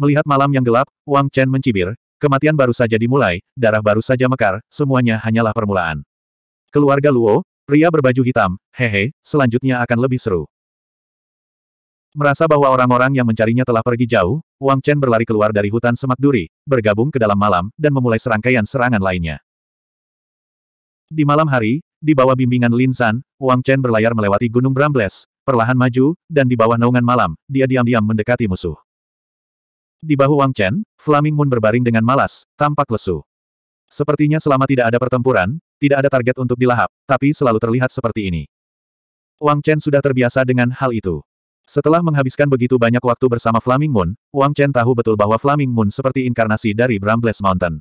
Melihat malam yang gelap, Wang Chen mencibir, kematian baru saja dimulai, darah baru saja mekar, semuanya hanyalah permulaan. Keluarga Luo, pria berbaju hitam, hehe, selanjutnya akan lebih seru. Merasa bahwa orang-orang yang mencarinya telah pergi jauh, Wang Chen berlari keluar dari hutan semak duri, bergabung ke dalam malam, dan memulai serangkaian serangan lainnya. Di malam hari, di bawah bimbingan Lin San, Wang Chen berlayar melewati Gunung Brambles, perlahan maju, dan di bawah naungan malam, dia diam-diam mendekati musuh. Di bahu Wang Chen, Flaming Moon berbaring dengan malas, tampak lesu. Sepertinya selama tidak ada pertempuran, tidak ada target untuk dilahap, tapi selalu terlihat seperti ini. Wang Chen sudah terbiasa dengan hal itu. Setelah menghabiskan begitu banyak waktu bersama Flaming Moon, Wang Chen tahu betul bahwa Flaming Moon seperti inkarnasi dari Brambles Mountain.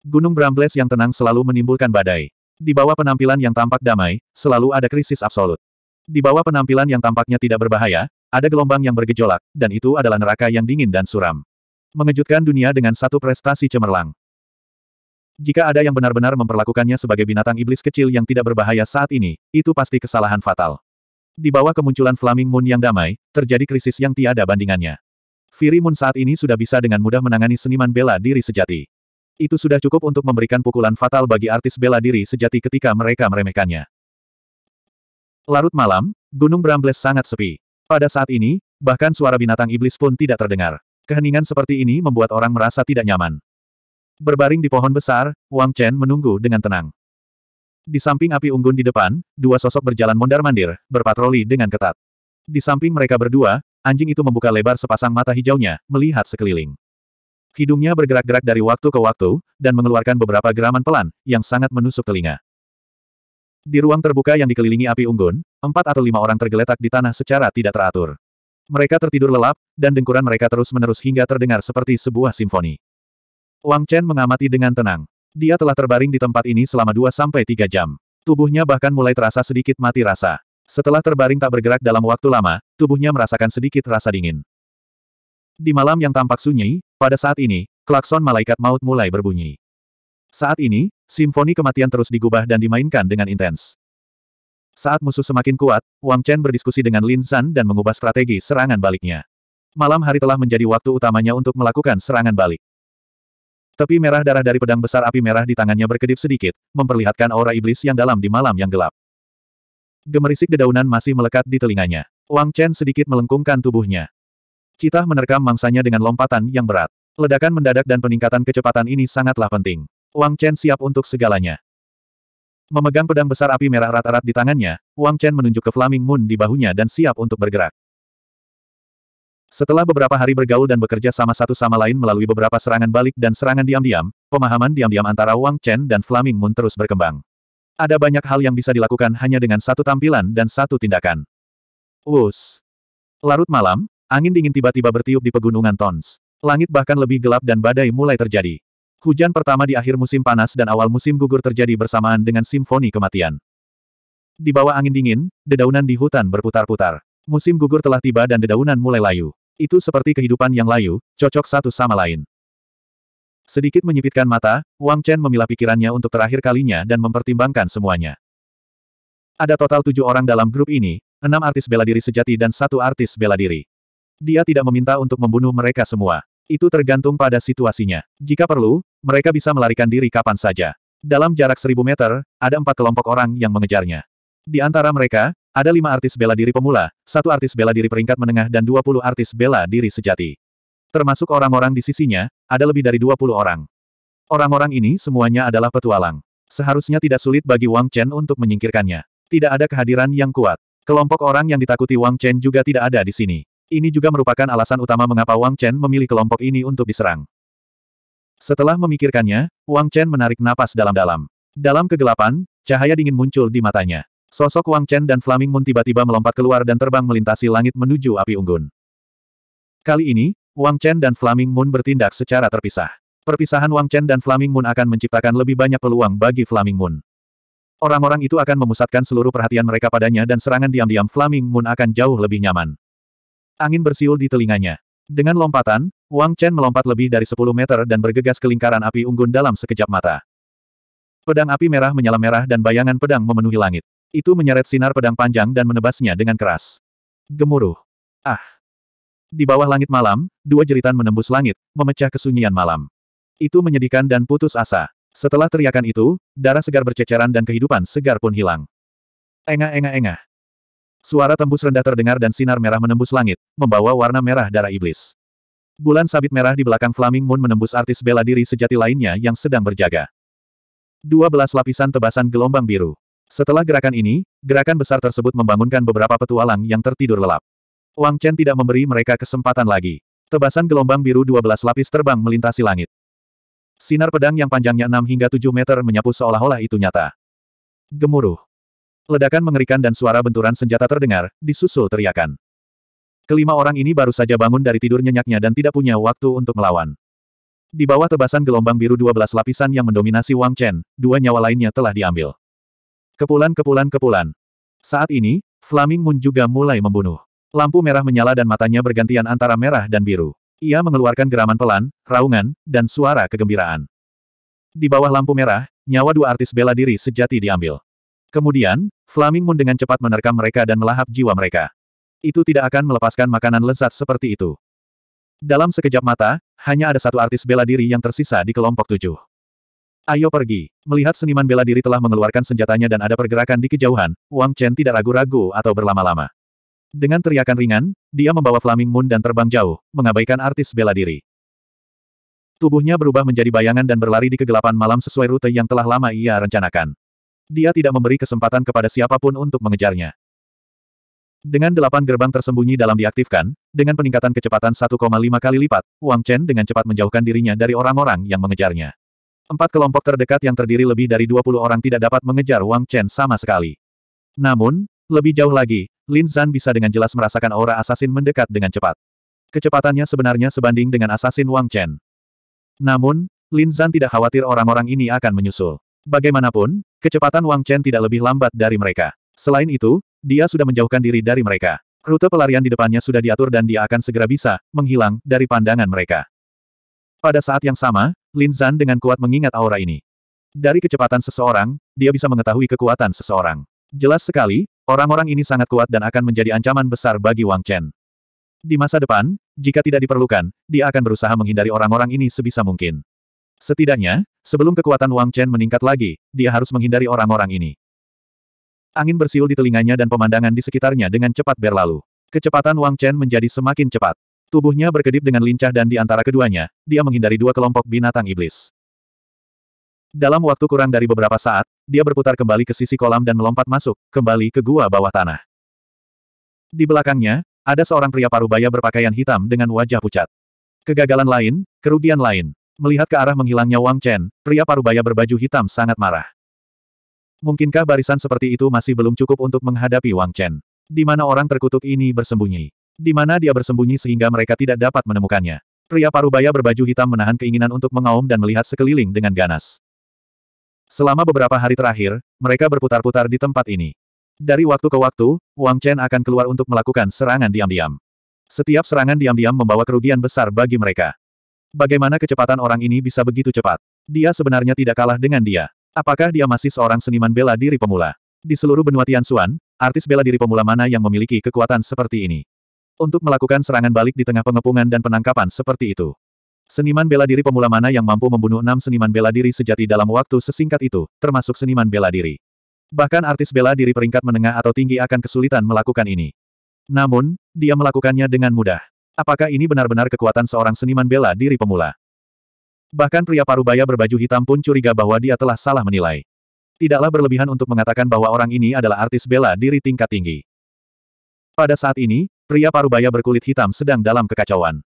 Gunung Brambles yang tenang selalu menimbulkan badai. Di bawah penampilan yang tampak damai, selalu ada krisis absolut. Di bawah penampilan yang tampaknya tidak berbahaya, ada gelombang yang bergejolak, dan itu adalah neraka yang dingin dan suram. Mengejutkan dunia dengan satu prestasi cemerlang. Jika ada yang benar-benar memperlakukannya sebagai binatang iblis kecil yang tidak berbahaya saat ini, itu pasti kesalahan fatal. Di bawah kemunculan Flaming Moon yang damai, terjadi krisis yang tiada bandingannya. Fury Moon saat ini sudah bisa dengan mudah menangani seniman bela diri sejati. Itu sudah cukup untuk memberikan pukulan fatal bagi artis bela diri sejati ketika mereka meremehkannya. Larut malam, Gunung Brambles sangat sepi. Pada saat ini, bahkan suara binatang iblis pun tidak terdengar. Keheningan seperti ini membuat orang merasa tidak nyaman. Berbaring di pohon besar, Wang Chen menunggu dengan tenang. Di samping api unggun di depan, dua sosok berjalan mondar-mandir, berpatroli dengan ketat. Di samping mereka berdua, anjing itu membuka lebar sepasang mata hijaunya, melihat sekeliling. Hidungnya bergerak-gerak dari waktu ke waktu, dan mengeluarkan beberapa geraman pelan, yang sangat menusuk telinga. Di ruang terbuka yang dikelilingi api unggun, empat atau lima orang tergeletak di tanah secara tidak teratur. Mereka tertidur lelap, dan dengkuran mereka terus-menerus hingga terdengar seperti sebuah simfoni. Wang Chen mengamati dengan tenang. Dia telah terbaring di tempat ini selama 2 tiga jam. Tubuhnya bahkan mulai terasa sedikit mati rasa. Setelah terbaring tak bergerak dalam waktu lama, tubuhnya merasakan sedikit rasa dingin. Di malam yang tampak sunyi, pada saat ini, klakson malaikat maut mulai berbunyi. Saat ini, simfoni kematian terus digubah dan dimainkan dengan intens. Saat musuh semakin kuat, Wang Chen berdiskusi dengan Lin San dan mengubah strategi serangan baliknya. Malam hari telah menjadi waktu utamanya untuk melakukan serangan balik. Tepi merah darah dari pedang besar api merah di tangannya berkedip sedikit, memperlihatkan aura iblis yang dalam di malam yang gelap. Gemerisik dedaunan masih melekat di telinganya. Wang Chen sedikit melengkungkan tubuhnya. Citah menerkam mangsanya dengan lompatan yang berat. Ledakan mendadak dan peningkatan kecepatan ini sangatlah penting. Wang Chen siap untuk segalanya. Memegang pedang besar api merah rata-rat di tangannya, Wang Chen menunjuk ke Flaming Moon di bahunya dan siap untuk bergerak. Setelah beberapa hari bergaul dan bekerja sama satu sama lain melalui beberapa serangan balik dan serangan diam-diam, pemahaman diam-diam antara Wang Chen dan Flaming Moon terus berkembang. Ada banyak hal yang bisa dilakukan hanya dengan satu tampilan dan satu tindakan. Wus. Larut malam, angin dingin tiba-tiba bertiup di pegunungan Tons. Langit bahkan lebih gelap dan badai mulai terjadi. Hujan pertama di akhir musim panas dan awal musim gugur terjadi bersamaan dengan simfoni kematian. Di bawah angin dingin, dedaunan di hutan berputar-putar. Musim gugur telah tiba dan dedaunan mulai layu. Itu seperti kehidupan yang layu, cocok satu sama lain. Sedikit menyipitkan mata, Wang Chen memilah pikirannya untuk terakhir kalinya dan mempertimbangkan semuanya. Ada total tujuh orang dalam grup ini, enam artis bela diri sejati dan satu artis bela diri. Dia tidak meminta untuk membunuh mereka semua. Itu tergantung pada situasinya. Jika perlu, mereka bisa melarikan diri kapan saja. Dalam jarak seribu meter, ada empat kelompok orang yang mengejarnya. Di antara mereka, ada lima artis bela diri pemula, satu artis bela diri peringkat menengah dan dua puluh artis bela diri sejati. Termasuk orang-orang di sisinya, ada lebih dari dua puluh orang. Orang-orang ini semuanya adalah petualang. Seharusnya tidak sulit bagi Wang Chen untuk menyingkirkannya. Tidak ada kehadiran yang kuat. Kelompok orang yang ditakuti Wang Chen juga tidak ada di sini. Ini juga merupakan alasan utama mengapa Wang Chen memilih kelompok ini untuk diserang. Setelah memikirkannya, Wang Chen menarik napas dalam-dalam. Dalam kegelapan, cahaya dingin muncul di matanya. Sosok Wang Chen dan Flaming Moon tiba-tiba melompat keluar dan terbang melintasi langit menuju api unggun. Kali ini, Wang Chen dan Flaming Moon bertindak secara terpisah. Perpisahan Wang Chen dan Flaming Moon akan menciptakan lebih banyak peluang bagi Flaming Moon. Orang-orang itu akan memusatkan seluruh perhatian mereka padanya dan serangan diam-diam Flaming Moon akan jauh lebih nyaman. Angin bersiul di telinganya. Dengan lompatan, Wang Chen melompat lebih dari 10 meter dan bergegas ke lingkaran api unggun dalam sekejap mata. Pedang api merah menyala merah dan bayangan pedang memenuhi langit. Itu menyeret sinar pedang panjang dan menebasnya dengan keras. Gemuruh. Ah. Di bawah langit malam, dua jeritan menembus langit, memecah kesunyian malam. Itu menyedihkan dan putus asa. Setelah teriakan itu, darah segar berceceran dan kehidupan segar pun hilang. Engah engah engah. Suara tembus rendah terdengar dan sinar merah menembus langit, membawa warna merah darah iblis. Bulan sabit merah di belakang Flaming Moon menembus artis bela diri sejati lainnya yang sedang berjaga. Dua belas lapisan tebasan gelombang biru. Setelah gerakan ini, gerakan besar tersebut membangunkan beberapa petualang yang tertidur lelap. Wang Chen tidak memberi mereka kesempatan lagi. Tebasan gelombang biru 12 lapis terbang melintasi langit. Sinar pedang yang panjangnya 6 hingga 7 meter menyapu seolah-olah itu nyata. Gemuruh. Ledakan mengerikan dan suara benturan senjata terdengar, disusul teriakan. Kelima orang ini baru saja bangun dari tidur nyenyaknya dan tidak punya waktu untuk melawan. Di bawah tebasan gelombang biru 12 lapisan yang mendominasi Wang Chen, dua nyawa lainnya telah diambil. Kepulan-kepulan-kepulan. Saat ini, Flaming Moon juga mulai membunuh. Lampu merah menyala dan matanya bergantian antara merah dan biru. Ia mengeluarkan geraman pelan, raungan, dan suara kegembiraan. Di bawah lampu merah, nyawa dua artis bela diri sejati diambil. Kemudian, Flaming Moon dengan cepat menerkam mereka dan melahap jiwa mereka. Itu tidak akan melepaskan makanan lezat seperti itu. Dalam sekejap mata, hanya ada satu artis bela diri yang tersisa di kelompok tujuh. Ayo pergi. Melihat seniman bela diri telah mengeluarkan senjatanya dan ada pergerakan di kejauhan, Wang Chen tidak ragu-ragu atau berlama-lama. Dengan teriakan ringan, dia membawa Flaming Moon dan terbang jauh, mengabaikan artis bela diri. Tubuhnya berubah menjadi bayangan dan berlari di kegelapan malam sesuai rute yang telah lama ia rencanakan. Dia tidak memberi kesempatan kepada siapapun untuk mengejarnya. Dengan delapan gerbang tersembunyi dalam diaktifkan, dengan peningkatan kecepatan 1,5 kali lipat, Wang Chen dengan cepat menjauhkan dirinya dari orang-orang yang mengejarnya. Empat kelompok terdekat yang terdiri lebih dari 20 orang tidak dapat mengejar Wang Chen sama sekali. Namun, lebih jauh lagi, Lin Zhan bisa dengan jelas merasakan aura asasin mendekat dengan cepat. Kecepatannya sebenarnya sebanding dengan asasin Wang Chen. Namun, Lin Zhan tidak khawatir orang-orang ini akan menyusul. Bagaimanapun, kecepatan Wang Chen tidak lebih lambat dari mereka. Selain itu, dia sudah menjauhkan diri dari mereka. Rute pelarian di depannya sudah diatur dan dia akan segera bisa menghilang dari pandangan mereka. Pada saat yang sama, Lin Zan dengan kuat mengingat aura ini. Dari kecepatan seseorang, dia bisa mengetahui kekuatan seseorang. Jelas sekali, orang-orang ini sangat kuat dan akan menjadi ancaman besar bagi Wang Chen. Di masa depan, jika tidak diperlukan, dia akan berusaha menghindari orang-orang ini sebisa mungkin. Setidaknya, Sebelum kekuatan Wang Chen meningkat lagi, dia harus menghindari orang-orang ini. Angin bersiul di telinganya dan pemandangan di sekitarnya dengan cepat berlalu. Kecepatan Wang Chen menjadi semakin cepat. Tubuhnya berkedip dengan lincah dan di antara keduanya, dia menghindari dua kelompok binatang iblis. Dalam waktu kurang dari beberapa saat, dia berputar kembali ke sisi kolam dan melompat masuk, kembali ke gua bawah tanah. Di belakangnya, ada seorang pria parubaya berpakaian hitam dengan wajah pucat. Kegagalan lain, kerugian lain. Melihat ke arah menghilangnya Wang Chen, pria parubaya berbaju hitam sangat marah. Mungkinkah barisan seperti itu masih belum cukup untuk menghadapi Wang Chen? Di mana orang terkutuk ini bersembunyi? Di mana dia bersembunyi sehingga mereka tidak dapat menemukannya? Pria parubaya berbaju hitam menahan keinginan untuk mengaum dan melihat sekeliling dengan ganas. Selama beberapa hari terakhir, mereka berputar-putar di tempat ini. Dari waktu ke waktu, Wang Chen akan keluar untuk melakukan serangan diam-diam. Setiap serangan diam-diam membawa kerugian besar bagi mereka. Bagaimana kecepatan orang ini bisa begitu cepat? Dia sebenarnya tidak kalah dengan dia. Apakah dia masih seorang seniman bela diri pemula? Di seluruh benua Tianxuan, artis bela diri pemula mana yang memiliki kekuatan seperti ini? Untuk melakukan serangan balik di tengah pengepungan dan penangkapan seperti itu. Seniman bela diri pemula mana yang mampu membunuh enam seniman bela diri sejati dalam waktu sesingkat itu, termasuk seniman bela diri. Bahkan artis bela diri peringkat menengah atau tinggi akan kesulitan melakukan ini. Namun, dia melakukannya dengan mudah. Apakah ini benar-benar kekuatan seorang seniman bela diri pemula? Bahkan pria parubaya berbaju hitam pun curiga bahwa dia telah salah menilai. Tidaklah berlebihan untuk mengatakan bahwa orang ini adalah artis bela diri tingkat tinggi. Pada saat ini, pria parubaya berkulit hitam sedang dalam kekacauan.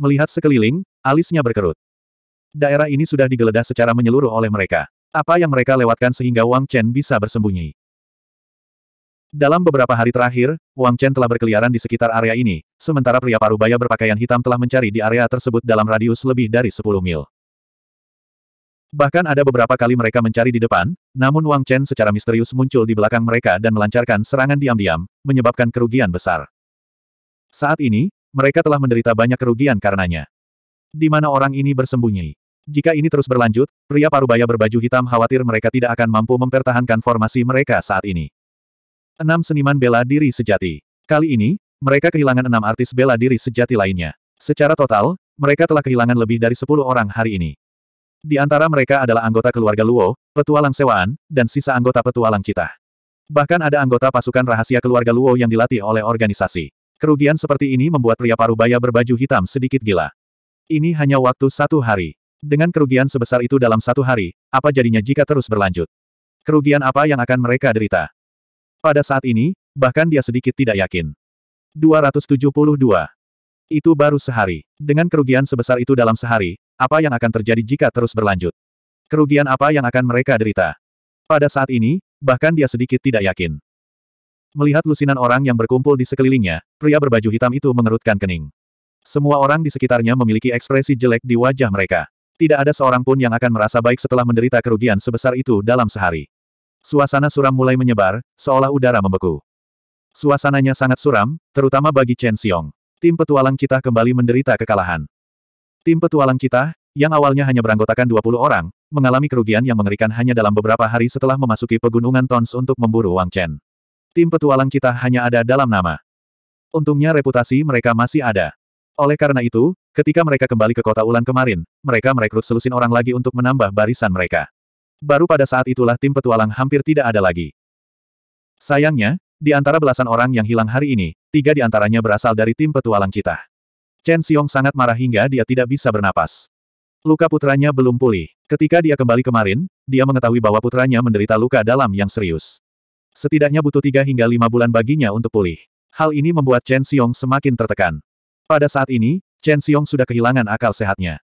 Melihat sekeliling, alisnya berkerut. Daerah ini sudah digeledah secara menyeluruh oleh mereka. Apa yang mereka lewatkan sehingga Wang Chen bisa bersembunyi? Dalam beberapa hari terakhir, Wang Chen telah berkeliaran di sekitar area ini, sementara pria parubaya berpakaian hitam telah mencari di area tersebut dalam radius lebih dari 10 mil. Bahkan ada beberapa kali mereka mencari di depan, namun Wang Chen secara misterius muncul di belakang mereka dan melancarkan serangan diam-diam, menyebabkan kerugian besar. Saat ini, mereka telah menderita banyak kerugian karenanya. Di mana orang ini bersembunyi? Jika ini terus berlanjut, pria parubaya berbaju hitam khawatir mereka tidak akan mampu mempertahankan formasi mereka saat ini. Enam seniman bela diri sejati. Kali ini, mereka kehilangan enam artis bela diri sejati lainnya. Secara total, mereka telah kehilangan lebih dari sepuluh orang hari ini. Di antara mereka adalah anggota keluarga Luo, petualang sewaan, dan sisa anggota petualang cita. Bahkan ada anggota pasukan rahasia keluarga Luo yang dilatih oleh organisasi. Kerugian seperti ini membuat pria parubaya berbaju hitam sedikit gila. Ini hanya waktu satu hari. Dengan kerugian sebesar itu dalam satu hari, apa jadinya jika terus berlanjut? Kerugian apa yang akan mereka derita? Pada saat ini, bahkan dia sedikit tidak yakin. 272. Itu baru sehari. Dengan kerugian sebesar itu dalam sehari, apa yang akan terjadi jika terus berlanjut? Kerugian apa yang akan mereka derita? Pada saat ini, bahkan dia sedikit tidak yakin. Melihat lusinan orang yang berkumpul di sekelilingnya, pria berbaju hitam itu mengerutkan kening. Semua orang di sekitarnya memiliki ekspresi jelek di wajah mereka. Tidak ada seorang pun yang akan merasa baik setelah menderita kerugian sebesar itu dalam sehari. Suasana suram mulai menyebar, seolah udara membeku. Suasananya sangat suram, terutama bagi Chen Xiong. Tim petualang kita kembali menderita kekalahan. Tim petualang kita, yang awalnya hanya beranggotakan 20 orang, mengalami kerugian yang mengerikan hanya dalam beberapa hari setelah memasuki pegunungan Tons untuk memburu Wang Chen. Tim petualang kita hanya ada dalam nama. Untungnya reputasi mereka masih ada. Oleh karena itu, ketika mereka kembali ke kota Ulan kemarin, mereka merekrut selusin orang lagi untuk menambah barisan mereka. Baru pada saat itulah tim petualang hampir tidak ada lagi. Sayangnya, di antara belasan orang yang hilang hari ini, tiga di antaranya berasal dari tim petualang Cita. Chen Xiong sangat marah hingga dia tidak bisa bernapas. Luka putranya belum pulih. Ketika dia kembali kemarin, dia mengetahui bahwa putranya menderita luka dalam yang serius. Setidaknya butuh tiga hingga lima bulan baginya untuk pulih. Hal ini membuat Chen Xiong semakin tertekan. Pada saat ini, Chen Xiong sudah kehilangan akal sehatnya.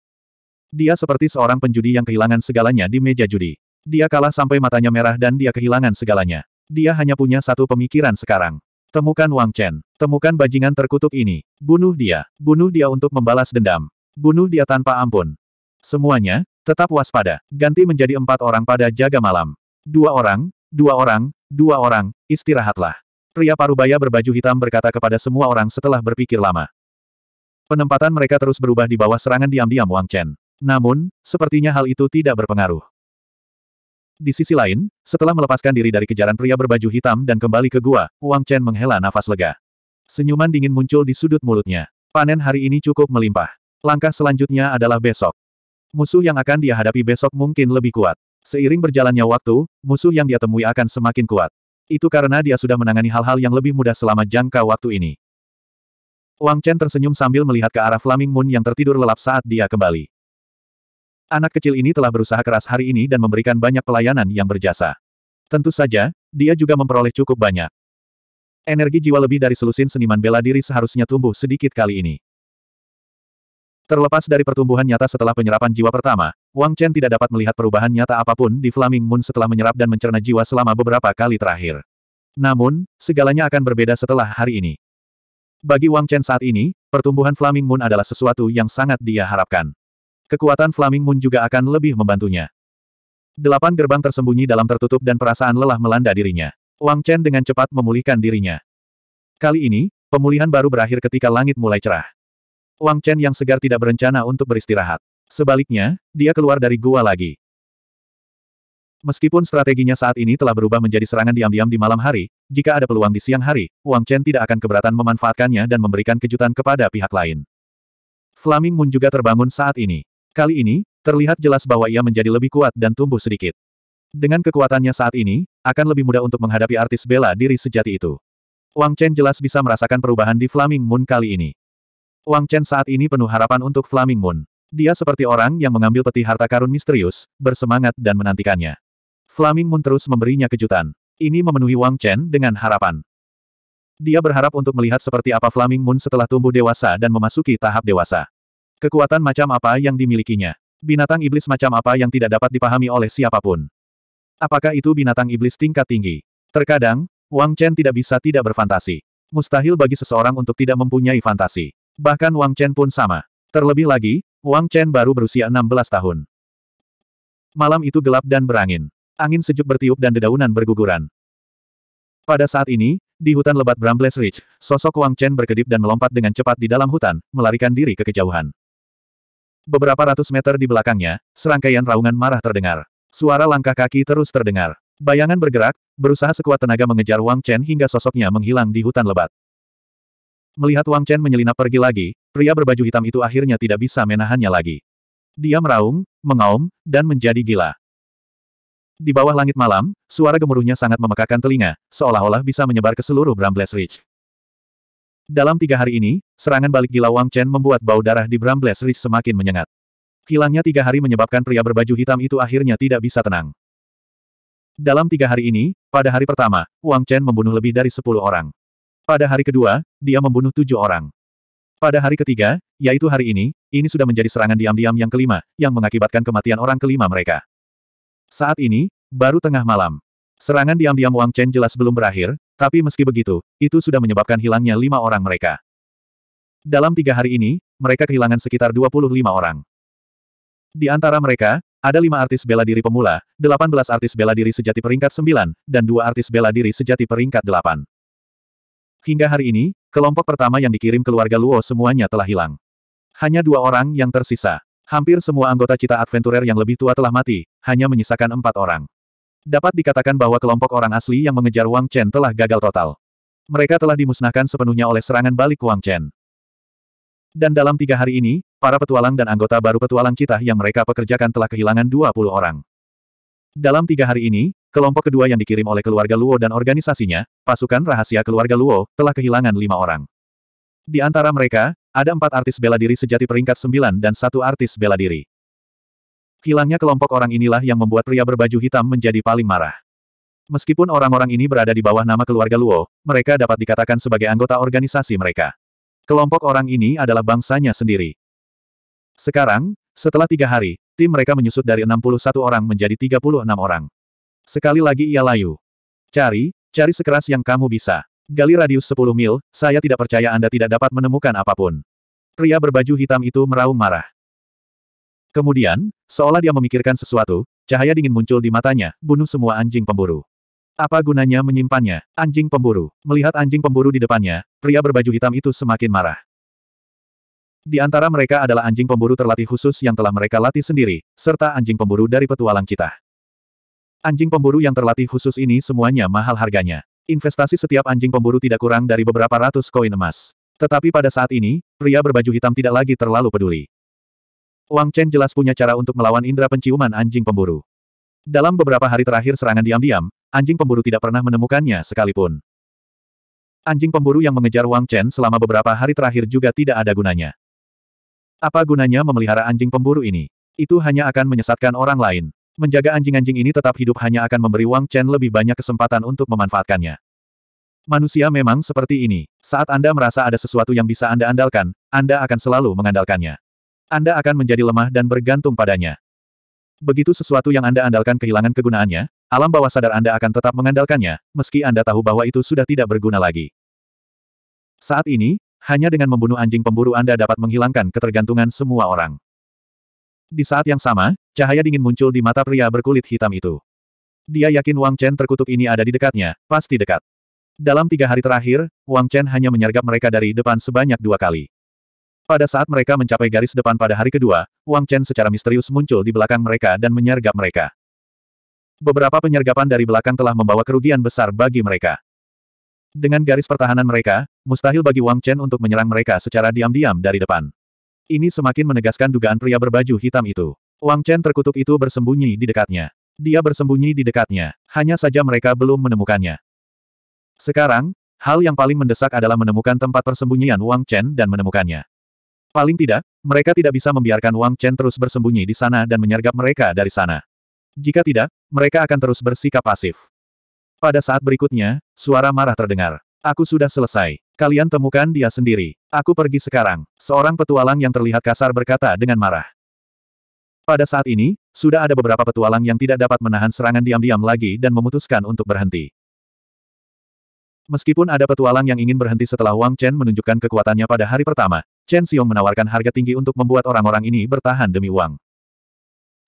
Dia seperti seorang penjudi yang kehilangan segalanya di meja judi. Dia kalah sampai matanya merah dan dia kehilangan segalanya. Dia hanya punya satu pemikiran sekarang. Temukan Wang Chen. Temukan bajingan terkutuk ini. Bunuh dia. Bunuh dia untuk membalas dendam. Bunuh dia tanpa ampun. Semuanya, tetap waspada. Ganti menjadi empat orang pada jaga malam. Dua orang, dua orang, dua orang, istirahatlah. Pria parubaya berbaju hitam berkata kepada semua orang setelah berpikir lama. Penempatan mereka terus berubah di bawah serangan diam-diam Wang Chen. Namun, sepertinya hal itu tidak berpengaruh. Di sisi lain, setelah melepaskan diri dari kejaran pria berbaju hitam dan kembali ke gua, Wang Chen menghela nafas lega. Senyuman dingin muncul di sudut mulutnya. Panen hari ini cukup melimpah. Langkah selanjutnya adalah besok. Musuh yang akan dia hadapi besok mungkin lebih kuat. Seiring berjalannya waktu, musuh yang dia temui akan semakin kuat. Itu karena dia sudah menangani hal-hal yang lebih mudah selama jangka waktu ini. Wang Chen tersenyum sambil melihat ke arah Flaming Moon yang tertidur lelap saat dia kembali. Anak kecil ini telah berusaha keras hari ini dan memberikan banyak pelayanan yang berjasa. Tentu saja, dia juga memperoleh cukup banyak. Energi jiwa lebih dari selusin seniman bela diri seharusnya tumbuh sedikit kali ini. Terlepas dari pertumbuhan nyata setelah penyerapan jiwa pertama, Wang Chen tidak dapat melihat perubahan nyata apapun di Flaming Moon setelah menyerap dan mencerna jiwa selama beberapa kali terakhir. Namun, segalanya akan berbeda setelah hari ini. Bagi Wang Chen saat ini, pertumbuhan Flaming Moon adalah sesuatu yang sangat dia harapkan. Kekuatan Flaming Moon juga akan lebih membantunya. Delapan gerbang tersembunyi dalam tertutup dan perasaan lelah melanda dirinya. Wang Chen dengan cepat memulihkan dirinya. Kali ini, pemulihan baru berakhir ketika langit mulai cerah. Wang Chen yang segar tidak berencana untuk beristirahat. Sebaliknya, dia keluar dari gua lagi. Meskipun strateginya saat ini telah berubah menjadi serangan diam-diam di malam hari, jika ada peluang di siang hari, Wang Chen tidak akan keberatan memanfaatkannya dan memberikan kejutan kepada pihak lain. Flaming Moon juga terbangun saat ini. Kali ini, terlihat jelas bahwa ia menjadi lebih kuat dan tumbuh sedikit. Dengan kekuatannya saat ini, akan lebih mudah untuk menghadapi artis bela diri sejati itu. Wang Chen jelas bisa merasakan perubahan di Flaming Moon kali ini. Wang Chen saat ini penuh harapan untuk Flaming Moon. Dia seperti orang yang mengambil peti harta karun misterius, bersemangat dan menantikannya. Flaming Moon terus memberinya kejutan. Ini memenuhi Wang Chen dengan harapan. Dia berharap untuk melihat seperti apa Flaming Moon setelah tumbuh dewasa dan memasuki tahap dewasa. Kekuatan macam apa yang dimilikinya? Binatang iblis macam apa yang tidak dapat dipahami oleh siapapun? Apakah itu binatang iblis tingkat tinggi? Terkadang, Wang Chen tidak bisa tidak berfantasi. Mustahil bagi seseorang untuk tidak mempunyai fantasi. Bahkan Wang Chen pun sama. Terlebih lagi, Wang Chen baru berusia 16 tahun. Malam itu gelap dan berangin. Angin sejuk bertiup dan dedaunan berguguran. Pada saat ini, di hutan lebat Brambles Ridge, sosok Wang Chen berkedip dan melompat dengan cepat di dalam hutan, melarikan diri ke kejauhan. Beberapa ratus meter di belakangnya, serangkaian raungan marah terdengar. Suara langkah kaki terus terdengar. Bayangan bergerak, berusaha sekuat tenaga mengejar Wang Chen hingga sosoknya menghilang di hutan lebat. Melihat Wang Chen menyelinap pergi lagi, pria berbaju hitam itu akhirnya tidak bisa menahannya lagi. Dia meraung, mengaum, dan menjadi gila. Di bawah langit malam, suara gemuruhnya sangat memekakan telinga, seolah-olah bisa menyebar ke seluruh Brambles Ridge. Dalam tiga hari ini, serangan balik gila Wang Chen membuat bau darah di Brambles Ridge semakin menyengat. Hilangnya tiga hari menyebabkan pria berbaju hitam itu akhirnya tidak bisa tenang. Dalam tiga hari ini, pada hari pertama, Wang Chen membunuh lebih dari sepuluh orang. Pada hari kedua, dia membunuh tujuh orang. Pada hari ketiga, yaitu hari ini, ini sudah menjadi serangan diam-diam yang kelima, yang mengakibatkan kematian orang kelima mereka. Saat ini, baru tengah malam. Serangan diam-diam Wang Chen jelas belum berakhir, tapi meski begitu, itu sudah menyebabkan hilangnya lima orang mereka. Dalam tiga hari ini, mereka kehilangan sekitar 25 orang. Di antara mereka, ada lima artis bela diri pemula, 18 artis bela diri sejati peringkat 9, dan dua artis bela diri sejati peringkat 8. Hingga hari ini, kelompok pertama yang dikirim keluarga Luo semuanya telah hilang. Hanya dua orang yang tersisa. Hampir semua anggota Cita Adventurer yang lebih tua telah mati, hanya menyisakan empat orang. Dapat dikatakan bahwa kelompok orang asli yang mengejar Wang Chen telah gagal total. Mereka telah dimusnahkan sepenuhnya oleh serangan balik Wang Chen. Dan dalam tiga hari ini, para petualang dan anggota baru petualang citah yang mereka pekerjakan telah kehilangan 20 orang. Dalam tiga hari ini, kelompok kedua yang dikirim oleh keluarga Luo dan organisasinya, pasukan rahasia keluarga Luo, telah kehilangan lima orang. Di antara mereka, ada empat artis bela diri sejati peringkat sembilan dan satu artis bela diri. Hilangnya kelompok orang inilah yang membuat pria berbaju hitam menjadi paling marah. Meskipun orang-orang ini berada di bawah nama keluarga Luo, mereka dapat dikatakan sebagai anggota organisasi mereka. Kelompok orang ini adalah bangsanya sendiri. Sekarang, setelah tiga hari, tim mereka menyusut dari 61 orang menjadi 36 orang. Sekali lagi ia layu. Cari, cari sekeras yang kamu bisa. Gali radius 10 mil, saya tidak percaya Anda tidak dapat menemukan apapun. Pria berbaju hitam itu meraung marah. Kemudian, Seolah dia memikirkan sesuatu, cahaya dingin muncul di matanya, bunuh semua anjing pemburu. Apa gunanya menyimpannya? Anjing pemburu. Melihat anjing pemburu di depannya, pria berbaju hitam itu semakin marah. Di antara mereka adalah anjing pemburu terlatih khusus yang telah mereka latih sendiri, serta anjing pemburu dari petualang cita. Anjing pemburu yang terlatih khusus ini semuanya mahal harganya. Investasi setiap anjing pemburu tidak kurang dari beberapa ratus koin emas. Tetapi pada saat ini, pria berbaju hitam tidak lagi terlalu peduli. Wang Chen jelas punya cara untuk melawan indera penciuman anjing pemburu. Dalam beberapa hari terakhir serangan diam-diam, anjing pemburu tidak pernah menemukannya sekalipun. Anjing pemburu yang mengejar Wang Chen selama beberapa hari terakhir juga tidak ada gunanya. Apa gunanya memelihara anjing pemburu ini? Itu hanya akan menyesatkan orang lain. Menjaga anjing-anjing ini tetap hidup hanya akan memberi Wang Chen lebih banyak kesempatan untuk memanfaatkannya. Manusia memang seperti ini. Saat Anda merasa ada sesuatu yang bisa Anda andalkan, Anda akan selalu mengandalkannya. Anda akan menjadi lemah dan bergantung padanya. Begitu sesuatu yang Anda andalkan kehilangan kegunaannya, alam bawah sadar Anda akan tetap mengandalkannya, meski Anda tahu bahwa itu sudah tidak berguna lagi. Saat ini, hanya dengan membunuh anjing pemburu Anda dapat menghilangkan ketergantungan semua orang. Di saat yang sama, cahaya dingin muncul di mata pria berkulit hitam itu. Dia yakin Wang Chen terkutuk ini ada di dekatnya, pasti dekat. Dalam tiga hari terakhir, Wang Chen hanya menyergap mereka dari depan sebanyak dua kali. Pada saat mereka mencapai garis depan pada hari kedua, Wang Chen secara misterius muncul di belakang mereka dan menyergap mereka. Beberapa penyergapan dari belakang telah membawa kerugian besar bagi mereka. Dengan garis pertahanan mereka, mustahil bagi Wang Chen untuk menyerang mereka secara diam-diam dari depan. Ini semakin menegaskan dugaan pria berbaju hitam itu. Wang Chen terkutuk itu bersembunyi di dekatnya. Dia bersembunyi di dekatnya, hanya saja mereka belum menemukannya. Sekarang, hal yang paling mendesak adalah menemukan tempat persembunyian Wang Chen dan menemukannya. Paling tidak, mereka tidak bisa membiarkan Wang Chen terus bersembunyi di sana dan menyergap mereka dari sana. Jika tidak, mereka akan terus bersikap pasif. Pada saat berikutnya, suara marah terdengar. Aku sudah selesai. Kalian temukan dia sendiri. Aku pergi sekarang. Seorang petualang yang terlihat kasar berkata dengan marah. Pada saat ini, sudah ada beberapa petualang yang tidak dapat menahan serangan diam-diam lagi dan memutuskan untuk berhenti. Meskipun ada petualang yang ingin berhenti setelah Wang Chen menunjukkan kekuatannya pada hari pertama, Chen Xiong menawarkan harga tinggi untuk membuat orang-orang ini bertahan demi uang.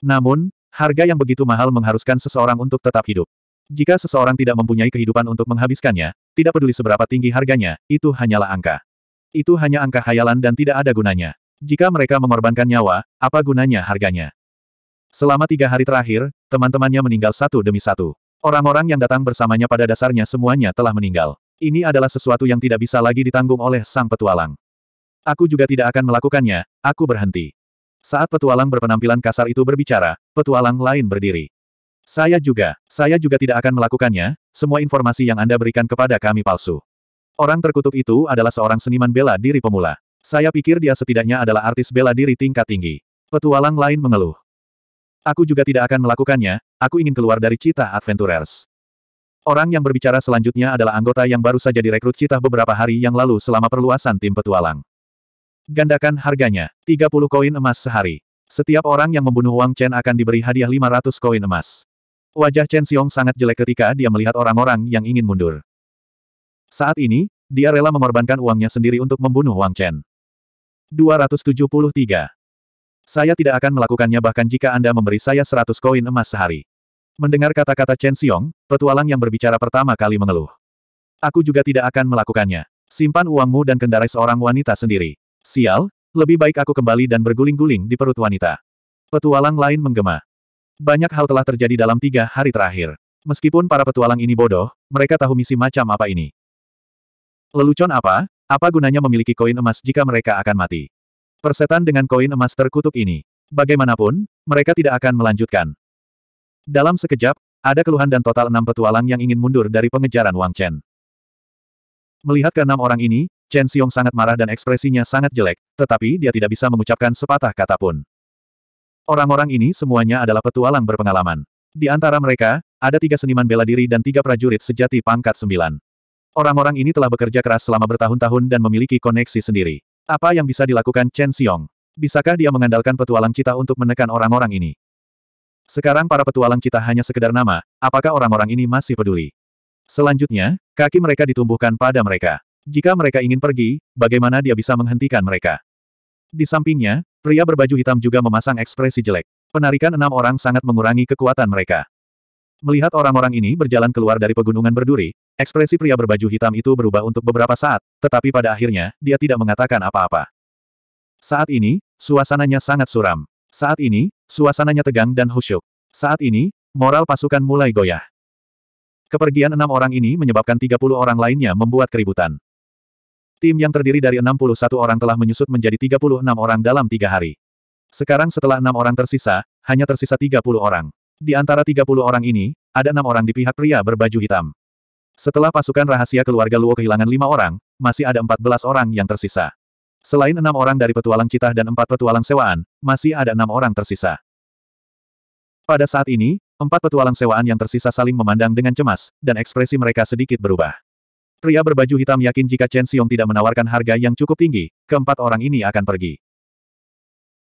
Namun, harga yang begitu mahal mengharuskan seseorang untuk tetap hidup. Jika seseorang tidak mempunyai kehidupan untuk menghabiskannya, tidak peduli seberapa tinggi harganya, itu hanyalah angka. Itu hanya angka khayalan dan tidak ada gunanya. Jika mereka mengorbankan nyawa, apa gunanya harganya? Selama tiga hari terakhir, teman-temannya meninggal satu demi satu. Orang-orang yang datang bersamanya pada dasarnya semuanya telah meninggal. Ini adalah sesuatu yang tidak bisa lagi ditanggung oleh sang petualang. Aku juga tidak akan melakukannya, aku berhenti. Saat petualang berpenampilan kasar itu berbicara, petualang lain berdiri. Saya juga, saya juga tidak akan melakukannya, semua informasi yang Anda berikan kepada kami palsu. Orang terkutuk itu adalah seorang seniman bela diri pemula. Saya pikir dia setidaknya adalah artis bela diri tingkat tinggi. Petualang lain mengeluh. Aku juga tidak akan melakukannya, aku ingin keluar dari Cita Adventurers. Orang yang berbicara selanjutnya adalah anggota yang baru saja direkrut Cita beberapa hari yang lalu selama perluasan tim petualang. Gandakan harganya, 30 koin emas sehari. Setiap orang yang membunuh Wang Chen akan diberi hadiah 500 koin emas. Wajah Chen Xiong sangat jelek ketika dia melihat orang-orang yang ingin mundur. Saat ini, dia rela mengorbankan uangnya sendiri untuk membunuh Wang Chen. 273. Saya tidak akan melakukannya bahkan jika Anda memberi saya 100 koin emas sehari. Mendengar kata-kata Chen Xiong, petualang yang berbicara pertama kali mengeluh. Aku juga tidak akan melakukannya. Simpan uangmu dan kendarai seorang wanita sendiri. Sial, lebih baik aku kembali dan berguling-guling di perut wanita. Petualang lain menggema. Banyak hal telah terjadi dalam tiga hari terakhir. Meskipun para petualang ini bodoh, mereka tahu misi macam apa ini. Lelucon apa? Apa gunanya memiliki koin emas jika mereka akan mati? Persetan dengan koin emas terkutuk ini. Bagaimanapun, mereka tidak akan melanjutkan. Dalam sekejap, ada keluhan dan total enam petualang yang ingin mundur dari pengejaran Wang Chen. Melihat keenam orang ini, Chen Xiong sangat marah dan ekspresinya sangat jelek, tetapi dia tidak bisa mengucapkan sepatah kata pun. Orang-orang ini semuanya adalah petualang berpengalaman. Di antara mereka, ada tiga seniman bela diri dan tiga prajurit sejati pangkat sembilan. Orang-orang ini telah bekerja keras selama bertahun-tahun dan memiliki koneksi sendiri. Apa yang bisa dilakukan Chen Xiong? Bisakah dia mengandalkan petualang cita untuk menekan orang-orang ini? Sekarang para petualang cita hanya sekedar nama, apakah orang-orang ini masih peduli? Selanjutnya, kaki mereka ditumbuhkan pada mereka. Jika mereka ingin pergi, bagaimana dia bisa menghentikan mereka? Di sampingnya, pria berbaju hitam juga memasang ekspresi jelek. Penarikan enam orang sangat mengurangi kekuatan mereka. Melihat orang-orang ini berjalan keluar dari pegunungan berduri, ekspresi pria berbaju hitam itu berubah untuk beberapa saat, tetapi pada akhirnya, dia tidak mengatakan apa-apa. Saat ini, suasananya sangat suram. Saat ini, suasananya tegang dan khusyuk. Saat ini, moral pasukan mulai goyah. Kepergian enam orang ini menyebabkan 30 orang lainnya membuat keributan. Tim yang terdiri dari 61 orang telah menyusut menjadi 36 orang dalam tiga hari. Sekarang setelah enam orang tersisa, hanya tersisa 30 orang. Di antara 30 orang ini, ada enam orang di pihak pria berbaju hitam. Setelah pasukan rahasia keluarga Luo kehilangan lima orang, masih ada 14 orang yang tersisa. Selain enam orang dari petualang citah dan empat petualang sewaan, masih ada enam orang tersisa. Pada saat ini, empat petualang sewaan yang tersisa saling memandang dengan cemas, dan ekspresi mereka sedikit berubah. Pria berbaju hitam yakin jika Chen Xiong tidak menawarkan harga yang cukup tinggi, keempat orang ini akan pergi.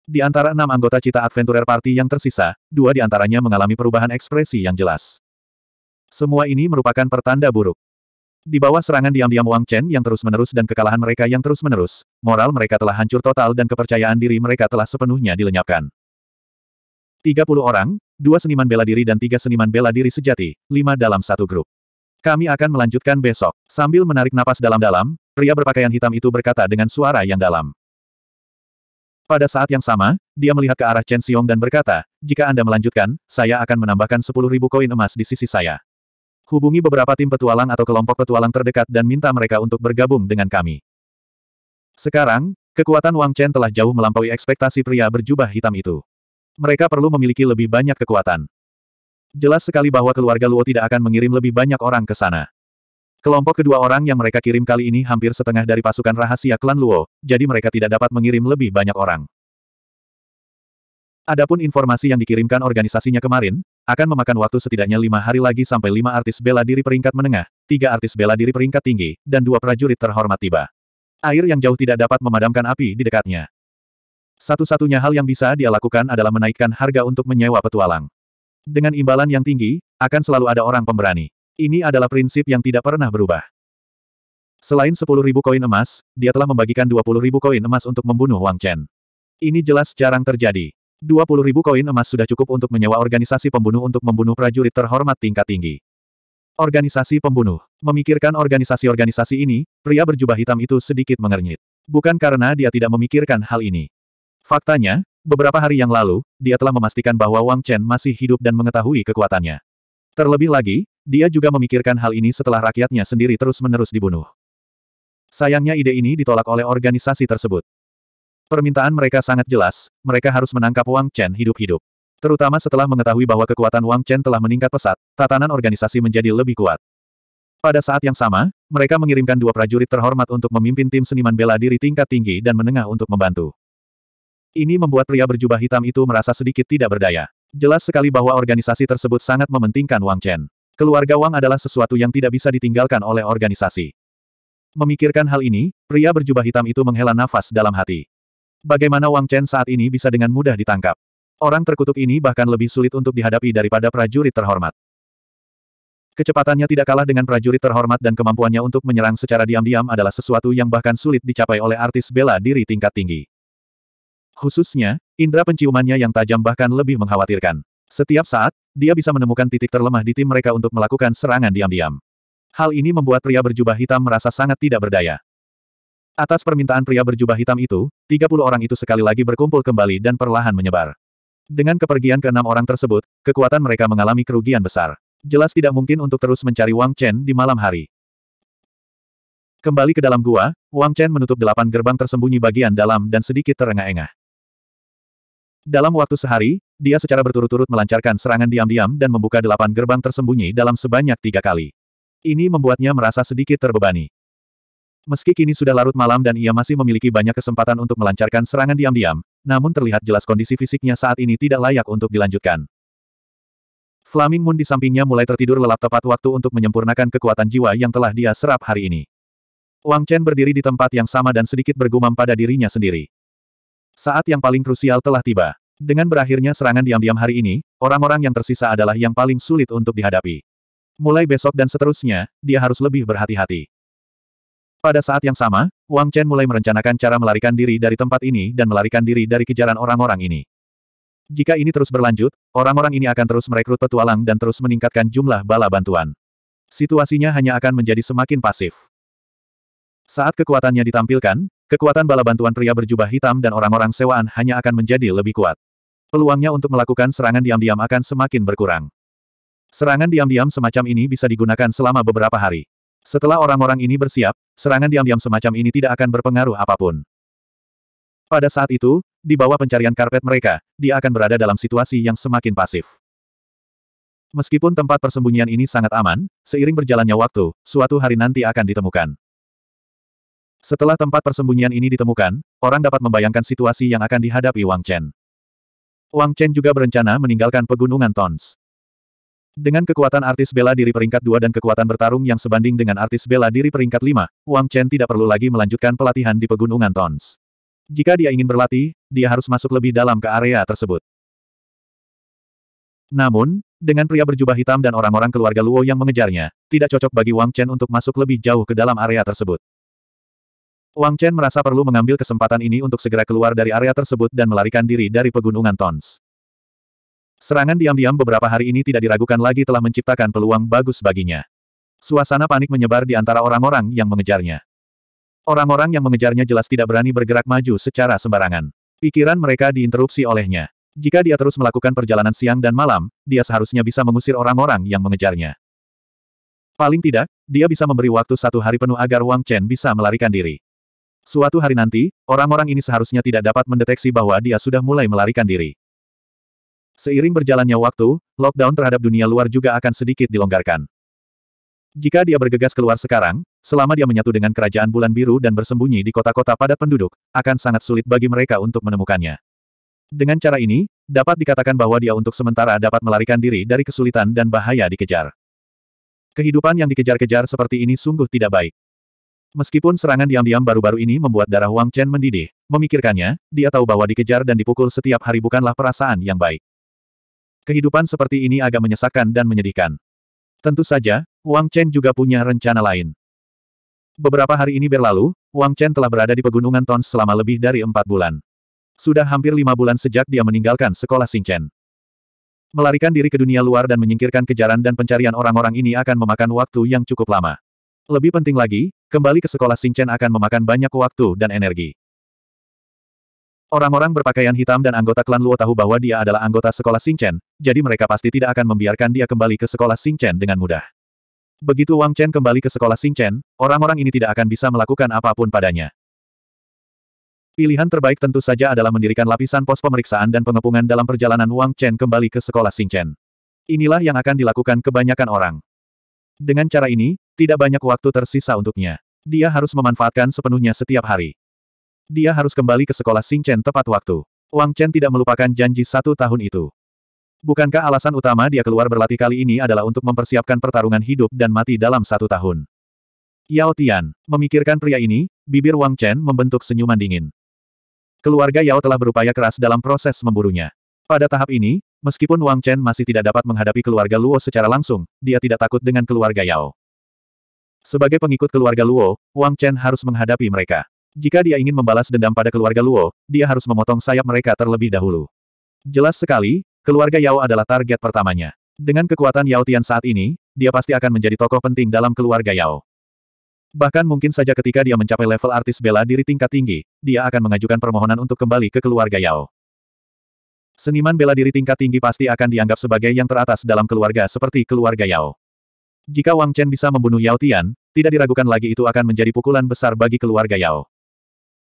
Di antara enam anggota Cita Adventurer Party yang tersisa, dua di antaranya mengalami perubahan ekspresi yang jelas. Semua ini merupakan pertanda buruk. Di bawah serangan diam-diam Wang Chen yang terus-menerus dan kekalahan mereka yang terus-menerus, moral mereka telah hancur total dan kepercayaan diri mereka telah sepenuhnya dilenyapkan. 30 orang, dua seniman bela diri dan tiga seniman bela diri sejati, lima dalam satu grup. Kami akan melanjutkan besok. Sambil menarik napas dalam-dalam, pria berpakaian hitam itu berkata dengan suara yang dalam. Pada saat yang sama, dia melihat ke arah Chen Xiong dan berkata, jika Anda melanjutkan, saya akan menambahkan 10.000 koin emas di sisi saya. Hubungi beberapa tim petualang atau kelompok petualang terdekat dan minta mereka untuk bergabung dengan kami. Sekarang, kekuatan Wang Chen telah jauh melampaui ekspektasi pria berjubah hitam itu. Mereka perlu memiliki lebih banyak kekuatan. Jelas sekali bahwa keluarga Luo tidak akan mengirim lebih banyak orang ke sana. Kelompok kedua orang yang mereka kirim kali ini hampir setengah dari pasukan rahasia klan Luo, jadi mereka tidak dapat mengirim lebih banyak orang. Adapun informasi yang dikirimkan organisasinya kemarin, akan memakan waktu setidaknya lima hari lagi sampai lima artis bela diri peringkat menengah, tiga artis bela diri peringkat tinggi, dan dua prajurit terhormat tiba. Air yang jauh tidak dapat memadamkan api di dekatnya. Satu-satunya hal yang bisa dia lakukan adalah menaikkan harga untuk menyewa petualang. Dengan imbalan yang tinggi, akan selalu ada orang pemberani. Ini adalah prinsip yang tidak pernah berubah. Selain 10.000 koin emas, dia telah membagikan 20.000 koin emas untuk membunuh Wang Chen. Ini jelas jarang terjadi. 20.000 koin emas sudah cukup untuk menyewa organisasi pembunuh untuk membunuh prajurit terhormat tingkat tinggi. Organisasi pembunuh. Memikirkan organisasi-organisasi ini, pria berjubah hitam itu sedikit mengernyit. Bukan karena dia tidak memikirkan hal ini. Faktanya, Beberapa hari yang lalu, dia telah memastikan bahwa Wang Chen masih hidup dan mengetahui kekuatannya. Terlebih lagi, dia juga memikirkan hal ini setelah rakyatnya sendiri terus-menerus dibunuh. Sayangnya ide ini ditolak oleh organisasi tersebut. Permintaan mereka sangat jelas, mereka harus menangkap Wang Chen hidup-hidup. Terutama setelah mengetahui bahwa kekuatan Wang Chen telah meningkat pesat, tatanan organisasi menjadi lebih kuat. Pada saat yang sama, mereka mengirimkan dua prajurit terhormat untuk memimpin tim seniman bela diri tingkat tinggi dan menengah untuk membantu. Ini membuat pria berjubah hitam itu merasa sedikit tidak berdaya. Jelas sekali bahwa organisasi tersebut sangat mementingkan Wang Chen. Keluarga Wang adalah sesuatu yang tidak bisa ditinggalkan oleh organisasi. Memikirkan hal ini, pria berjubah hitam itu menghela nafas dalam hati. Bagaimana Wang Chen saat ini bisa dengan mudah ditangkap? Orang terkutuk ini bahkan lebih sulit untuk dihadapi daripada prajurit terhormat. Kecepatannya tidak kalah dengan prajurit terhormat dan kemampuannya untuk menyerang secara diam-diam adalah sesuatu yang bahkan sulit dicapai oleh artis bela diri tingkat tinggi. Khususnya, indera penciumannya yang tajam bahkan lebih mengkhawatirkan. Setiap saat, dia bisa menemukan titik terlemah di tim mereka untuk melakukan serangan diam-diam. Hal ini membuat pria berjubah hitam merasa sangat tidak berdaya. Atas permintaan pria berjubah hitam itu, 30 orang itu sekali lagi berkumpul kembali dan perlahan menyebar. Dengan kepergian keenam orang tersebut, kekuatan mereka mengalami kerugian besar. Jelas tidak mungkin untuk terus mencari Wang Chen di malam hari. Kembali ke dalam gua, Wang Chen menutup delapan gerbang tersembunyi bagian dalam dan sedikit terengah-engah. Dalam waktu sehari, dia secara berturut-turut melancarkan serangan diam-diam dan membuka delapan gerbang tersembunyi dalam sebanyak tiga kali. Ini membuatnya merasa sedikit terbebani. Meski kini sudah larut malam dan ia masih memiliki banyak kesempatan untuk melancarkan serangan diam-diam, namun terlihat jelas kondisi fisiknya saat ini tidak layak untuk dilanjutkan. Flaming Moon di sampingnya mulai tertidur lelap tepat waktu untuk menyempurnakan kekuatan jiwa yang telah dia serap hari ini. Wang Chen berdiri di tempat yang sama dan sedikit bergumam pada dirinya sendiri. Saat yang paling krusial telah tiba. Dengan berakhirnya serangan diam-diam hari ini, orang-orang yang tersisa adalah yang paling sulit untuk dihadapi. Mulai besok dan seterusnya, dia harus lebih berhati-hati. Pada saat yang sama, Wang Chen mulai merencanakan cara melarikan diri dari tempat ini dan melarikan diri dari kejaran orang-orang ini. Jika ini terus berlanjut, orang-orang ini akan terus merekrut petualang dan terus meningkatkan jumlah bala bantuan. Situasinya hanya akan menjadi semakin pasif. Saat kekuatannya ditampilkan, Kekuatan bala bantuan pria berjubah hitam dan orang-orang sewaan hanya akan menjadi lebih kuat. Peluangnya untuk melakukan serangan diam-diam akan semakin berkurang. Serangan diam-diam semacam ini bisa digunakan selama beberapa hari. Setelah orang-orang ini bersiap, serangan diam-diam semacam ini tidak akan berpengaruh apapun. Pada saat itu, di bawah pencarian karpet mereka, dia akan berada dalam situasi yang semakin pasif. Meskipun tempat persembunyian ini sangat aman, seiring berjalannya waktu, suatu hari nanti akan ditemukan. Setelah tempat persembunyian ini ditemukan, orang dapat membayangkan situasi yang akan dihadapi Wang Chen. Wang Chen juga berencana meninggalkan pegunungan Tons. Dengan kekuatan artis bela diri peringkat 2 dan kekuatan bertarung yang sebanding dengan artis bela diri peringkat 5, Wang Chen tidak perlu lagi melanjutkan pelatihan di pegunungan Tons. Jika dia ingin berlatih, dia harus masuk lebih dalam ke area tersebut. Namun, dengan pria berjubah hitam dan orang-orang keluarga Luo yang mengejarnya, tidak cocok bagi Wang Chen untuk masuk lebih jauh ke dalam area tersebut. Wang Chen merasa perlu mengambil kesempatan ini untuk segera keluar dari area tersebut dan melarikan diri dari pegunungan Tons. Serangan diam-diam beberapa hari ini tidak diragukan lagi telah menciptakan peluang bagus baginya. Suasana panik menyebar di antara orang-orang yang mengejarnya. Orang-orang yang mengejarnya jelas tidak berani bergerak maju secara sembarangan. Pikiran mereka diinterupsi olehnya. Jika dia terus melakukan perjalanan siang dan malam, dia seharusnya bisa mengusir orang-orang yang mengejarnya. Paling tidak, dia bisa memberi waktu satu hari penuh agar Wang Chen bisa melarikan diri. Suatu hari nanti, orang-orang ini seharusnya tidak dapat mendeteksi bahwa dia sudah mulai melarikan diri. Seiring berjalannya waktu, lockdown terhadap dunia luar juga akan sedikit dilonggarkan. Jika dia bergegas keluar sekarang, selama dia menyatu dengan kerajaan bulan biru dan bersembunyi di kota-kota padat penduduk, akan sangat sulit bagi mereka untuk menemukannya. Dengan cara ini, dapat dikatakan bahwa dia untuk sementara dapat melarikan diri dari kesulitan dan bahaya dikejar. Kehidupan yang dikejar-kejar seperti ini sungguh tidak baik. Meskipun serangan diam-diam baru-baru ini membuat darah Wang Chen mendidih, memikirkannya, dia tahu bahwa dikejar dan dipukul setiap hari bukanlah perasaan yang baik. Kehidupan seperti ini agak menyesakkan dan menyedihkan. Tentu saja, Wang Chen juga punya rencana lain. Beberapa hari ini berlalu, Wang Chen telah berada di pegunungan Tons selama lebih dari empat bulan. Sudah hampir lima bulan sejak dia meninggalkan sekolah Chen. Melarikan diri ke dunia luar dan menyingkirkan kejaran dan pencarian orang-orang ini akan memakan waktu yang cukup lama. Lebih penting lagi, Kembali ke sekolah Singchen akan memakan banyak waktu dan energi. Orang-orang berpakaian hitam dan anggota klan Luo tahu bahwa dia adalah anggota sekolah Singchen, jadi mereka pasti tidak akan membiarkan dia kembali ke sekolah Singchen dengan mudah. Begitu Wang Chen kembali ke sekolah Singchen, orang-orang ini tidak akan bisa melakukan apapun padanya. Pilihan terbaik tentu saja adalah mendirikan lapisan pos pemeriksaan dan pengepungan dalam perjalanan Wang Chen kembali ke sekolah Singchen. Inilah yang akan dilakukan kebanyakan orang. Dengan cara ini, tidak banyak waktu tersisa untuknya. Dia harus memanfaatkan sepenuhnya setiap hari. Dia harus kembali ke sekolah Sing Chen tepat waktu. Wang Chen tidak melupakan janji satu tahun itu. Bukankah alasan utama dia keluar berlatih kali ini adalah untuk mempersiapkan pertarungan hidup dan mati dalam satu tahun? Yao Tian, memikirkan pria ini, bibir Wang Chen membentuk senyuman dingin. Keluarga Yao telah berupaya keras dalam proses memburunya. Pada tahap ini, meskipun Wang Chen masih tidak dapat menghadapi keluarga Luo secara langsung, dia tidak takut dengan keluarga Yao. Sebagai pengikut keluarga Luo, Wang Chen harus menghadapi mereka. Jika dia ingin membalas dendam pada keluarga Luo, dia harus memotong sayap mereka terlebih dahulu. Jelas sekali, keluarga Yao adalah target pertamanya. Dengan kekuatan Yao Tian saat ini, dia pasti akan menjadi tokoh penting dalam keluarga Yao. Bahkan mungkin saja ketika dia mencapai level artis bela diri tingkat tinggi, dia akan mengajukan permohonan untuk kembali ke keluarga Yao. Seniman bela diri tingkat tinggi pasti akan dianggap sebagai yang teratas dalam keluarga seperti keluarga Yao. Jika Wang Chen bisa membunuh Yao Tian, tidak diragukan lagi itu akan menjadi pukulan besar bagi keluarga Yao.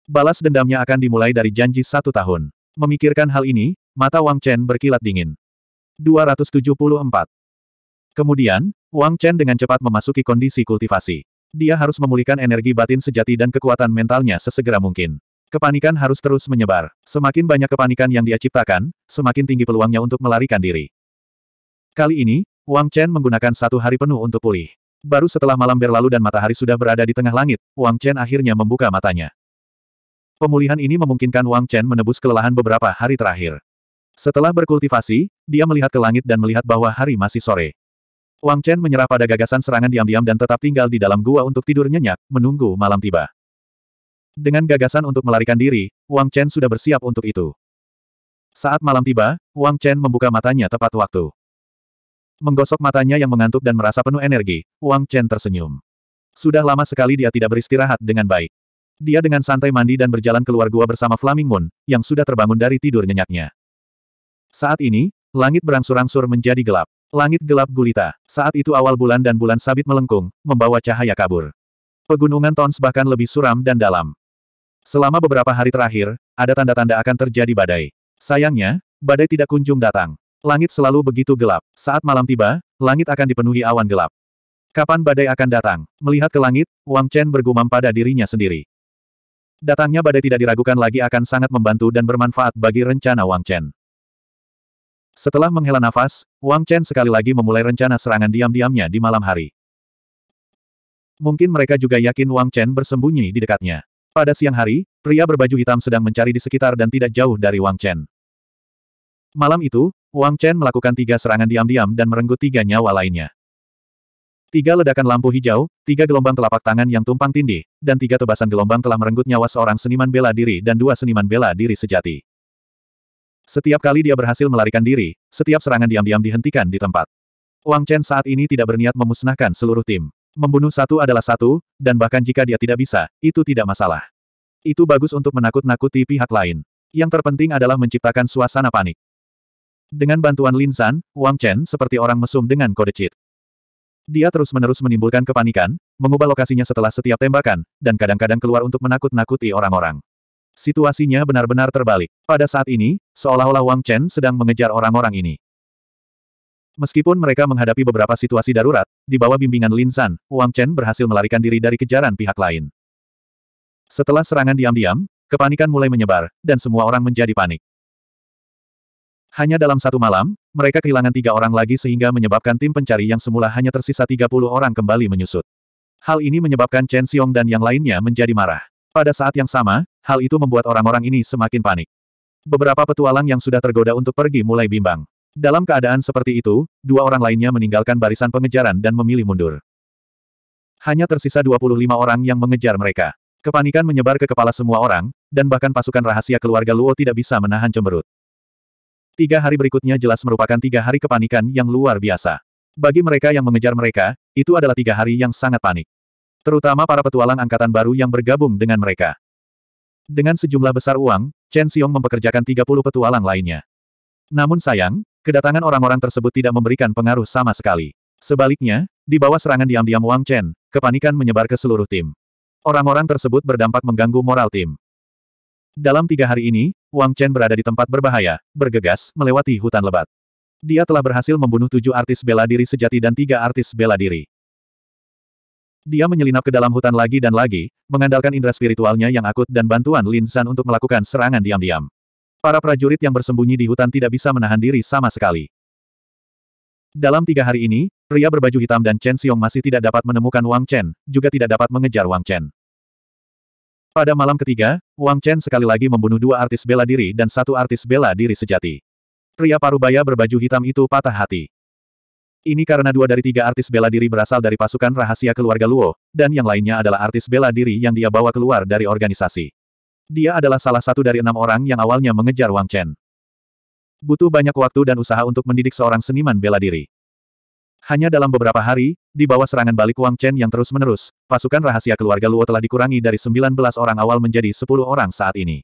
Balas dendamnya akan dimulai dari janji satu tahun. Memikirkan hal ini, mata Wang Chen berkilat dingin. 274. Kemudian, Wang Chen dengan cepat memasuki kondisi kultivasi. Dia harus memulihkan energi batin sejati dan kekuatan mentalnya sesegera mungkin. Kepanikan harus terus menyebar. Semakin banyak kepanikan yang dia ciptakan, semakin tinggi peluangnya untuk melarikan diri. Kali ini, Wang Chen menggunakan satu hari penuh untuk pulih. Baru setelah malam berlalu dan matahari sudah berada di tengah langit, Wang Chen akhirnya membuka matanya. Pemulihan ini memungkinkan Wang Chen menebus kelelahan beberapa hari terakhir. Setelah berkultivasi, dia melihat ke langit dan melihat bahwa hari masih sore. Wang Chen menyerah pada gagasan serangan diam-diam dan tetap tinggal di dalam gua untuk tidur nyenyak, menunggu malam tiba. Dengan gagasan untuk melarikan diri, Wang Chen sudah bersiap untuk itu. Saat malam tiba, Wang Chen membuka matanya tepat waktu menggosok matanya yang mengantuk dan merasa penuh energi, Wang Chen tersenyum. Sudah lama sekali dia tidak beristirahat dengan baik. Dia dengan santai mandi dan berjalan keluar gua bersama Flaming Moon, yang sudah terbangun dari tidur nyenyaknya. Saat ini, langit berangsur-angsur menjadi gelap. Langit gelap gulita. Saat itu awal bulan dan bulan sabit melengkung, membawa cahaya kabur. Pegunungan Tons bahkan lebih suram dan dalam. Selama beberapa hari terakhir, ada tanda-tanda akan terjadi badai. Sayangnya, badai tidak kunjung datang. Langit selalu begitu gelap. Saat malam tiba, langit akan dipenuhi awan gelap. Kapan badai akan datang? Melihat ke langit, Wang Chen bergumam pada dirinya sendiri. Datangnya badai tidak diragukan lagi akan sangat membantu dan bermanfaat bagi rencana Wang Chen. Setelah menghela nafas, Wang Chen sekali lagi memulai rencana serangan diam-diamnya di malam hari. Mungkin mereka juga yakin Wang Chen bersembunyi di dekatnya. Pada siang hari, pria berbaju hitam sedang mencari di sekitar dan tidak jauh dari Wang Chen. Malam itu, Wang Chen melakukan tiga serangan diam-diam dan merenggut tiga nyawa lainnya. Tiga ledakan lampu hijau, tiga gelombang telapak tangan yang tumpang tindih, dan tiga tebasan gelombang telah merenggut nyawa seorang seniman bela diri dan dua seniman bela diri sejati. Setiap kali dia berhasil melarikan diri, setiap serangan diam-diam dihentikan di tempat. Wang Chen saat ini tidak berniat memusnahkan seluruh tim. Membunuh satu adalah satu, dan bahkan jika dia tidak bisa, itu tidak masalah. Itu bagus untuk menakut-nakuti pihak lain. Yang terpenting adalah menciptakan suasana panik. Dengan bantuan Lin San, Wang Chen seperti orang mesum dengan kode cheat. Dia terus-menerus menimbulkan kepanikan, mengubah lokasinya setelah setiap tembakan, dan kadang-kadang keluar untuk menakut-nakuti orang-orang. Situasinya benar-benar terbalik. Pada saat ini, seolah-olah Wang Chen sedang mengejar orang-orang ini. Meskipun mereka menghadapi beberapa situasi darurat, di bawah bimbingan Lin San, Wang Chen berhasil melarikan diri dari kejaran pihak lain. Setelah serangan diam-diam, kepanikan mulai menyebar, dan semua orang menjadi panik. Hanya dalam satu malam, mereka kehilangan tiga orang lagi sehingga menyebabkan tim pencari yang semula hanya tersisa 30 orang kembali menyusut. Hal ini menyebabkan Chen Xiong dan yang lainnya menjadi marah. Pada saat yang sama, hal itu membuat orang-orang ini semakin panik. Beberapa petualang yang sudah tergoda untuk pergi mulai bimbang. Dalam keadaan seperti itu, dua orang lainnya meninggalkan barisan pengejaran dan memilih mundur. Hanya tersisa 25 orang yang mengejar mereka. Kepanikan menyebar ke kepala semua orang, dan bahkan pasukan rahasia keluarga Luo tidak bisa menahan cemberut. Tiga hari berikutnya jelas merupakan tiga hari kepanikan yang luar biasa. Bagi mereka yang mengejar mereka, itu adalah tiga hari yang sangat panik. Terutama para petualang angkatan baru yang bergabung dengan mereka. Dengan sejumlah besar uang, Chen Xiong mempekerjakan 30 petualang lainnya. Namun sayang, kedatangan orang-orang tersebut tidak memberikan pengaruh sama sekali. Sebaliknya, di bawah serangan diam-diam Wang Chen, kepanikan menyebar ke seluruh tim. Orang-orang tersebut berdampak mengganggu moral tim. Dalam tiga hari ini, Wang Chen berada di tempat berbahaya, bergegas, melewati hutan lebat. Dia telah berhasil membunuh tujuh artis bela diri sejati dan tiga artis bela diri. Dia menyelinap ke dalam hutan lagi dan lagi, mengandalkan indera spiritualnya yang akut dan bantuan Lin San untuk melakukan serangan diam-diam. Para prajurit yang bersembunyi di hutan tidak bisa menahan diri sama sekali. Dalam tiga hari ini, pria berbaju hitam dan Chen Xiong masih tidak dapat menemukan Wang Chen, juga tidak dapat mengejar Wang Chen. Pada malam ketiga, Wang Chen sekali lagi membunuh dua artis bela diri dan satu artis bela diri sejati. Pria parubaya berbaju hitam itu patah hati. Ini karena dua dari tiga artis bela diri berasal dari pasukan rahasia keluarga Luo, dan yang lainnya adalah artis bela diri yang dia bawa keluar dari organisasi. Dia adalah salah satu dari enam orang yang awalnya mengejar Wang Chen. Butuh banyak waktu dan usaha untuk mendidik seorang seniman bela diri. Hanya dalam beberapa hari, di bawah serangan balik Wang Chen yang terus-menerus, pasukan rahasia keluarga Luo telah dikurangi dari 19 orang awal menjadi 10 orang saat ini.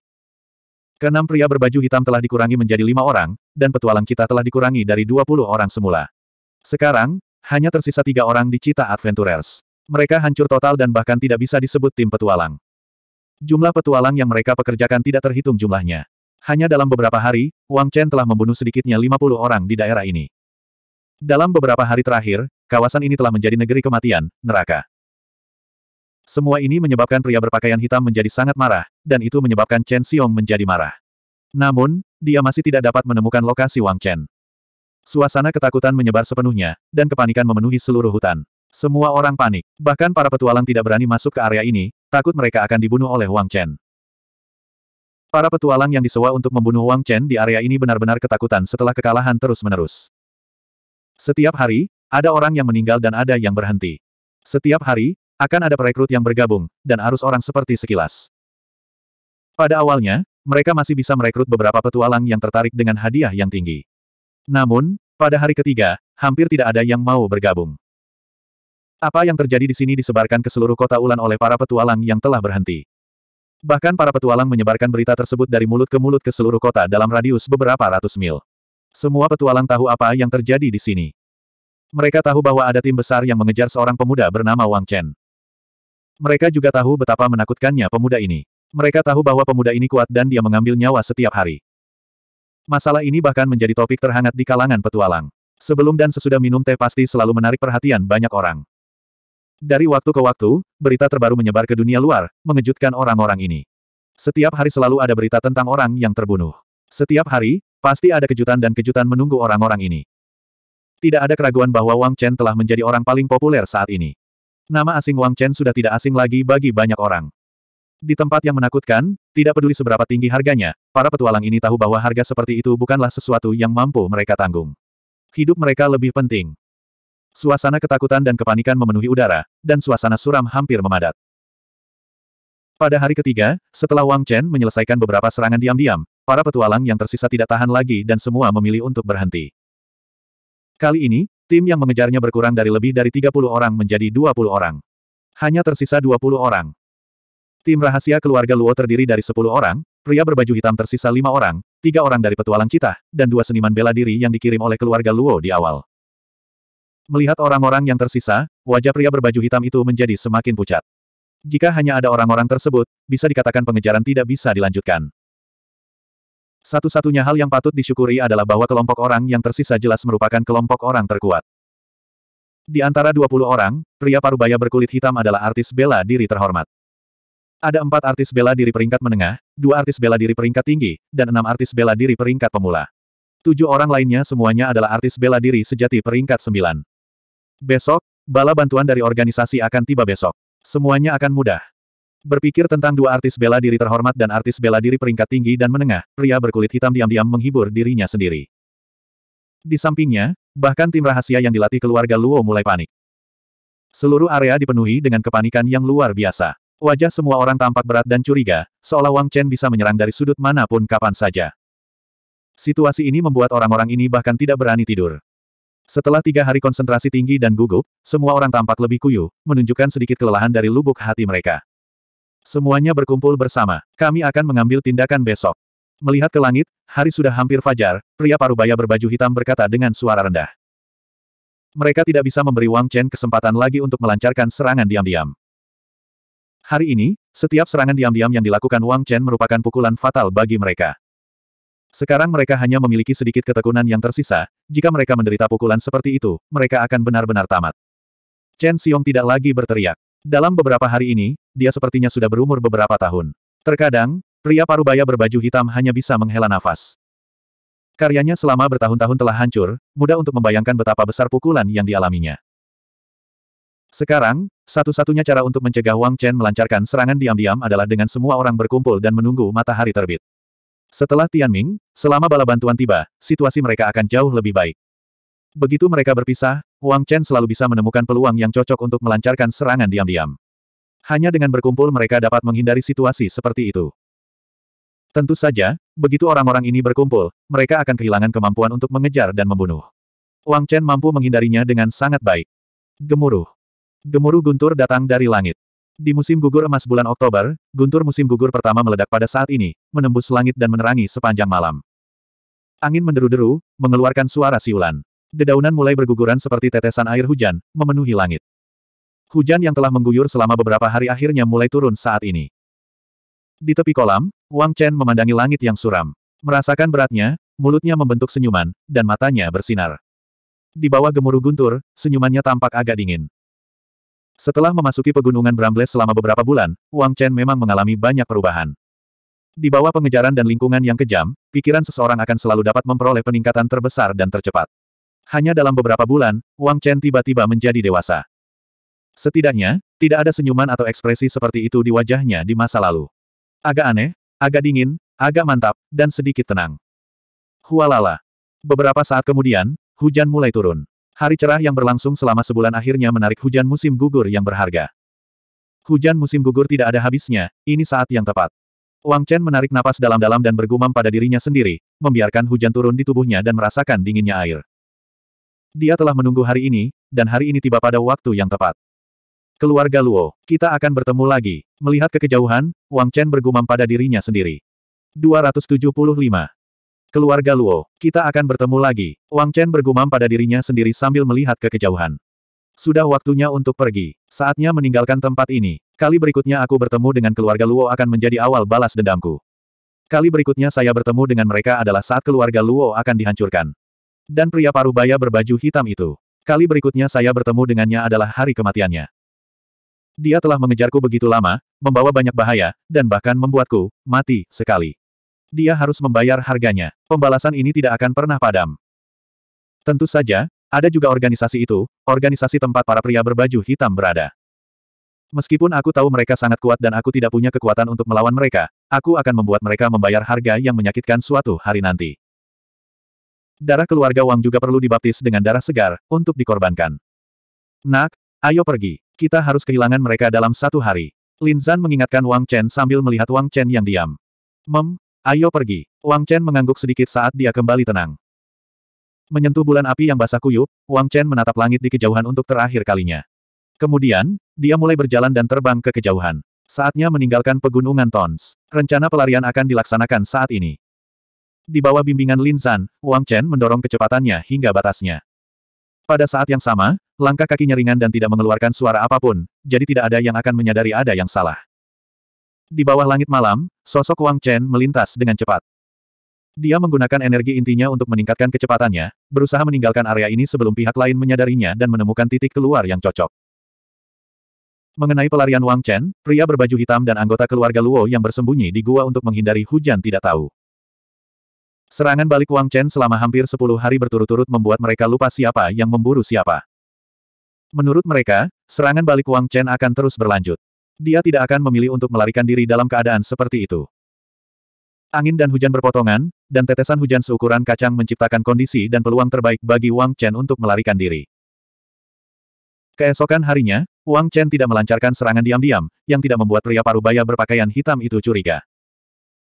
Keenam pria berbaju hitam telah dikurangi menjadi lima orang, dan petualang kita telah dikurangi dari 20 orang semula. Sekarang, hanya tersisa tiga orang di Cita Adventurers. Mereka hancur total dan bahkan tidak bisa disebut tim petualang. Jumlah petualang yang mereka pekerjakan tidak terhitung jumlahnya. Hanya dalam beberapa hari, Wang Chen telah membunuh sedikitnya 50 orang di daerah ini. Dalam beberapa hari terakhir, kawasan ini telah menjadi negeri kematian, neraka. Semua ini menyebabkan pria berpakaian hitam menjadi sangat marah, dan itu menyebabkan Chen Xiong menjadi marah. Namun, dia masih tidak dapat menemukan lokasi Wang Chen. Suasana ketakutan menyebar sepenuhnya, dan kepanikan memenuhi seluruh hutan. Semua orang panik, bahkan para petualang tidak berani masuk ke area ini, takut mereka akan dibunuh oleh Wang Chen. Para petualang yang disewa untuk membunuh Wang Chen di area ini benar-benar ketakutan setelah kekalahan terus-menerus. Setiap hari, ada orang yang meninggal dan ada yang berhenti. Setiap hari, akan ada perekrut yang bergabung, dan arus orang seperti sekilas. Pada awalnya, mereka masih bisa merekrut beberapa petualang yang tertarik dengan hadiah yang tinggi. Namun, pada hari ketiga, hampir tidak ada yang mau bergabung. Apa yang terjadi di sini disebarkan ke seluruh kota Ulan oleh para petualang yang telah berhenti. Bahkan para petualang menyebarkan berita tersebut dari mulut ke mulut ke seluruh kota dalam radius beberapa ratus mil. Semua petualang tahu apa yang terjadi di sini. Mereka tahu bahwa ada tim besar yang mengejar seorang pemuda bernama Wang Chen. Mereka juga tahu betapa menakutkannya pemuda ini. Mereka tahu bahwa pemuda ini kuat dan dia mengambil nyawa setiap hari. Masalah ini bahkan menjadi topik terhangat di kalangan petualang. Sebelum dan sesudah minum teh pasti selalu menarik perhatian banyak orang. Dari waktu ke waktu, berita terbaru menyebar ke dunia luar, mengejutkan orang-orang ini. Setiap hari selalu ada berita tentang orang yang terbunuh. Setiap hari, pasti ada kejutan dan kejutan menunggu orang-orang ini. Tidak ada keraguan bahwa Wang Chen telah menjadi orang paling populer saat ini. Nama asing Wang Chen sudah tidak asing lagi bagi banyak orang. Di tempat yang menakutkan, tidak peduli seberapa tinggi harganya, para petualang ini tahu bahwa harga seperti itu bukanlah sesuatu yang mampu mereka tanggung. Hidup mereka lebih penting. Suasana ketakutan dan kepanikan memenuhi udara, dan suasana suram hampir memadat. Pada hari ketiga, setelah Wang Chen menyelesaikan beberapa serangan diam-diam, Para petualang yang tersisa tidak tahan lagi dan semua memilih untuk berhenti. Kali ini, tim yang mengejarnya berkurang dari lebih dari 30 orang menjadi 20 orang. Hanya tersisa 20 orang. Tim rahasia keluarga Luo terdiri dari 10 orang, pria berbaju hitam tersisa 5 orang, tiga orang dari petualang cita, dan dua seniman bela diri yang dikirim oleh keluarga Luo di awal. Melihat orang-orang yang tersisa, wajah pria berbaju hitam itu menjadi semakin pucat. Jika hanya ada orang-orang tersebut, bisa dikatakan pengejaran tidak bisa dilanjutkan. Satu-satunya hal yang patut disyukuri adalah bahwa kelompok orang yang tersisa jelas merupakan kelompok orang terkuat. Di antara 20 orang, pria parubaya berkulit hitam adalah artis bela diri terhormat. Ada empat artis bela diri peringkat menengah, dua artis bela diri peringkat tinggi, dan enam artis bela diri peringkat pemula. Tujuh orang lainnya semuanya adalah artis bela diri sejati peringkat sembilan. Besok, bala bantuan dari organisasi akan tiba besok. Semuanya akan mudah. Berpikir tentang dua artis bela diri terhormat dan artis bela diri peringkat tinggi dan menengah, pria berkulit hitam diam-diam menghibur dirinya sendiri. Di sampingnya, bahkan tim rahasia yang dilatih keluarga Luo mulai panik. Seluruh area dipenuhi dengan kepanikan yang luar biasa. Wajah semua orang tampak berat dan curiga, seolah Wang Chen bisa menyerang dari sudut manapun kapan saja. Situasi ini membuat orang-orang ini bahkan tidak berani tidur. Setelah tiga hari konsentrasi tinggi dan gugup, semua orang tampak lebih kuyuh, menunjukkan sedikit kelelahan dari lubuk hati mereka. Semuanya berkumpul bersama. Kami akan mengambil tindakan besok. Melihat ke langit, hari sudah hampir fajar, pria parubaya berbaju hitam berkata dengan suara rendah. Mereka tidak bisa memberi Wang Chen kesempatan lagi untuk melancarkan serangan diam-diam. Hari ini, setiap serangan diam-diam yang dilakukan Wang Chen merupakan pukulan fatal bagi mereka. Sekarang mereka hanya memiliki sedikit ketekunan yang tersisa, jika mereka menderita pukulan seperti itu, mereka akan benar-benar tamat. Chen Xiong tidak lagi berteriak. Dalam beberapa hari ini, dia sepertinya sudah berumur beberapa tahun. Terkadang, pria parubaya berbaju hitam hanya bisa menghela nafas. Karyanya selama bertahun-tahun telah hancur, mudah untuk membayangkan betapa besar pukulan yang dialaminya. Sekarang, satu-satunya cara untuk mencegah Wang Chen melancarkan serangan diam-diam adalah dengan semua orang berkumpul dan menunggu matahari terbit. Setelah Tian Ming, selama bala bantuan tiba, situasi mereka akan jauh lebih baik. Begitu mereka berpisah, Wang Chen selalu bisa menemukan peluang yang cocok untuk melancarkan serangan diam-diam. Hanya dengan berkumpul mereka dapat menghindari situasi seperti itu. Tentu saja, begitu orang-orang ini berkumpul, mereka akan kehilangan kemampuan untuk mengejar dan membunuh. Wang Chen mampu menghindarinya dengan sangat baik. Gemuruh. Gemuruh guntur datang dari langit. Di musim gugur emas bulan Oktober, guntur musim gugur pertama meledak pada saat ini, menembus langit dan menerangi sepanjang malam. Angin menderu-deru, mengeluarkan suara siulan. Dedaunan mulai berguguran seperti tetesan air hujan, memenuhi langit. Hujan yang telah mengguyur selama beberapa hari akhirnya mulai turun saat ini. Di tepi kolam, Wang Chen memandangi langit yang suram. Merasakan beratnya, mulutnya membentuk senyuman, dan matanya bersinar. Di bawah gemuruh guntur, senyumannya tampak agak dingin. Setelah memasuki pegunungan Brambles selama beberapa bulan, Wang Chen memang mengalami banyak perubahan. Di bawah pengejaran dan lingkungan yang kejam, pikiran seseorang akan selalu dapat memperoleh peningkatan terbesar dan tercepat. Hanya dalam beberapa bulan, Wang Chen tiba-tiba menjadi dewasa. Setidaknya, tidak ada senyuman atau ekspresi seperti itu di wajahnya di masa lalu. Agak aneh, agak dingin, agak mantap, dan sedikit tenang. Hualala. Beberapa saat kemudian, hujan mulai turun. Hari cerah yang berlangsung selama sebulan akhirnya menarik hujan musim gugur yang berharga. Hujan musim gugur tidak ada habisnya, ini saat yang tepat. Wang Chen menarik napas dalam-dalam dan bergumam pada dirinya sendiri, membiarkan hujan turun di tubuhnya dan merasakan dinginnya air. Dia telah menunggu hari ini, dan hari ini tiba pada waktu yang tepat. Keluarga Luo, kita akan bertemu lagi. Melihat ke kejauhan, Wang Chen bergumam pada dirinya sendiri. 275. Keluarga Luo, kita akan bertemu lagi. Wang Chen bergumam pada dirinya sendiri sambil melihat ke kejauhan. Sudah waktunya untuk pergi. Saatnya meninggalkan tempat ini. Kali berikutnya aku bertemu dengan keluarga Luo akan menjadi awal balas dendamku. Kali berikutnya saya bertemu dengan mereka adalah saat keluarga Luo akan dihancurkan. Dan pria parubaya berbaju hitam itu. Kali berikutnya saya bertemu dengannya adalah hari kematiannya. Dia telah mengejarku begitu lama, membawa banyak bahaya, dan bahkan membuatku mati sekali. Dia harus membayar harganya. Pembalasan ini tidak akan pernah padam. Tentu saja, ada juga organisasi itu, organisasi tempat para pria berbaju hitam berada. Meskipun aku tahu mereka sangat kuat dan aku tidak punya kekuatan untuk melawan mereka, aku akan membuat mereka membayar harga yang menyakitkan suatu hari nanti. Darah keluarga Wang juga perlu dibaptis dengan darah segar, untuk dikorbankan. Nak, ayo pergi. Kita harus kehilangan mereka dalam satu hari. Lin Zan mengingatkan Wang Chen sambil melihat Wang Chen yang diam. Mem, ayo pergi. Wang Chen mengangguk sedikit saat dia kembali tenang. Menyentuh bulan api yang basah kuyup, Wang Chen menatap langit di kejauhan untuk terakhir kalinya. Kemudian, dia mulai berjalan dan terbang ke kejauhan. Saatnya meninggalkan pegunungan Tons. Rencana pelarian akan dilaksanakan saat ini. Di bawah bimbingan Lin San, Wang Chen mendorong kecepatannya hingga batasnya. Pada saat yang sama, langkah kakinya ringan dan tidak mengeluarkan suara apapun, jadi tidak ada yang akan menyadari ada yang salah. Di bawah langit malam, sosok Wang Chen melintas dengan cepat. Dia menggunakan energi intinya untuk meningkatkan kecepatannya, berusaha meninggalkan area ini sebelum pihak lain menyadarinya dan menemukan titik keluar yang cocok. Mengenai pelarian Wang Chen, pria berbaju hitam dan anggota keluarga Luo yang bersembunyi di gua untuk menghindari hujan tidak tahu. Serangan balik Wang Chen selama hampir sepuluh hari berturut-turut membuat mereka lupa siapa yang memburu siapa. Menurut mereka, serangan balik Wang Chen akan terus berlanjut. Dia tidak akan memilih untuk melarikan diri dalam keadaan seperti itu. Angin dan hujan berpotongan, dan tetesan hujan seukuran kacang menciptakan kondisi dan peluang terbaik bagi Wang Chen untuk melarikan diri. Keesokan harinya, Wang Chen tidak melancarkan serangan diam-diam, yang tidak membuat pria parubaya berpakaian hitam itu curiga.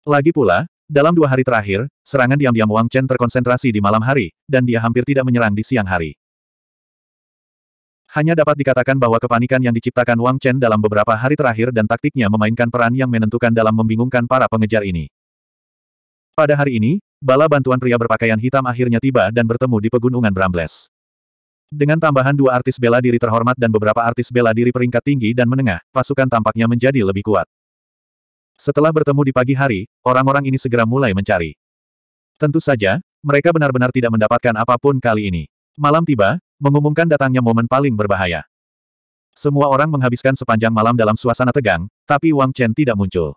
Lagi pula, dalam dua hari terakhir, serangan diam-diam Wang Chen terkonsentrasi di malam hari, dan dia hampir tidak menyerang di siang hari. Hanya dapat dikatakan bahwa kepanikan yang diciptakan Wang Chen dalam beberapa hari terakhir dan taktiknya memainkan peran yang menentukan dalam membingungkan para pengejar ini. Pada hari ini, bala bantuan pria berpakaian hitam akhirnya tiba dan bertemu di pegunungan Brambles. Dengan tambahan dua artis bela diri terhormat dan beberapa artis bela diri peringkat tinggi dan menengah, pasukan tampaknya menjadi lebih kuat. Setelah bertemu di pagi hari, orang-orang ini segera mulai mencari. Tentu saja, mereka benar-benar tidak mendapatkan apapun kali ini. Malam tiba, mengumumkan datangnya momen paling berbahaya. Semua orang menghabiskan sepanjang malam dalam suasana tegang, tapi Wang Chen tidak muncul.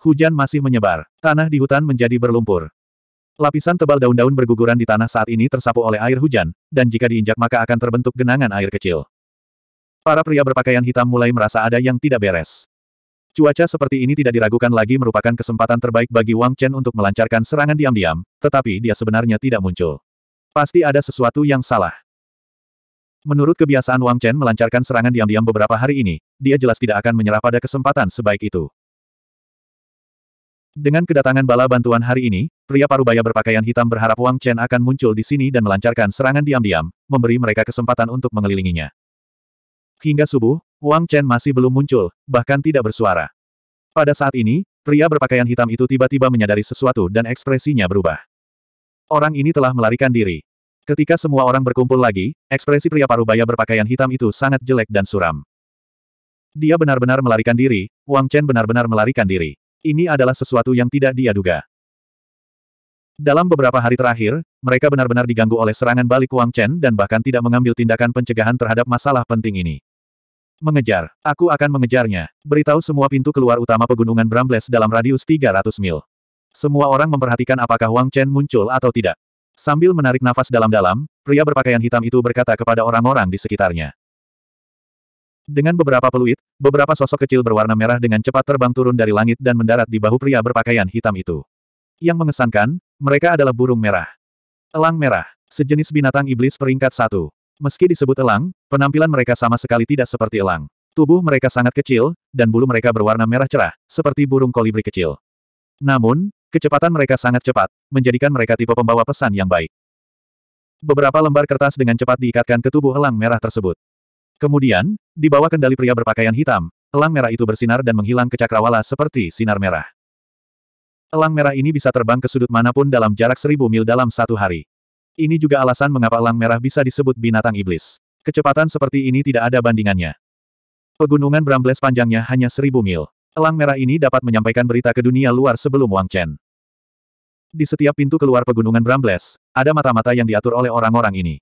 Hujan masih menyebar, tanah di hutan menjadi berlumpur. Lapisan tebal daun-daun berguguran di tanah saat ini tersapu oleh air hujan, dan jika diinjak maka akan terbentuk genangan air kecil. Para pria berpakaian hitam mulai merasa ada yang tidak beres. Cuaca seperti ini tidak diragukan lagi merupakan kesempatan terbaik bagi Wang Chen untuk melancarkan serangan diam-diam, tetapi dia sebenarnya tidak muncul. Pasti ada sesuatu yang salah. Menurut kebiasaan Wang Chen melancarkan serangan diam-diam beberapa hari ini, dia jelas tidak akan menyerah pada kesempatan sebaik itu. Dengan kedatangan bala bantuan hari ini, pria parubaya berpakaian hitam berharap Wang Chen akan muncul di sini dan melancarkan serangan diam-diam, memberi mereka kesempatan untuk mengelilinginya. Hingga subuh, Wang Chen masih belum muncul, bahkan tidak bersuara. Pada saat ini, pria berpakaian hitam itu tiba-tiba menyadari sesuatu dan ekspresinya berubah. Orang ini telah melarikan diri. Ketika semua orang berkumpul lagi, ekspresi pria parubaya berpakaian hitam itu sangat jelek dan suram. Dia benar-benar melarikan diri, Wang Chen benar-benar melarikan diri. Ini adalah sesuatu yang tidak dia duga. Dalam beberapa hari terakhir, mereka benar-benar diganggu oleh serangan balik Wang Chen dan bahkan tidak mengambil tindakan pencegahan terhadap masalah penting ini. Mengejar. Aku akan mengejarnya. Beritahu semua pintu keluar utama pegunungan Brambles dalam radius 300 mil. Semua orang memperhatikan apakah Wang Chen muncul atau tidak. Sambil menarik nafas dalam-dalam, pria berpakaian hitam itu berkata kepada orang-orang di sekitarnya. Dengan beberapa peluit, beberapa sosok kecil berwarna merah dengan cepat terbang turun dari langit dan mendarat di bahu pria berpakaian hitam itu. Yang mengesankan, mereka adalah burung merah. Elang merah, sejenis binatang iblis peringkat satu. Meski disebut elang, penampilan mereka sama sekali tidak seperti elang. Tubuh mereka sangat kecil, dan bulu mereka berwarna merah cerah, seperti burung kolibri kecil. Namun, kecepatan mereka sangat cepat, menjadikan mereka tipe pembawa pesan yang baik. Beberapa lembar kertas dengan cepat diikatkan ke tubuh elang merah tersebut. Kemudian, di bawah kendali pria berpakaian hitam, elang merah itu bersinar dan menghilang ke cakrawala seperti sinar merah. Elang merah ini bisa terbang ke sudut manapun dalam jarak seribu mil dalam satu hari. Ini juga alasan mengapa elang merah bisa disebut binatang iblis. Kecepatan seperti ini tidak ada bandingannya. Pegunungan Brambles panjangnya hanya seribu mil. Elang merah ini dapat menyampaikan berita ke dunia luar sebelum Wang Chen. Di setiap pintu keluar pegunungan Brambles, ada mata-mata yang diatur oleh orang-orang ini.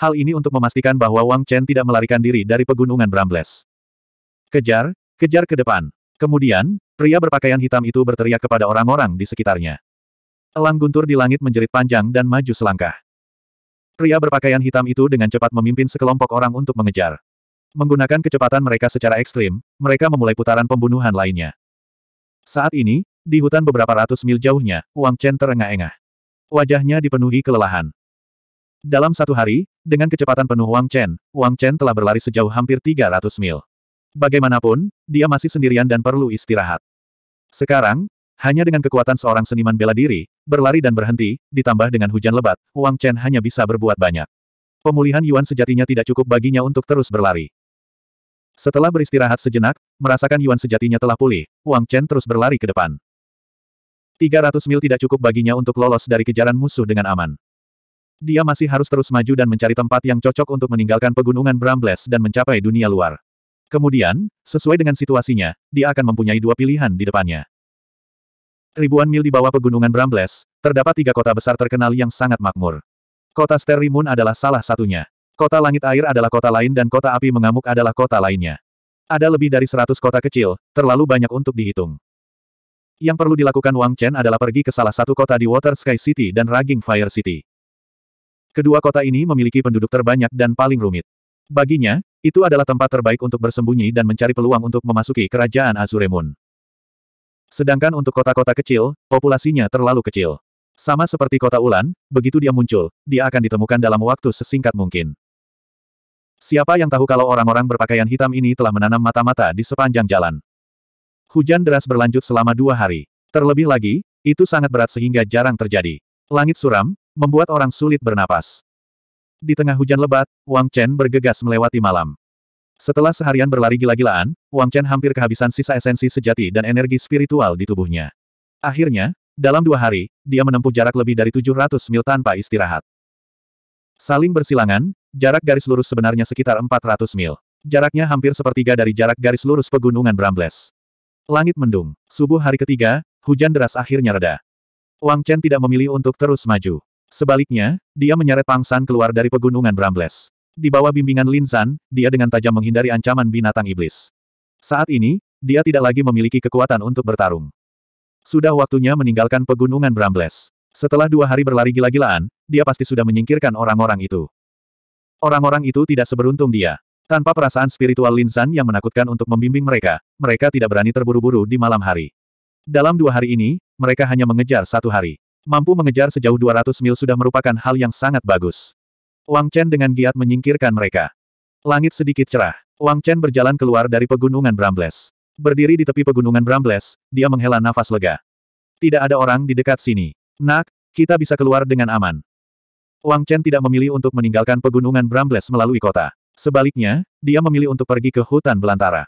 Hal ini untuk memastikan bahwa Wang Chen tidak melarikan diri dari pegunungan Brambles. Kejar, kejar ke depan. Kemudian, pria berpakaian hitam itu berteriak kepada orang-orang di sekitarnya. Elang guntur di langit menjerit panjang dan maju selangkah. Pria berpakaian hitam itu dengan cepat memimpin sekelompok orang untuk mengejar. Menggunakan kecepatan mereka secara ekstrim, mereka memulai putaran pembunuhan lainnya. Saat ini, di hutan beberapa ratus mil jauhnya, Wang Chen terengah-engah. Wajahnya dipenuhi kelelahan. Dalam satu hari, dengan kecepatan penuh Wang Chen, Wang Chen telah berlari sejauh hampir 300 mil. Bagaimanapun, dia masih sendirian dan perlu istirahat. Sekarang, hanya dengan kekuatan seorang seniman bela diri, berlari dan berhenti, ditambah dengan hujan lebat, Wang Chen hanya bisa berbuat banyak. Pemulihan Yuan sejatinya tidak cukup baginya untuk terus berlari. Setelah beristirahat sejenak, merasakan Yuan sejatinya telah pulih, Wang Chen terus berlari ke depan. 300 mil tidak cukup baginya untuk lolos dari kejaran musuh dengan aman. Dia masih harus terus maju dan mencari tempat yang cocok untuk meninggalkan pegunungan Brambles dan mencapai dunia luar. Kemudian, sesuai dengan situasinya, dia akan mempunyai dua pilihan di depannya. Ribuan mil di bawah pegunungan Brambles, terdapat tiga kota besar terkenal yang sangat makmur. Kota Sterry adalah salah satunya. Kota Langit Air adalah kota lain dan kota Api Mengamuk adalah kota lainnya. Ada lebih dari seratus kota kecil, terlalu banyak untuk dihitung. Yang perlu dilakukan Wang Chen adalah pergi ke salah satu kota di Water Sky City dan Raging Fire City. Kedua kota ini memiliki penduduk terbanyak dan paling rumit. Baginya, itu adalah tempat terbaik untuk bersembunyi dan mencari peluang untuk memasuki kerajaan Azuremon. Sedangkan untuk kota-kota kecil, populasinya terlalu kecil. Sama seperti kota Ulan, begitu dia muncul, dia akan ditemukan dalam waktu sesingkat mungkin. Siapa yang tahu kalau orang-orang berpakaian hitam ini telah menanam mata-mata di sepanjang jalan. Hujan deras berlanjut selama dua hari. Terlebih lagi, itu sangat berat sehingga jarang terjadi. Langit suram, membuat orang sulit bernapas. Di tengah hujan lebat, Wang Chen bergegas melewati malam. Setelah seharian berlari gila-gilaan, Wang Chen hampir kehabisan sisa esensi sejati dan energi spiritual di tubuhnya. Akhirnya, dalam dua hari, dia menempuh jarak lebih dari 700 mil tanpa istirahat. Saling bersilangan, jarak garis lurus sebenarnya sekitar 400 mil. Jaraknya hampir sepertiga dari jarak garis lurus pegunungan Brambles. Langit mendung. Subuh hari ketiga, hujan deras akhirnya reda. Wang Chen tidak memilih untuk terus maju. Sebaliknya, dia menyeret Pang San keluar dari pegunungan Brambles. Di bawah bimbingan Lin San, dia dengan tajam menghindari ancaman binatang iblis. Saat ini, dia tidak lagi memiliki kekuatan untuk bertarung. Sudah waktunya meninggalkan pegunungan Brambles. Setelah dua hari berlari gila-gilaan, dia pasti sudah menyingkirkan orang-orang itu. Orang-orang itu tidak seberuntung dia. Tanpa perasaan spiritual Lin San yang menakutkan untuk membimbing mereka, mereka tidak berani terburu-buru di malam hari. Dalam dua hari ini, mereka hanya mengejar satu hari. Mampu mengejar sejauh 200 mil sudah merupakan hal yang sangat bagus. Wang Chen dengan giat menyingkirkan mereka. Langit sedikit cerah. Wang Chen berjalan keluar dari pegunungan Brambles. Berdiri di tepi pegunungan Brambles, dia menghela nafas lega. Tidak ada orang di dekat sini. Nak, kita bisa keluar dengan aman. Wang Chen tidak memilih untuk meninggalkan pegunungan Brambles melalui kota. Sebaliknya, dia memilih untuk pergi ke hutan belantara.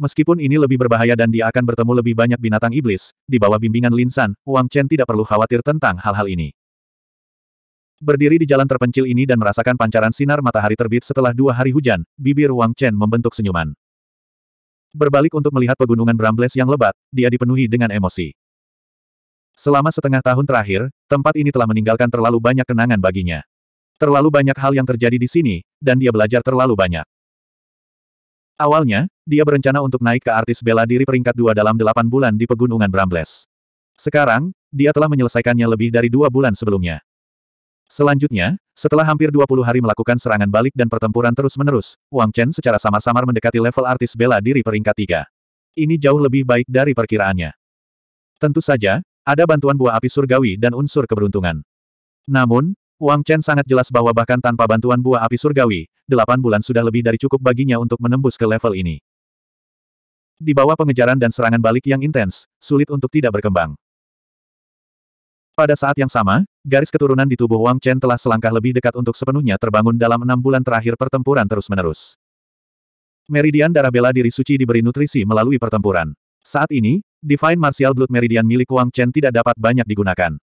Meskipun ini lebih berbahaya dan dia akan bertemu lebih banyak binatang iblis, di bawah bimbingan Linsan, Wang Chen tidak perlu khawatir tentang hal-hal ini. Berdiri di jalan terpencil ini dan merasakan pancaran sinar matahari terbit setelah dua hari hujan, bibir Wang Chen membentuk senyuman. Berbalik untuk melihat pegunungan Brambles yang lebat, dia dipenuhi dengan emosi. Selama setengah tahun terakhir, tempat ini telah meninggalkan terlalu banyak kenangan baginya. Terlalu banyak hal yang terjadi di sini, dan dia belajar terlalu banyak. Awalnya, dia berencana untuk naik ke artis bela diri peringkat dua dalam delapan bulan di Pegunungan Brambles. Sekarang, dia telah menyelesaikannya lebih dari dua bulan sebelumnya. Selanjutnya, setelah hampir 20 hari melakukan serangan balik dan pertempuran terus-menerus, Wang Chen secara samar-samar mendekati level artis bela diri peringkat 3. Ini jauh lebih baik dari perkiraannya. Tentu saja, ada bantuan buah api surgawi dan unsur keberuntungan. Namun, Wang Chen sangat jelas bahwa bahkan tanpa bantuan buah api surgawi, 8 bulan sudah lebih dari cukup baginya untuk menembus ke level ini. Di bawah pengejaran dan serangan balik yang intens, sulit untuk tidak berkembang. Pada saat yang sama, Garis keturunan di tubuh Wang Chen telah selangkah lebih dekat untuk sepenuhnya terbangun dalam enam bulan terakhir pertempuran terus-menerus. Meridian darah bela diri suci diberi nutrisi melalui pertempuran. Saat ini, Divine Martial Blood Meridian milik Wang Chen tidak dapat banyak digunakan.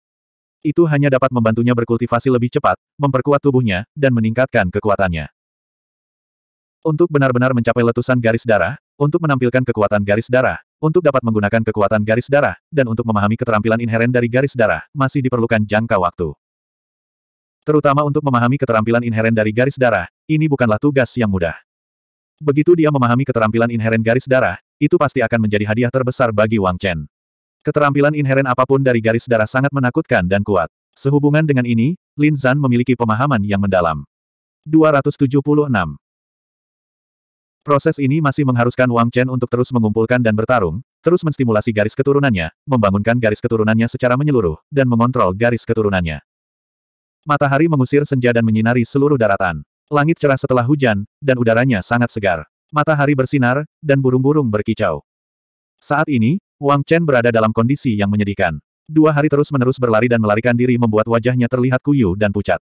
Itu hanya dapat membantunya berkultivasi lebih cepat, memperkuat tubuhnya, dan meningkatkan kekuatannya. Untuk benar-benar mencapai letusan garis darah, untuk menampilkan kekuatan garis darah, untuk dapat menggunakan kekuatan garis darah, dan untuk memahami keterampilan inheren dari garis darah, masih diperlukan jangka waktu. Terutama untuk memahami keterampilan inheren dari garis darah, ini bukanlah tugas yang mudah. Begitu dia memahami keterampilan inheren garis darah, itu pasti akan menjadi hadiah terbesar bagi Wang Chen. Keterampilan inheren apapun dari garis darah sangat menakutkan dan kuat. Sehubungan dengan ini, Lin Zan memiliki pemahaman yang mendalam. 276 Proses ini masih mengharuskan Wang Chen untuk terus mengumpulkan dan bertarung, terus menstimulasi garis keturunannya, membangunkan garis keturunannya secara menyeluruh, dan mengontrol garis keturunannya. Matahari mengusir senja dan menyinari seluruh daratan. Langit cerah setelah hujan, dan udaranya sangat segar. Matahari bersinar, dan burung-burung berkicau. Saat ini, Wang Chen berada dalam kondisi yang menyedihkan. Dua hari terus-menerus berlari dan melarikan diri membuat wajahnya terlihat kuyu dan pucat.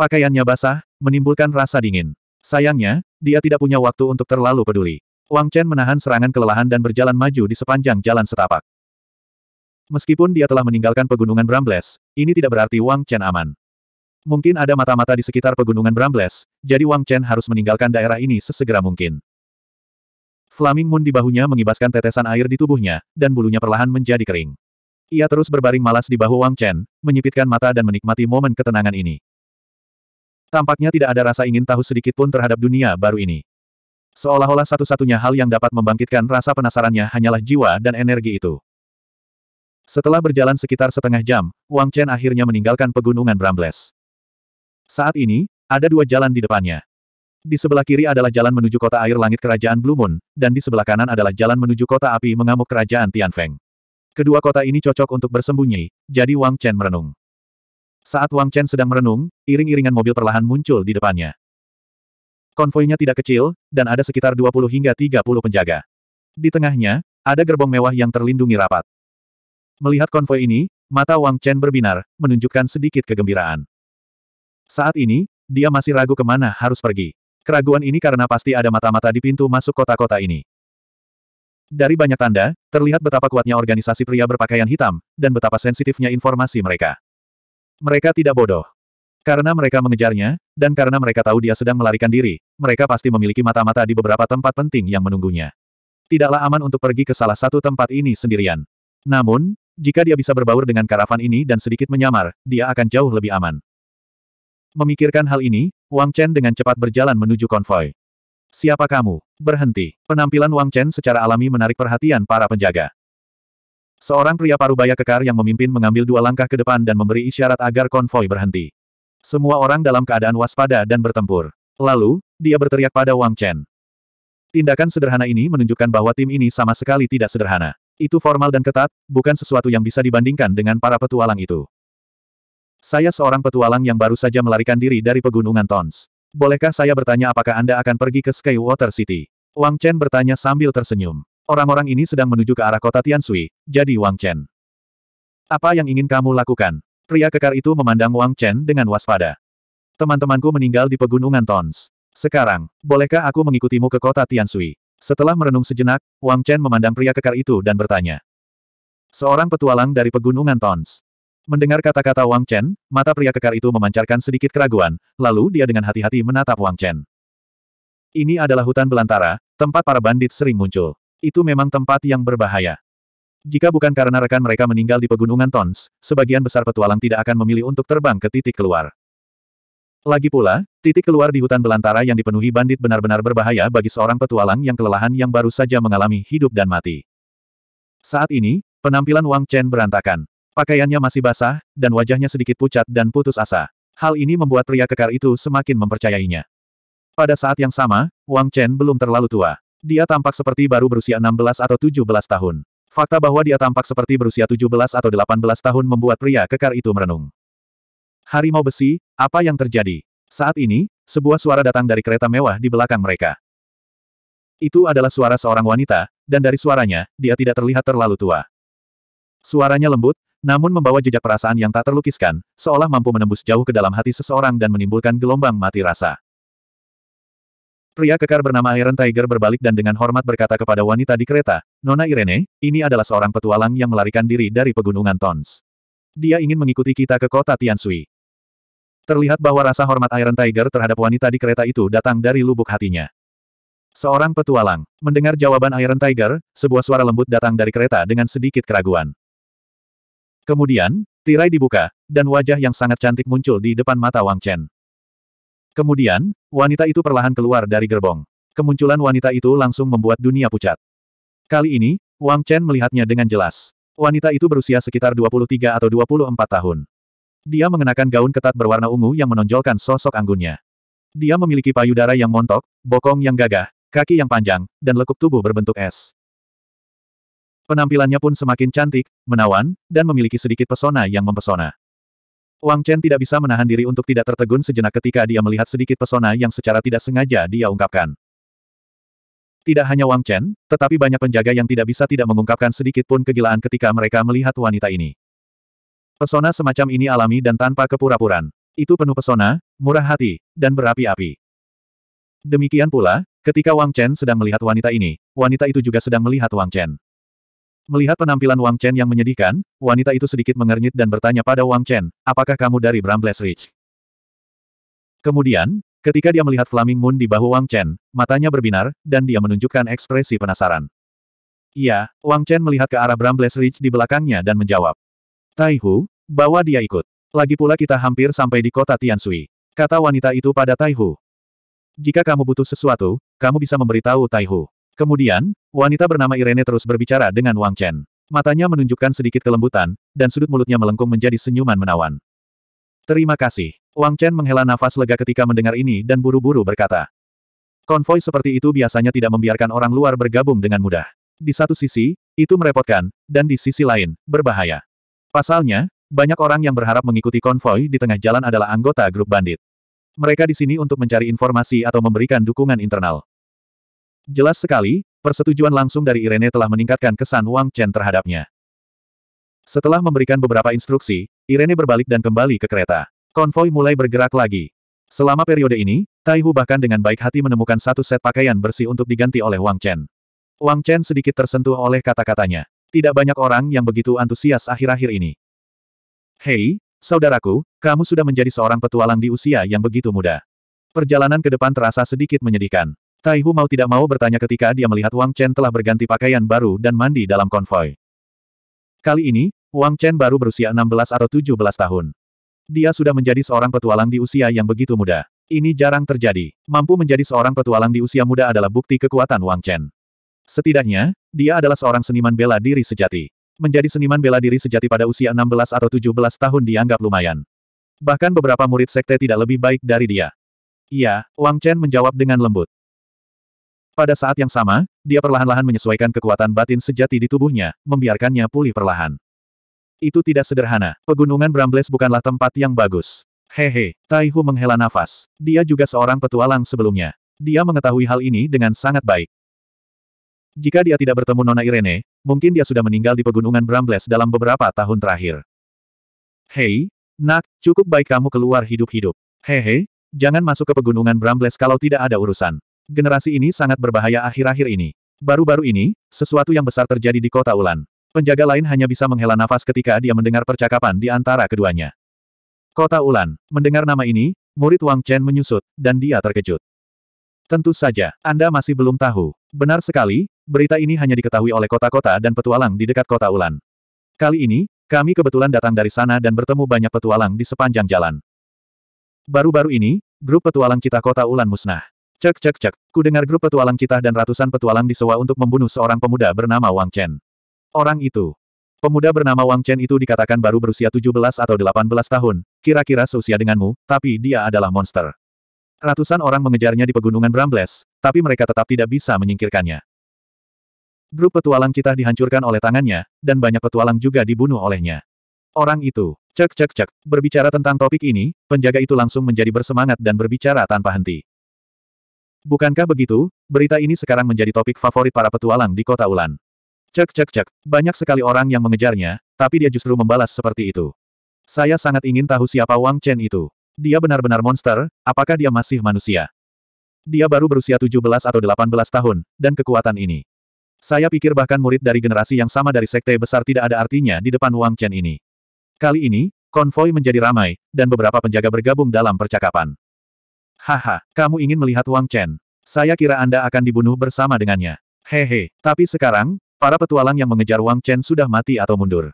Pakaiannya basah, menimbulkan rasa dingin. Sayangnya, dia tidak punya waktu untuk terlalu peduli. Wang Chen menahan serangan kelelahan dan berjalan maju di sepanjang jalan setapak. Meskipun dia telah meninggalkan pegunungan Brambles, ini tidak berarti Wang Chen aman. Mungkin ada mata-mata di sekitar pegunungan Brambles, jadi Wang Chen harus meninggalkan daerah ini sesegera mungkin. Flaming Moon di bahunya mengibaskan tetesan air di tubuhnya, dan bulunya perlahan menjadi kering. Ia terus berbaring malas di bahu Wang Chen, menyipitkan mata dan menikmati momen ketenangan ini. Tampaknya tidak ada rasa ingin tahu sedikit pun terhadap dunia baru ini. Seolah-olah satu-satunya hal yang dapat membangkitkan rasa penasarannya hanyalah jiwa dan energi itu. Setelah berjalan sekitar setengah jam, Wang Chen akhirnya meninggalkan pegunungan Brambles. Saat ini, ada dua jalan di depannya. Di sebelah kiri adalah jalan menuju kota air langit kerajaan Blue Moon, dan di sebelah kanan adalah jalan menuju kota api mengamuk kerajaan Tianfeng. Kedua kota ini cocok untuk bersembunyi, jadi Wang Chen merenung. Saat Wang Chen sedang merenung, iring-iringan mobil perlahan muncul di depannya. Konvoinya tidak kecil, dan ada sekitar 20 hingga 30 penjaga. Di tengahnya, ada gerbong mewah yang terlindungi rapat. Melihat konvoi ini, mata Wang Chen berbinar, menunjukkan sedikit kegembiraan. Saat ini, dia masih ragu kemana harus pergi. Keraguan ini karena pasti ada mata-mata di pintu masuk kota-kota ini. Dari banyak tanda, terlihat betapa kuatnya organisasi pria berpakaian hitam, dan betapa sensitifnya informasi mereka. Mereka tidak bodoh. Karena mereka mengejarnya, dan karena mereka tahu dia sedang melarikan diri, mereka pasti memiliki mata-mata di beberapa tempat penting yang menunggunya. Tidaklah aman untuk pergi ke salah satu tempat ini sendirian. Namun, jika dia bisa berbaur dengan karavan ini dan sedikit menyamar, dia akan jauh lebih aman. Memikirkan hal ini, Wang Chen dengan cepat berjalan menuju konvoi. Siapa kamu? Berhenti. Penampilan Wang Chen secara alami menarik perhatian para penjaga. Seorang pria parubaya kekar yang memimpin mengambil dua langkah ke depan dan memberi isyarat agar konvoi berhenti. Semua orang dalam keadaan waspada dan bertempur. Lalu, dia berteriak pada Wang Chen. Tindakan sederhana ini menunjukkan bahwa tim ini sama sekali tidak sederhana. Itu formal dan ketat, bukan sesuatu yang bisa dibandingkan dengan para petualang itu. Saya seorang petualang yang baru saja melarikan diri dari pegunungan Tons. Bolehkah saya bertanya apakah Anda akan pergi ke Skywater City? Wang Chen bertanya sambil tersenyum. Orang-orang ini sedang menuju ke arah kota Tiansui, jadi Wang Chen. Apa yang ingin kamu lakukan? Pria kekar itu memandang Wang Chen dengan waspada. Teman-temanku meninggal di pegunungan Tons. Sekarang, bolehkah aku mengikutimu ke kota Tiansui? Setelah merenung sejenak, Wang Chen memandang pria kekar itu dan bertanya. Seorang petualang dari pegunungan Tons. Mendengar kata-kata Wang Chen, mata pria kekar itu memancarkan sedikit keraguan, lalu dia dengan hati-hati menatap Wang Chen. Ini adalah hutan belantara, tempat para bandit sering muncul. Itu memang tempat yang berbahaya. Jika bukan karena rekan mereka meninggal di pegunungan Tons, sebagian besar petualang tidak akan memilih untuk terbang ke titik keluar. Lagi pula, titik keluar di hutan belantara yang dipenuhi bandit benar-benar berbahaya bagi seorang petualang yang kelelahan yang baru saja mengalami hidup dan mati. Saat ini, penampilan Wang Chen berantakan. Pakaiannya masih basah, dan wajahnya sedikit pucat dan putus asa. Hal ini membuat pria kekar itu semakin mempercayainya. Pada saat yang sama, Wang Chen belum terlalu tua. Dia tampak seperti baru berusia 16 atau 17 tahun. Fakta bahwa dia tampak seperti berusia 17 atau 18 tahun membuat pria kekar itu merenung. Harimau besi, apa yang terjadi? Saat ini, sebuah suara datang dari kereta mewah di belakang mereka. Itu adalah suara seorang wanita, dan dari suaranya, dia tidak terlihat terlalu tua. Suaranya lembut, namun membawa jejak perasaan yang tak terlukiskan, seolah mampu menembus jauh ke dalam hati seseorang dan menimbulkan gelombang mati rasa. Pria kekar bernama Iron Tiger berbalik dan dengan hormat berkata kepada wanita di kereta, Nona Irene, ini adalah seorang petualang yang melarikan diri dari pegunungan Tons. Dia ingin mengikuti kita ke kota Tiansui. Terlihat bahwa rasa hormat Iron Tiger terhadap wanita di kereta itu datang dari lubuk hatinya. Seorang petualang. Mendengar jawaban Iron Tiger, sebuah suara lembut datang dari kereta dengan sedikit keraguan. Kemudian, tirai dibuka, dan wajah yang sangat cantik muncul di depan mata Wang Chen. Kemudian, wanita itu perlahan keluar dari gerbong. Kemunculan wanita itu langsung membuat dunia pucat. Kali ini, Wang Chen melihatnya dengan jelas. Wanita itu berusia sekitar 23 atau 24 tahun. Dia mengenakan gaun ketat berwarna ungu yang menonjolkan sosok anggunnya. Dia memiliki payudara yang montok, bokong yang gagah, kaki yang panjang, dan lekuk tubuh berbentuk es. Penampilannya pun semakin cantik, menawan, dan memiliki sedikit pesona yang mempesona. Wang Chen tidak bisa menahan diri untuk tidak tertegun sejenak ketika dia melihat sedikit pesona yang secara tidak sengaja dia ungkapkan. Tidak hanya Wang Chen, tetapi banyak penjaga yang tidak bisa tidak mengungkapkan sedikit pun kegilaan ketika mereka melihat wanita ini. Pesona semacam ini alami dan tanpa kepura-puraan. Itu penuh pesona, murah hati, dan berapi-api. Demikian pula, ketika Wang Chen sedang melihat wanita ini, wanita itu juga sedang melihat Wang Chen. Melihat penampilan Wang Chen yang menyedihkan, wanita itu sedikit mengernyit dan bertanya pada Wang Chen, apakah kamu dari Brambles Ridge? Kemudian, ketika dia melihat Flaming Moon di bahu Wang Chen, matanya berbinar, dan dia menunjukkan ekspresi penasaran. Iya, Wang Chen melihat ke arah Brambles Ridge di belakangnya dan menjawab. Tai Hu, bawa dia ikut. Lagi pula kita hampir sampai di kota Tiansui. Kata wanita itu pada Tai Hu. Jika kamu butuh sesuatu, kamu bisa memberitahu Tai Hu. Kemudian, wanita bernama Irene terus berbicara dengan Wang Chen. Matanya menunjukkan sedikit kelembutan, dan sudut mulutnya melengkung menjadi senyuman menawan. Terima kasih. Wang Chen menghela nafas lega ketika mendengar ini dan buru-buru berkata. Konvoi seperti itu biasanya tidak membiarkan orang luar bergabung dengan mudah. Di satu sisi, itu merepotkan, dan di sisi lain, berbahaya. Pasalnya, banyak orang yang berharap mengikuti konvoi di tengah jalan adalah anggota grup bandit. Mereka di sini untuk mencari informasi atau memberikan dukungan internal. Jelas sekali, persetujuan langsung dari Irene telah meningkatkan kesan Wang Chen terhadapnya. Setelah memberikan beberapa instruksi, Irene berbalik dan kembali ke kereta. Konvoi mulai bergerak lagi. Selama periode ini, Taihu bahkan dengan baik hati menemukan satu set pakaian bersih untuk diganti oleh Wang Chen. Wang Chen sedikit tersentuh oleh kata-katanya. Tidak banyak orang yang begitu antusias akhir-akhir ini. Hei, saudaraku, kamu sudah menjadi seorang petualang di usia yang begitu muda. Perjalanan ke depan terasa sedikit menyedihkan. Taihu mau tidak mau bertanya ketika dia melihat Wang Chen telah berganti pakaian baru dan mandi dalam konvoi. Kali ini, Wang Chen baru berusia 16 atau 17 tahun. Dia sudah menjadi seorang petualang di usia yang begitu muda. Ini jarang terjadi. Mampu menjadi seorang petualang di usia muda adalah bukti kekuatan Wang Chen. Setidaknya, dia adalah seorang seniman bela diri sejati. Menjadi seniman bela diri sejati pada usia 16 atau 17 tahun dianggap lumayan. Bahkan beberapa murid sekte tidak lebih baik dari dia. Iya, Wang Chen menjawab dengan lembut. Pada saat yang sama, dia perlahan-lahan menyesuaikan kekuatan batin sejati di tubuhnya, membiarkannya pulih perlahan. Itu tidak sederhana. Pegunungan Brambles bukanlah tempat yang bagus. Hehe, Taihu menghela nafas. Dia juga seorang petualang sebelumnya. Dia mengetahui hal ini dengan sangat baik. Jika dia tidak bertemu Nona Irene, mungkin dia sudah meninggal di pegunungan Brambles dalam beberapa tahun terakhir. Hei, nak, cukup baik kamu keluar hidup-hidup. Hehe, jangan masuk ke pegunungan Brambles kalau tidak ada urusan. Generasi ini sangat berbahaya akhir-akhir ini. Baru-baru ini, sesuatu yang besar terjadi di kota Ulan. Penjaga lain hanya bisa menghela nafas ketika dia mendengar percakapan di antara keduanya. Kota Ulan, mendengar nama ini, murid Wang Chen menyusut, dan dia terkejut. Tentu saja, Anda masih belum tahu. Benar sekali, berita ini hanya diketahui oleh kota-kota dan petualang di dekat kota Ulan. Kali ini, kami kebetulan datang dari sana dan bertemu banyak petualang di sepanjang jalan. Baru-baru ini, grup petualang kita kota Ulan musnah. Cek cek cek, ku dengar grup petualang citah dan ratusan petualang disewa untuk membunuh seorang pemuda bernama Wang Chen. Orang itu. Pemuda bernama Wang Chen itu dikatakan baru berusia 17 atau 18 tahun, kira-kira seusia denganmu, tapi dia adalah monster. Ratusan orang mengejarnya di pegunungan Brambles, tapi mereka tetap tidak bisa menyingkirkannya. Grup petualang citah dihancurkan oleh tangannya, dan banyak petualang juga dibunuh olehnya. Orang itu, cek cek cek, berbicara tentang topik ini, penjaga itu langsung menjadi bersemangat dan berbicara tanpa henti. Bukankah begitu, berita ini sekarang menjadi topik favorit para petualang di kota Ulan. Cek cek cek, banyak sekali orang yang mengejarnya, tapi dia justru membalas seperti itu. Saya sangat ingin tahu siapa Wang Chen itu. Dia benar-benar monster, apakah dia masih manusia? Dia baru berusia 17 atau 18 tahun, dan kekuatan ini. Saya pikir bahkan murid dari generasi yang sama dari sekte besar tidak ada artinya di depan Wang Chen ini. Kali ini, konvoi menjadi ramai, dan beberapa penjaga bergabung dalam percakapan. Haha, kamu ingin melihat Wang Chen. Saya kira Anda akan dibunuh bersama dengannya. Hehe, tapi sekarang, para petualang yang mengejar Wang Chen sudah mati atau mundur.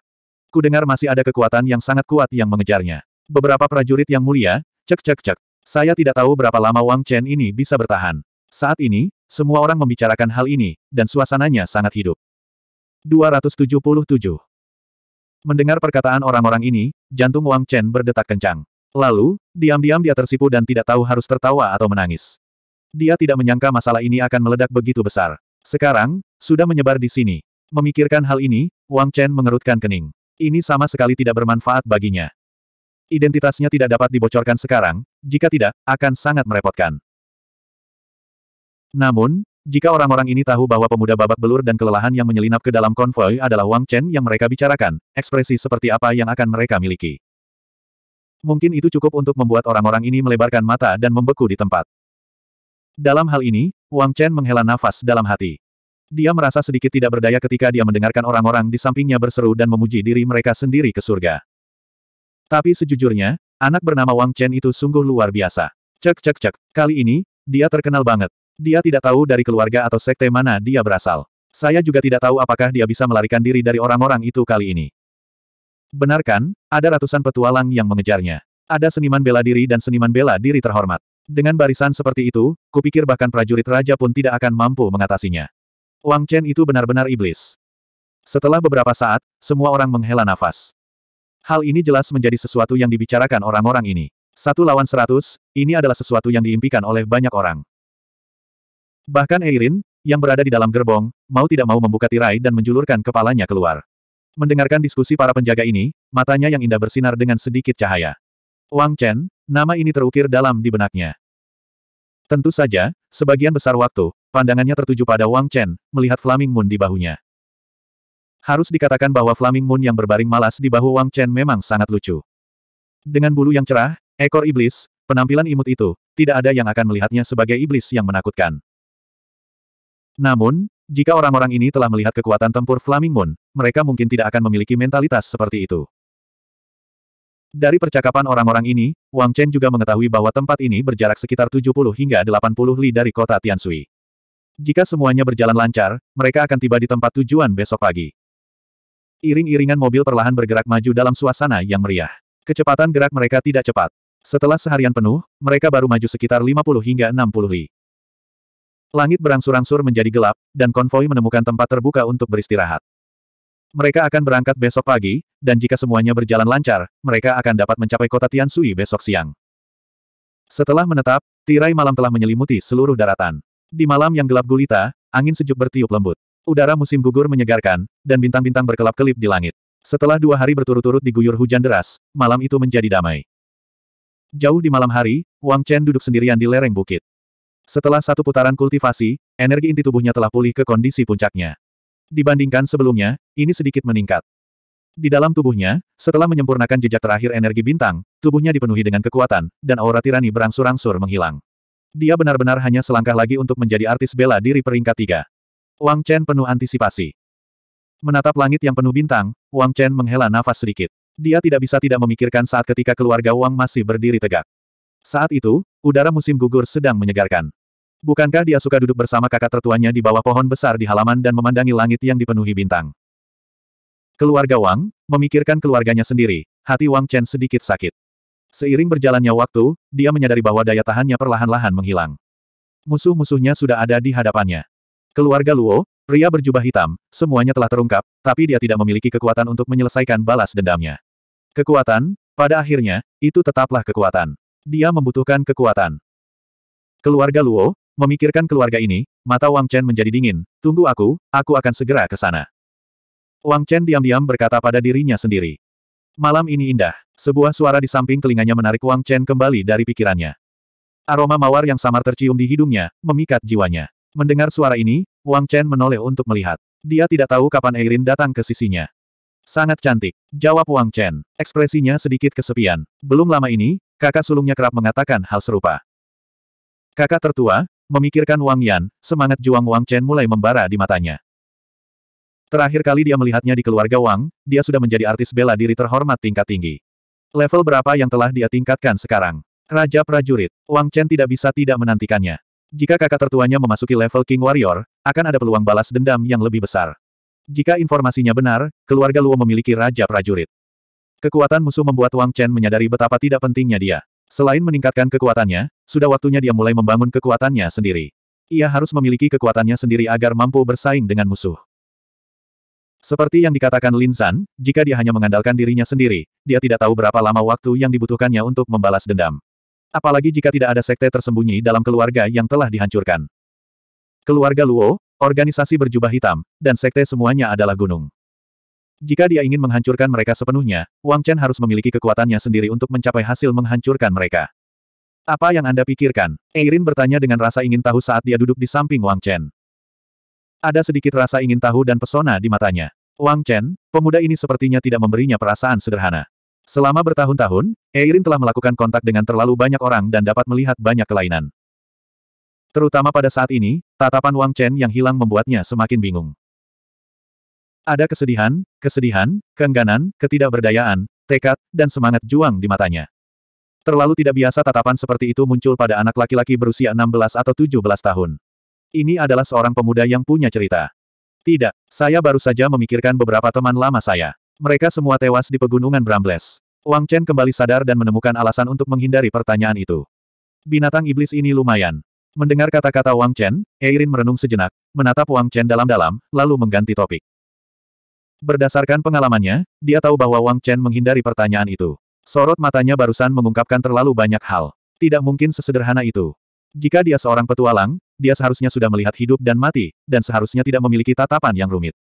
Kudengar masih ada kekuatan yang sangat kuat yang mengejarnya. Beberapa prajurit yang mulia, cek cek cek. Saya tidak tahu berapa lama Wang Chen ini bisa bertahan. Saat ini, semua orang membicarakan hal ini, dan suasananya sangat hidup. 277 Mendengar perkataan orang-orang ini, jantung Wang Chen berdetak kencang. Lalu, Diam-diam dia tersipu dan tidak tahu harus tertawa atau menangis. Dia tidak menyangka masalah ini akan meledak begitu besar. Sekarang, sudah menyebar di sini. Memikirkan hal ini, Wang Chen mengerutkan kening. Ini sama sekali tidak bermanfaat baginya. Identitasnya tidak dapat dibocorkan sekarang, jika tidak, akan sangat merepotkan. Namun, jika orang-orang ini tahu bahwa pemuda babak belur dan kelelahan yang menyelinap ke dalam konvoi adalah Wang Chen yang mereka bicarakan, ekspresi seperti apa yang akan mereka miliki. Mungkin itu cukup untuk membuat orang-orang ini melebarkan mata dan membeku di tempat. Dalam hal ini, Wang Chen menghela nafas dalam hati. Dia merasa sedikit tidak berdaya ketika dia mendengarkan orang-orang di sampingnya berseru dan memuji diri mereka sendiri ke surga. Tapi sejujurnya, anak bernama Wang Chen itu sungguh luar biasa. Cek cek cek, kali ini, dia terkenal banget. Dia tidak tahu dari keluarga atau sekte mana dia berasal. Saya juga tidak tahu apakah dia bisa melarikan diri dari orang-orang itu kali ini. Benarkan? ada ratusan petualang yang mengejarnya. Ada seniman bela diri dan seniman bela diri terhormat. Dengan barisan seperti itu, kupikir bahkan prajurit raja pun tidak akan mampu mengatasinya. Wang Chen itu benar-benar iblis. Setelah beberapa saat, semua orang menghela nafas. Hal ini jelas menjadi sesuatu yang dibicarakan orang-orang ini. Satu lawan seratus, ini adalah sesuatu yang diimpikan oleh banyak orang. Bahkan Eirin, yang berada di dalam gerbong, mau tidak mau membuka tirai dan menjulurkan kepalanya keluar. Mendengarkan diskusi para penjaga ini, matanya yang indah bersinar dengan sedikit cahaya. Wang Chen, nama ini terukir dalam di benaknya. Tentu saja, sebagian besar waktu, pandangannya tertuju pada Wang Chen, melihat Flaming Moon di bahunya. Harus dikatakan bahwa Flaming Moon yang berbaring malas di bahu Wang Chen memang sangat lucu. Dengan bulu yang cerah, ekor iblis, penampilan imut itu, tidak ada yang akan melihatnya sebagai iblis yang menakutkan. Namun, jika orang-orang ini telah melihat kekuatan tempur Flaming Moon, mereka mungkin tidak akan memiliki mentalitas seperti itu. Dari percakapan orang-orang ini, Wang Chen juga mengetahui bahwa tempat ini berjarak sekitar 70 hingga 80 li dari kota Tiansui. Jika semuanya berjalan lancar, mereka akan tiba di tempat tujuan besok pagi. Iring-iringan mobil perlahan bergerak maju dalam suasana yang meriah. Kecepatan gerak mereka tidak cepat. Setelah seharian penuh, mereka baru maju sekitar 50 hingga 60 li. Langit berangsur-angsur menjadi gelap, dan konvoi menemukan tempat terbuka untuk beristirahat. Mereka akan berangkat besok pagi, dan jika semuanya berjalan lancar, mereka akan dapat mencapai kota Tian Sui besok siang. Setelah menetap, tirai malam telah menyelimuti seluruh daratan. Di malam yang gelap gulita, angin sejuk bertiup lembut. Udara musim gugur menyegarkan, dan bintang-bintang berkelap-kelip di langit. Setelah dua hari berturut-turut diguyur hujan deras, malam itu menjadi damai. Jauh di malam hari, Wang Chen duduk sendirian di lereng bukit. Setelah satu putaran kultivasi, energi inti tubuhnya telah pulih ke kondisi puncaknya. Dibandingkan sebelumnya, ini sedikit meningkat. Di dalam tubuhnya, setelah menyempurnakan jejak terakhir energi bintang, tubuhnya dipenuhi dengan kekuatan, dan aura tirani berangsur-angsur menghilang. Dia benar-benar hanya selangkah lagi untuk menjadi artis bela diri peringkat tiga. Wang Chen penuh antisipasi. Menatap langit yang penuh bintang, Wang Chen menghela nafas sedikit. Dia tidak bisa tidak memikirkan saat ketika keluarga Wang masih berdiri tegak. Saat itu, udara musim gugur sedang menyegarkan. Bukankah dia suka duduk bersama kakak tertuanya di bawah pohon besar di halaman dan memandangi langit yang dipenuhi bintang? Keluarga Wang, memikirkan keluarganya sendiri, hati Wang Chen sedikit sakit. Seiring berjalannya waktu, dia menyadari bahwa daya tahannya perlahan-lahan menghilang. Musuh-musuhnya sudah ada di hadapannya. Keluarga Luo, pria berjubah hitam, semuanya telah terungkap, tapi dia tidak memiliki kekuatan untuk menyelesaikan balas dendamnya. Kekuatan, pada akhirnya, itu tetaplah kekuatan. Dia membutuhkan kekuatan. Keluarga Luo, Memikirkan keluarga ini, mata Wang Chen menjadi dingin, tunggu aku, aku akan segera ke sana. Wang Chen diam-diam berkata pada dirinya sendiri. Malam ini indah. Sebuah suara di samping telinganya menarik Wang Chen kembali dari pikirannya. Aroma mawar yang samar tercium di hidungnya, memikat jiwanya. Mendengar suara ini, Wang Chen menoleh untuk melihat. Dia tidak tahu kapan Eirin datang ke sisinya. Sangat cantik, jawab Wang Chen. Ekspresinya sedikit kesepian. Belum lama ini, kakak sulungnya kerap mengatakan hal serupa. Kakak tertua, Memikirkan Wang Yan, semangat juang Wang Chen mulai membara di matanya. Terakhir kali dia melihatnya di keluarga Wang, dia sudah menjadi artis bela diri terhormat tingkat tinggi. Level berapa yang telah dia tingkatkan sekarang? Raja prajurit, Wang Chen tidak bisa tidak menantikannya. Jika kakak tertuanya memasuki level King Warrior, akan ada peluang balas dendam yang lebih besar. Jika informasinya benar, keluarga Luo memiliki raja prajurit. Kekuatan musuh membuat Wang Chen menyadari betapa tidak pentingnya dia. Selain meningkatkan kekuatannya, sudah waktunya dia mulai membangun kekuatannya sendiri. Ia harus memiliki kekuatannya sendiri agar mampu bersaing dengan musuh. Seperti yang dikatakan Lin San, jika dia hanya mengandalkan dirinya sendiri, dia tidak tahu berapa lama waktu yang dibutuhkannya untuk membalas dendam. Apalagi jika tidak ada sekte tersembunyi dalam keluarga yang telah dihancurkan. Keluarga Luo, organisasi berjubah hitam, dan sekte semuanya adalah gunung. Jika dia ingin menghancurkan mereka sepenuhnya, Wang Chen harus memiliki kekuatannya sendiri untuk mencapai hasil menghancurkan mereka. Apa yang Anda pikirkan? Eirin bertanya dengan rasa ingin tahu saat dia duduk di samping Wang Chen. Ada sedikit rasa ingin tahu dan pesona di matanya. Wang Chen, pemuda ini sepertinya tidak memberinya perasaan sederhana. Selama bertahun-tahun, Eirin telah melakukan kontak dengan terlalu banyak orang dan dapat melihat banyak kelainan. Terutama pada saat ini, tatapan Wang Chen yang hilang membuatnya semakin bingung. Ada kesedihan, kesedihan, keengganan, ketidakberdayaan, tekad, dan semangat juang di matanya. Terlalu tidak biasa tatapan seperti itu muncul pada anak laki-laki berusia 16 atau 17 tahun. Ini adalah seorang pemuda yang punya cerita. Tidak, saya baru saja memikirkan beberapa teman lama saya. Mereka semua tewas di pegunungan Brambles. Wang Chen kembali sadar dan menemukan alasan untuk menghindari pertanyaan itu. Binatang iblis ini lumayan. Mendengar kata-kata Wang Chen, Erin merenung sejenak, menatap Wang Chen dalam-dalam, lalu mengganti topik. Berdasarkan pengalamannya, dia tahu bahwa Wang Chen menghindari pertanyaan itu. Sorot matanya barusan mengungkapkan terlalu banyak hal. Tidak mungkin sesederhana itu. Jika dia seorang petualang, dia seharusnya sudah melihat hidup dan mati, dan seharusnya tidak memiliki tatapan yang rumit.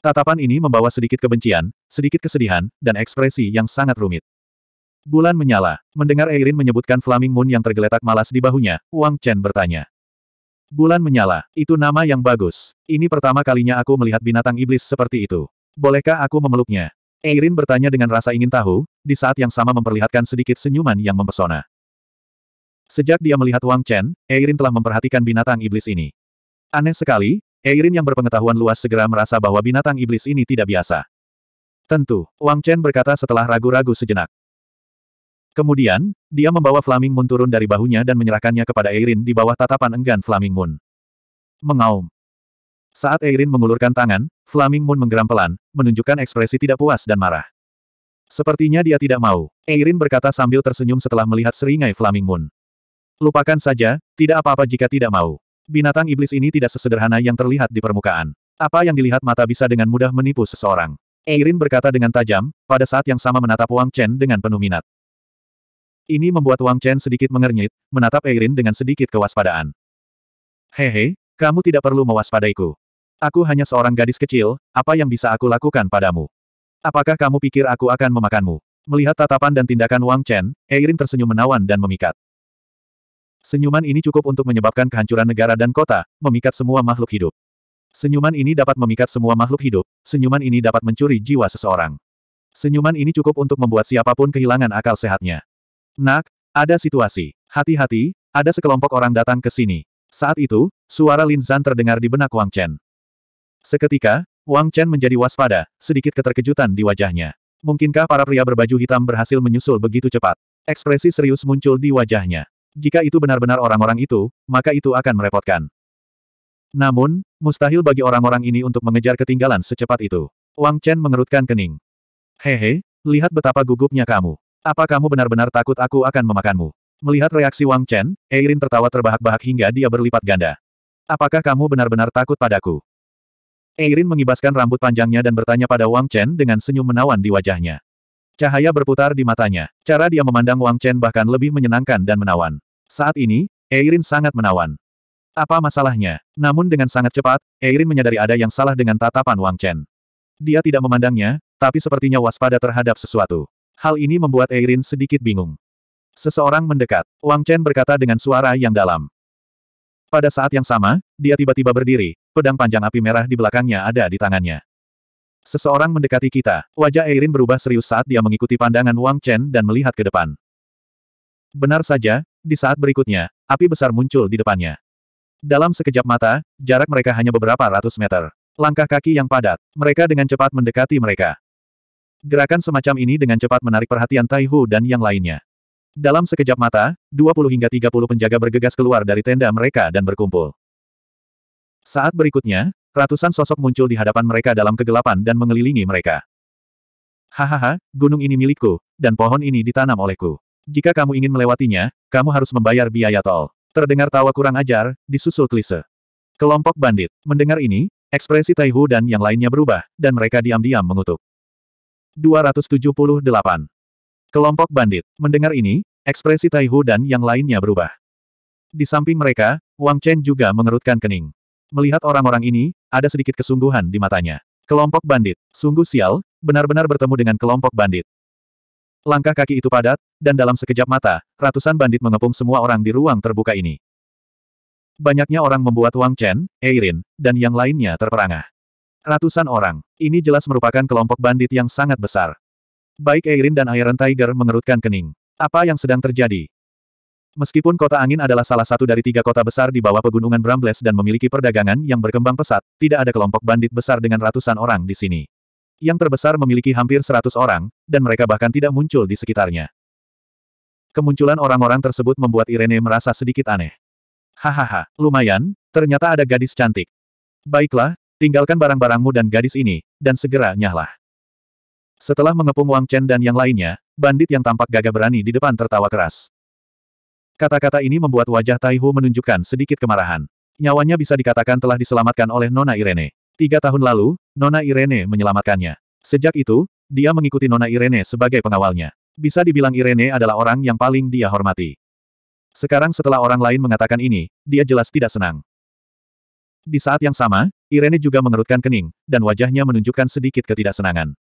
Tatapan ini membawa sedikit kebencian, sedikit kesedihan, dan ekspresi yang sangat rumit. Bulan menyala. Mendengar Eirin menyebutkan Flaming Moon yang tergeletak malas di bahunya, Wang Chen bertanya. Bulan menyala, itu nama yang bagus. Ini pertama kalinya aku melihat binatang iblis seperti itu. Bolehkah aku memeluknya? Eirin bertanya dengan rasa ingin tahu, di saat yang sama memperlihatkan sedikit senyuman yang mempesona. Sejak dia melihat Wang Chen, Eirin telah memperhatikan binatang iblis ini. Aneh sekali, Eirin yang berpengetahuan luas segera merasa bahwa binatang iblis ini tidak biasa. Tentu, Wang Chen berkata setelah ragu-ragu sejenak. Kemudian, dia membawa Flaming Moon turun dari bahunya dan menyerahkannya kepada Eirin di bawah tatapan enggan Flaming Moon. Mengaum. Saat Eirin mengulurkan tangan, Flaming Moon menggeram pelan, menunjukkan ekspresi tidak puas dan marah. Sepertinya dia tidak mau. Eirin berkata sambil tersenyum setelah melihat seringai Flaming Moon. Lupakan saja, tidak apa-apa jika tidak mau. Binatang iblis ini tidak sesederhana yang terlihat di permukaan. Apa yang dilihat mata bisa dengan mudah menipu seseorang. Eirin berkata dengan tajam, pada saat yang sama menatap Wang Chen dengan penuh minat. Ini membuat Wang Chen sedikit mengernyit, menatap Eirin dengan sedikit kewaspadaan. Hehe, kamu tidak perlu mewaspadaiku. Aku hanya seorang gadis kecil, apa yang bisa aku lakukan padamu? Apakah kamu pikir aku akan memakanmu? Melihat tatapan dan tindakan Wang Chen, Eirin tersenyum menawan dan memikat. Senyuman ini cukup untuk menyebabkan kehancuran negara dan kota, memikat semua makhluk hidup. Senyuman ini dapat memikat semua makhluk hidup, senyuman ini dapat mencuri jiwa seseorang. Senyuman ini cukup untuk membuat siapapun kehilangan akal sehatnya. Nak, ada situasi. Hati-hati, ada sekelompok orang datang ke sini. Saat itu, suara Lin Zan terdengar di benak Wang Chen. Seketika, Wang Chen menjadi waspada, sedikit keterkejutan di wajahnya. Mungkinkah para pria berbaju hitam berhasil menyusul begitu cepat? Ekspresi serius muncul di wajahnya. Jika itu benar-benar orang-orang itu, maka itu akan merepotkan. Namun, mustahil bagi orang-orang ini untuk mengejar ketinggalan secepat itu. Wang Chen mengerutkan kening. Hehe, lihat betapa gugupnya kamu. Apa kamu benar-benar takut aku akan memakanmu? Melihat reaksi Wang Chen, Eirin tertawa terbahak-bahak hingga dia berlipat ganda. Apakah kamu benar-benar takut padaku? Eirin mengibaskan rambut panjangnya dan bertanya pada Wang Chen dengan senyum menawan di wajahnya. Cahaya berputar di matanya. Cara dia memandang Wang Chen bahkan lebih menyenangkan dan menawan. Saat ini, Eirin sangat menawan. Apa masalahnya? Namun dengan sangat cepat, Eirin menyadari ada yang salah dengan tatapan Wang Chen. Dia tidak memandangnya, tapi sepertinya waspada terhadap sesuatu. Hal ini membuat Eirin sedikit bingung. Seseorang mendekat. Wang Chen berkata dengan suara yang dalam. Pada saat yang sama, dia tiba-tiba berdiri, pedang panjang api merah di belakangnya ada di tangannya. Seseorang mendekati kita. Wajah Eirin berubah serius saat dia mengikuti pandangan Wang Chen dan melihat ke depan. Benar saja, di saat berikutnya, api besar muncul di depannya. Dalam sekejap mata, jarak mereka hanya beberapa ratus meter. Langkah kaki yang padat, mereka dengan cepat mendekati mereka. Gerakan semacam ini dengan cepat menarik perhatian Taihu dan yang lainnya. Dalam sekejap mata, 20 hingga 30 penjaga bergegas keluar dari tenda mereka dan berkumpul. Saat berikutnya, ratusan sosok muncul di hadapan mereka dalam kegelapan dan mengelilingi mereka. Hahaha, gunung ini milikku, dan pohon ini ditanam olehku. Jika kamu ingin melewatinya, kamu harus membayar biaya tol. Terdengar tawa kurang ajar, disusul klise. Kelompok bandit. Mendengar ini, ekspresi Taihu dan yang lainnya berubah, dan mereka diam-diam mengutuk. 278. Kelompok bandit. Mendengar ini, ekspresi Taihu dan yang lainnya berubah. Di samping mereka, Wang Chen juga mengerutkan kening. Melihat orang-orang ini, ada sedikit kesungguhan di matanya. Kelompok bandit. Sungguh sial, benar-benar bertemu dengan kelompok bandit. Langkah kaki itu padat, dan dalam sekejap mata, ratusan bandit mengepung semua orang di ruang terbuka ini. Banyaknya orang membuat Wang Chen, Eirin, dan yang lainnya terperangah. Ratusan orang. Ini jelas merupakan kelompok bandit yang sangat besar. Baik Eirin dan Iron Tiger mengerutkan kening. Apa yang sedang terjadi? Meskipun kota angin adalah salah satu dari tiga kota besar di bawah pegunungan Brambles dan memiliki perdagangan yang berkembang pesat, tidak ada kelompok bandit besar dengan ratusan orang di sini. Yang terbesar memiliki hampir seratus orang, dan mereka bahkan tidak muncul di sekitarnya. Kemunculan orang-orang tersebut membuat Irene merasa sedikit aneh. Hahaha, lumayan, ternyata ada gadis cantik. Baiklah, Tinggalkan barang-barangmu dan gadis ini, dan segera nyahlah. Setelah mengepung Wang Chen dan yang lainnya, bandit yang tampak gagah berani di depan tertawa keras. Kata-kata ini membuat wajah Taihu menunjukkan sedikit kemarahan. Nyawanya bisa dikatakan telah diselamatkan oleh Nona Irene. Tiga tahun lalu, Nona Irene menyelamatkannya. Sejak itu, dia mengikuti Nona Irene sebagai pengawalnya. Bisa dibilang Irene adalah orang yang paling dia hormati. Sekarang setelah orang lain mengatakan ini, dia jelas tidak senang. Di saat yang sama, Irene juga mengerutkan kening, dan wajahnya menunjukkan sedikit ketidaksenangan.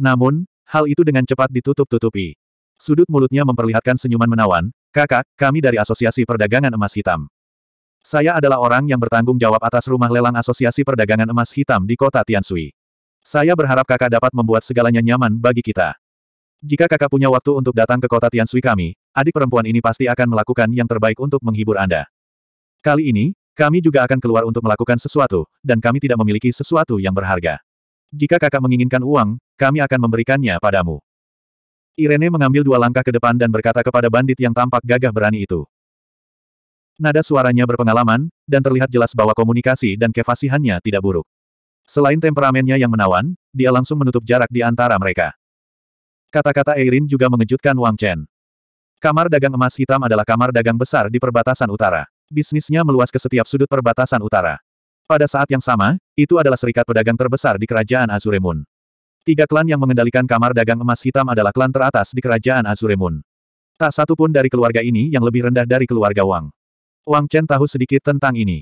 Namun, hal itu dengan cepat ditutup-tutupi. Sudut mulutnya memperlihatkan senyuman menawan, kakak, kami dari Asosiasi Perdagangan Emas Hitam. Saya adalah orang yang bertanggung jawab atas rumah lelang Asosiasi Perdagangan Emas Hitam di kota Tiansui. Saya berharap kakak dapat membuat segalanya nyaman bagi kita. Jika kakak punya waktu untuk datang ke kota Tiansui kami, adik perempuan ini pasti akan melakukan yang terbaik untuk menghibur Anda. Kali ini, kami juga akan keluar untuk melakukan sesuatu, dan kami tidak memiliki sesuatu yang berharga. Jika kakak menginginkan uang, kami akan memberikannya padamu. Irene mengambil dua langkah ke depan dan berkata kepada bandit yang tampak gagah berani itu. Nada suaranya berpengalaman, dan terlihat jelas bahwa komunikasi dan kefasihannya tidak buruk. Selain temperamennya yang menawan, dia langsung menutup jarak di antara mereka. Kata-kata Erin juga mengejutkan Wang Chen. Kamar dagang emas hitam adalah kamar dagang besar di perbatasan utara. Bisnisnya meluas ke setiap sudut perbatasan utara. Pada saat yang sama, itu adalah serikat pedagang terbesar di kerajaan Azuremun. Tiga klan yang mengendalikan kamar dagang emas hitam adalah klan teratas di kerajaan Azuremun. Tak satu pun dari keluarga ini yang lebih rendah dari keluarga Wang. Wang Chen tahu sedikit tentang ini.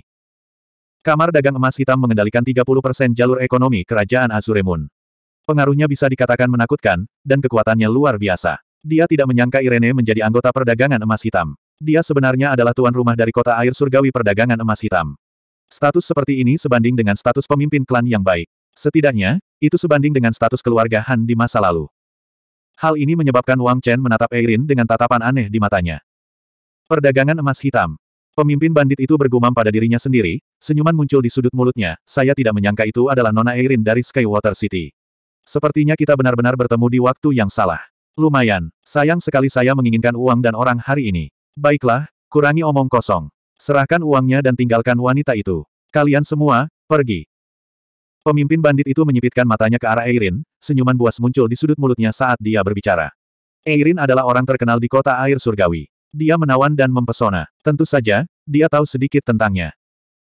Kamar dagang emas hitam mengendalikan 30% jalur ekonomi kerajaan Azuremun. Pengaruhnya bisa dikatakan menakutkan, dan kekuatannya luar biasa. Dia tidak menyangka Irene menjadi anggota perdagangan emas hitam. Dia sebenarnya adalah tuan rumah dari kota air surgawi perdagangan emas hitam. Status seperti ini sebanding dengan status pemimpin klan yang baik. Setidaknya, itu sebanding dengan status keluarga Han di masa lalu. Hal ini menyebabkan Wang Chen menatap Eirin dengan tatapan aneh di matanya. Perdagangan emas hitam. Pemimpin bandit itu bergumam pada dirinya sendiri, senyuman muncul di sudut mulutnya, saya tidak menyangka itu adalah Nona Eirin dari Skywater City. Sepertinya kita benar-benar bertemu di waktu yang salah. Lumayan, sayang sekali saya menginginkan uang dan orang hari ini. Baiklah, kurangi omong kosong. Serahkan uangnya dan tinggalkan wanita itu. Kalian semua, pergi. Pemimpin bandit itu menyipitkan matanya ke arah Eirin, senyuman buas muncul di sudut mulutnya saat dia berbicara. Eirin adalah orang terkenal di kota air surgawi. Dia menawan dan mempesona. Tentu saja, dia tahu sedikit tentangnya.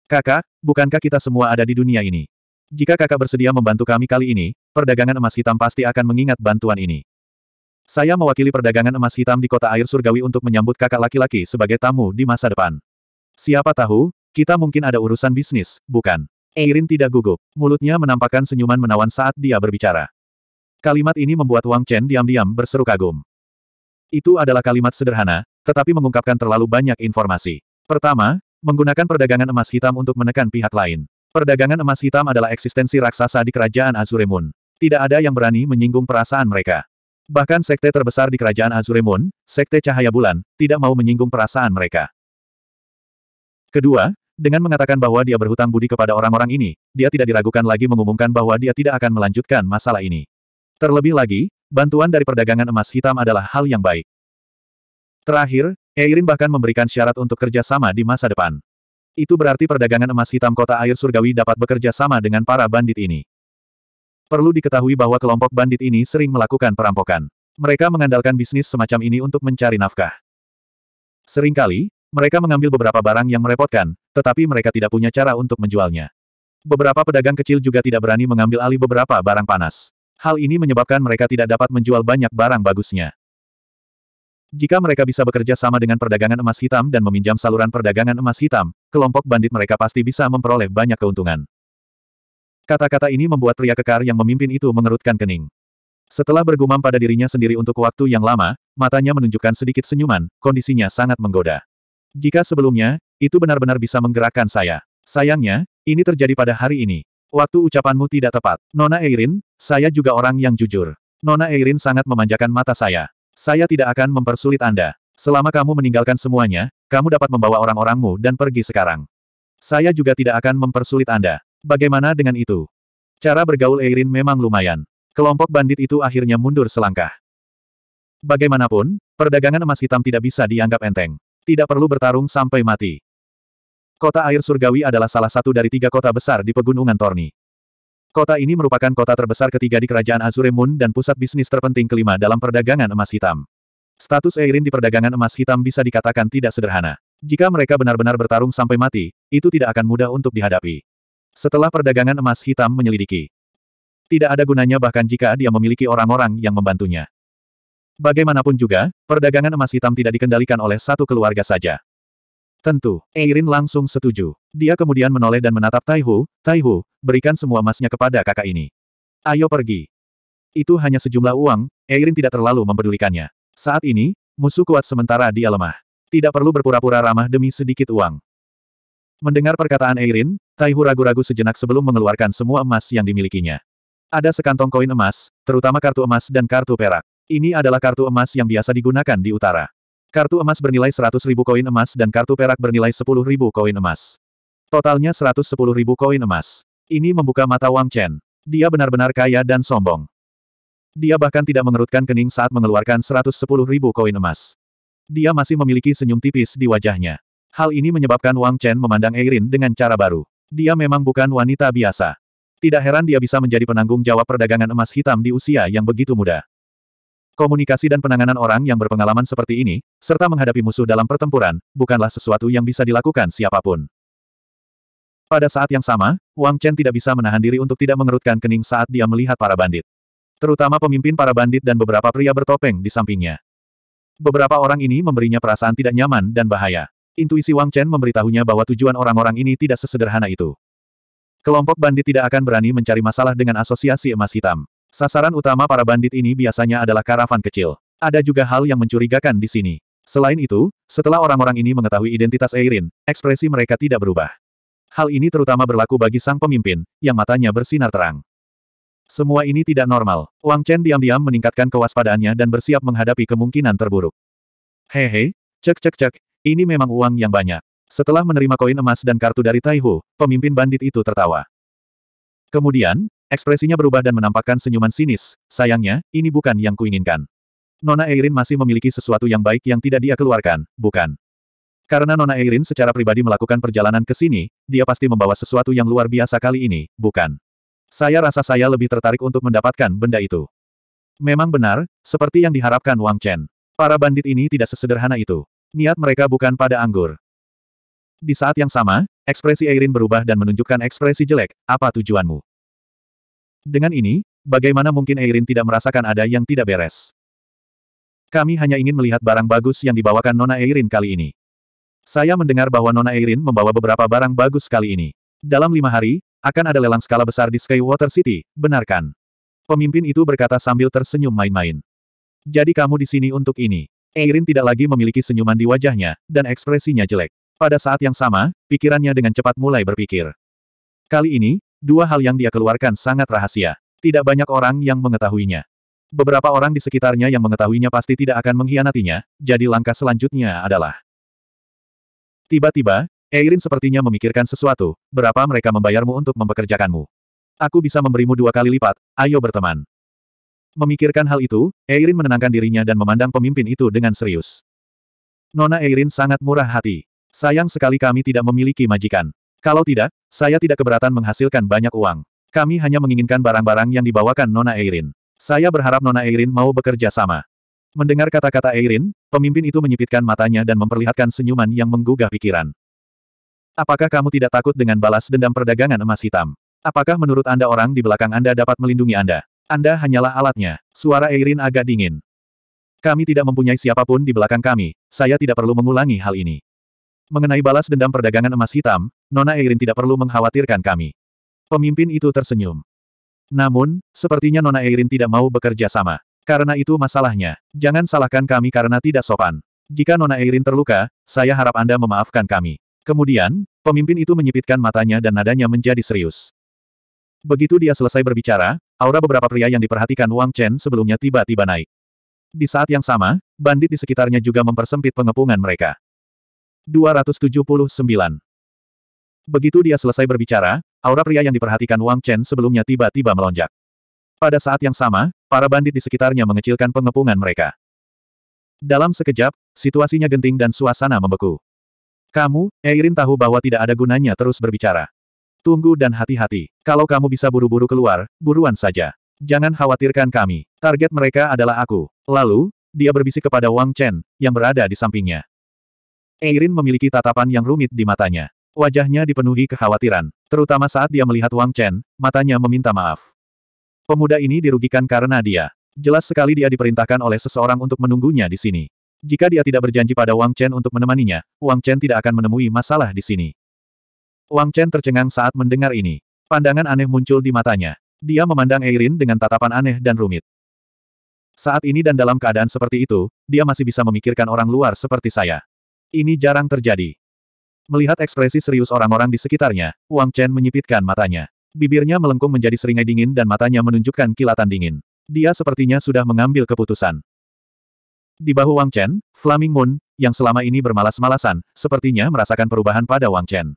Kakak, bukankah kita semua ada di dunia ini? Jika kakak bersedia membantu kami kali ini, perdagangan emas hitam pasti akan mengingat bantuan ini. Saya mewakili perdagangan emas hitam di kota air surgawi untuk menyambut kakak laki-laki sebagai tamu di masa depan. Siapa tahu, kita mungkin ada urusan bisnis, bukan? Eh. Irin tidak gugup. Mulutnya menampakkan senyuman menawan saat dia berbicara. Kalimat ini membuat Wang Chen diam-diam berseru kagum. Itu adalah kalimat sederhana, tetapi mengungkapkan terlalu banyak informasi. Pertama, menggunakan perdagangan emas hitam untuk menekan pihak lain. Perdagangan emas hitam adalah eksistensi raksasa di kerajaan Azuremun. Tidak ada yang berani menyinggung perasaan mereka. Bahkan sekte terbesar di kerajaan Azuremon, sekte cahaya bulan, tidak mau menyinggung perasaan mereka. Kedua, dengan mengatakan bahwa dia berhutang budi kepada orang-orang ini, dia tidak diragukan lagi mengumumkan bahwa dia tidak akan melanjutkan masalah ini. Terlebih lagi, bantuan dari perdagangan emas hitam adalah hal yang baik. Terakhir, Eirin bahkan memberikan syarat untuk kerjasama di masa depan. Itu berarti perdagangan emas hitam kota air surgawi dapat bekerja sama dengan para bandit ini. Perlu diketahui bahwa kelompok bandit ini sering melakukan perampokan. Mereka mengandalkan bisnis semacam ini untuk mencari nafkah. Seringkali, mereka mengambil beberapa barang yang merepotkan, tetapi mereka tidak punya cara untuk menjualnya. Beberapa pedagang kecil juga tidak berani mengambil alih beberapa barang panas. Hal ini menyebabkan mereka tidak dapat menjual banyak barang bagusnya. Jika mereka bisa bekerja sama dengan perdagangan emas hitam dan meminjam saluran perdagangan emas hitam, kelompok bandit mereka pasti bisa memperoleh banyak keuntungan. Kata-kata ini membuat pria kekar yang memimpin itu mengerutkan kening. Setelah bergumam pada dirinya sendiri untuk waktu yang lama, matanya menunjukkan sedikit senyuman, kondisinya sangat menggoda. Jika sebelumnya, itu benar-benar bisa menggerakkan saya. Sayangnya, ini terjadi pada hari ini. Waktu ucapanmu tidak tepat. Nona Eirin, saya juga orang yang jujur. Nona Eirin sangat memanjakan mata saya. Saya tidak akan mempersulit Anda. Selama kamu meninggalkan semuanya, kamu dapat membawa orang-orangmu dan pergi sekarang. Saya juga tidak akan mempersulit Anda. Bagaimana dengan itu? Cara bergaul Eirin memang lumayan. Kelompok bandit itu akhirnya mundur selangkah. Bagaimanapun, perdagangan emas hitam tidak bisa dianggap enteng. Tidak perlu bertarung sampai mati. Kota air surgawi adalah salah satu dari tiga kota besar di Pegunungan Torni. Kota ini merupakan kota terbesar ketiga di Kerajaan Azure dan pusat bisnis terpenting kelima dalam perdagangan emas hitam. Status Eirin di perdagangan emas hitam bisa dikatakan tidak sederhana. Jika mereka benar-benar bertarung sampai mati, itu tidak akan mudah untuk dihadapi. Setelah perdagangan emas hitam menyelidiki. Tidak ada gunanya bahkan jika dia memiliki orang-orang yang membantunya. Bagaimanapun juga, perdagangan emas hitam tidak dikendalikan oleh satu keluarga saja. Tentu, Eirin langsung setuju. Dia kemudian menoleh dan menatap Taihu, Taihu, berikan semua emasnya kepada kakak ini. Ayo pergi. Itu hanya sejumlah uang, Eirin tidak terlalu mempedulikannya. Saat ini, musuh kuat sementara dia lemah. Tidak perlu berpura-pura ramah demi sedikit uang. Mendengar perkataan Eirin, Taihu ragu-ragu sejenak sebelum mengeluarkan semua emas yang dimilikinya. Ada sekantong koin emas, terutama kartu emas dan kartu perak. Ini adalah kartu emas yang biasa digunakan di utara. Kartu emas bernilai 100.000 koin emas dan kartu perak bernilai ribu koin emas. Totalnya 110.000 koin emas. Ini membuka mata Wang Chen. Dia benar-benar kaya dan sombong. Dia bahkan tidak mengerutkan kening saat mengeluarkan 110.000 koin emas. Dia masih memiliki senyum tipis di wajahnya. Hal ini menyebabkan Wang Chen memandang Eirin dengan cara baru. Dia memang bukan wanita biasa. Tidak heran dia bisa menjadi penanggung jawab perdagangan emas hitam di usia yang begitu muda. Komunikasi dan penanganan orang yang berpengalaman seperti ini, serta menghadapi musuh dalam pertempuran, bukanlah sesuatu yang bisa dilakukan siapapun. Pada saat yang sama, Wang Chen tidak bisa menahan diri untuk tidak mengerutkan kening saat dia melihat para bandit. Terutama pemimpin para bandit dan beberapa pria bertopeng di sampingnya. Beberapa orang ini memberinya perasaan tidak nyaman dan bahaya. Intuisi Wang Chen memberitahunya bahwa tujuan orang-orang ini tidak sesederhana itu. Kelompok bandit tidak akan berani mencari masalah dengan asosiasi emas hitam. Sasaran utama para bandit ini biasanya adalah karavan kecil. Ada juga hal yang mencurigakan di sini. Selain itu, setelah orang-orang ini mengetahui identitas Eirin, ekspresi mereka tidak berubah. Hal ini terutama berlaku bagi sang pemimpin, yang matanya bersinar terang. Semua ini tidak normal. Wang Chen diam-diam meningkatkan kewaspadaannya dan bersiap menghadapi kemungkinan terburuk. Hehe, cek cek cek, ini memang uang yang banyak. Setelah menerima koin emas dan kartu dari Taihu, pemimpin bandit itu tertawa. Kemudian, ekspresinya berubah dan menampakkan senyuman sinis. Sayangnya, ini bukan yang kuinginkan. Nona Eirin masih memiliki sesuatu yang baik yang tidak dia keluarkan, bukan? Karena Nona Eirin secara pribadi melakukan perjalanan ke sini, dia pasti membawa sesuatu yang luar biasa kali ini, bukan? Saya rasa saya lebih tertarik untuk mendapatkan benda itu. Memang benar, seperti yang diharapkan Wang Chen. Para bandit ini tidak sesederhana itu. Niat mereka bukan pada anggur. Di saat yang sama, ekspresi Eirin berubah dan menunjukkan ekspresi jelek, apa tujuanmu? Dengan ini, bagaimana mungkin Eirin tidak merasakan ada yang tidak beres? Kami hanya ingin melihat barang bagus yang dibawakan Nona Eirin kali ini. Saya mendengar bahwa Nona Eirin membawa beberapa barang bagus kali ini. Dalam lima hari, akan ada lelang skala besar di Skywater City, benarkan? Pemimpin itu berkata sambil tersenyum main-main. Jadi kamu di sini untuk ini. Eirin tidak lagi memiliki senyuman di wajahnya, dan ekspresinya jelek. Pada saat yang sama, pikirannya dengan cepat mulai berpikir. Kali ini, dua hal yang dia keluarkan sangat rahasia. Tidak banyak orang yang mengetahuinya. Beberapa orang di sekitarnya yang mengetahuinya pasti tidak akan mengkhianatinya, jadi langkah selanjutnya adalah. Tiba-tiba, Eirin sepertinya memikirkan sesuatu, berapa mereka membayarmu untuk mempekerjakanmu. Aku bisa memberimu dua kali lipat, ayo berteman. Memikirkan hal itu, Eirin menenangkan dirinya dan memandang pemimpin itu dengan serius. Nona Eirin sangat murah hati. Sayang sekali kami tidak memiliki majikan. Kalau tidak, saya tidak keberatan menghasilkan banyak uang. Kami hanya menginginkan barang-barang yang dibawakan Nona Eirin. Saya berharap Nona Eirin mau bekerja sama. Mendengar kata-kata Eirin, pemimpin itu menyipitkan matanya dan memperlihatkan senyuman yang menggugah pikiran. Apakah kamu tidak takut dengan balas dendam perdagangan emas hitam? Apakah menurut Anda orang di belakang Anda dapat melindungi Anda? Anda hanyalah alatnya. Suara Eirin agak dingin. Kami tidak mempunyai siapapun di belakang kami, saya tidak perlu mengulangi hal ini. Mengenai balas dendam perdagangan emas hitam, Nona Eirin tidak perlu mengkhawatirkan kami. Pemimpin itu tersenyum. Namun, sepertinya Nona Eirin tidak mau bekerja sama. Karena itu masalahnya. Jangan salahkan kami karena tidak sopan. Jika Nona Eirin terluka, saya harap Anda memaafkan kami. Kemudian, pemimpin itu menyipitkan matanya dan nadanya menjadi serius. Begitu dia selesai berbicara, Aura beberapa pria yang diperhatikan Wang Chen sebelumnya tiba-tiba naik. Di saat yang sama, bandit di sekitarnya juga mempersempit pengepungan mereka. 279. Begitu dia selesai berbicara, aura pria yang diperhatikan Wang Chen sebelumnya tiba-tiba melonjak. Pada saat yang sama, para bandit di sekitarnya mengecilkan pengepungan mereka. Dalam sekejap, situasinya genting dan suasana membeku. Kamu, Eirin tahu bahwa tidak ada gunanya terus berbicara. Tunggu dan hati-hati. Kalau kamu bisa buru-buru keluar, buruan saja. Jangan khawatirkan kami. Target mereka adalah aku. Lalu, dia berbisik kepada Wang Chen, yang berada di sampingnya. Eirin memiliki tatapan yang rumit di matanya. Wajahnya dipenuhi kekhawatiran, terutama saat dia melihat Wang Chen, matanya meminta maaf. Pemuda ini dirugikan karena dia. Jelas sekali dia diperintahkan oleh seseorang untuk menunggunya di sini. Jika dia tidak berjanji pada Wang Chen untuk menemaninya, Wang Chen tidak akan menemui masalah di sini. Wang Chen tercengang saat mendengar ini. Pandangan aneh muncul di matanya. Dia memandang Eirin dengan tatapan aneh dan rumit. Saat ini dan dalam keadaan seperti itu, dia masih bisa memikirkan orang luar seperti saya. Ini jarang terjadi. Melihat ekspresi serius orang-orang di sekitarnya, Wang Chen menyipitkan matanya. Bibirnya melengkung menjadi seringai dingin dan matanya menunjukkan kilatan dingin. Dia sepertinya sudah mengambil keputusan. Di bahu Wang Chen, Flaming Moon, yang selama ini bermalas-malasan, sepertinya merasakan perubahan pada Wang Chen.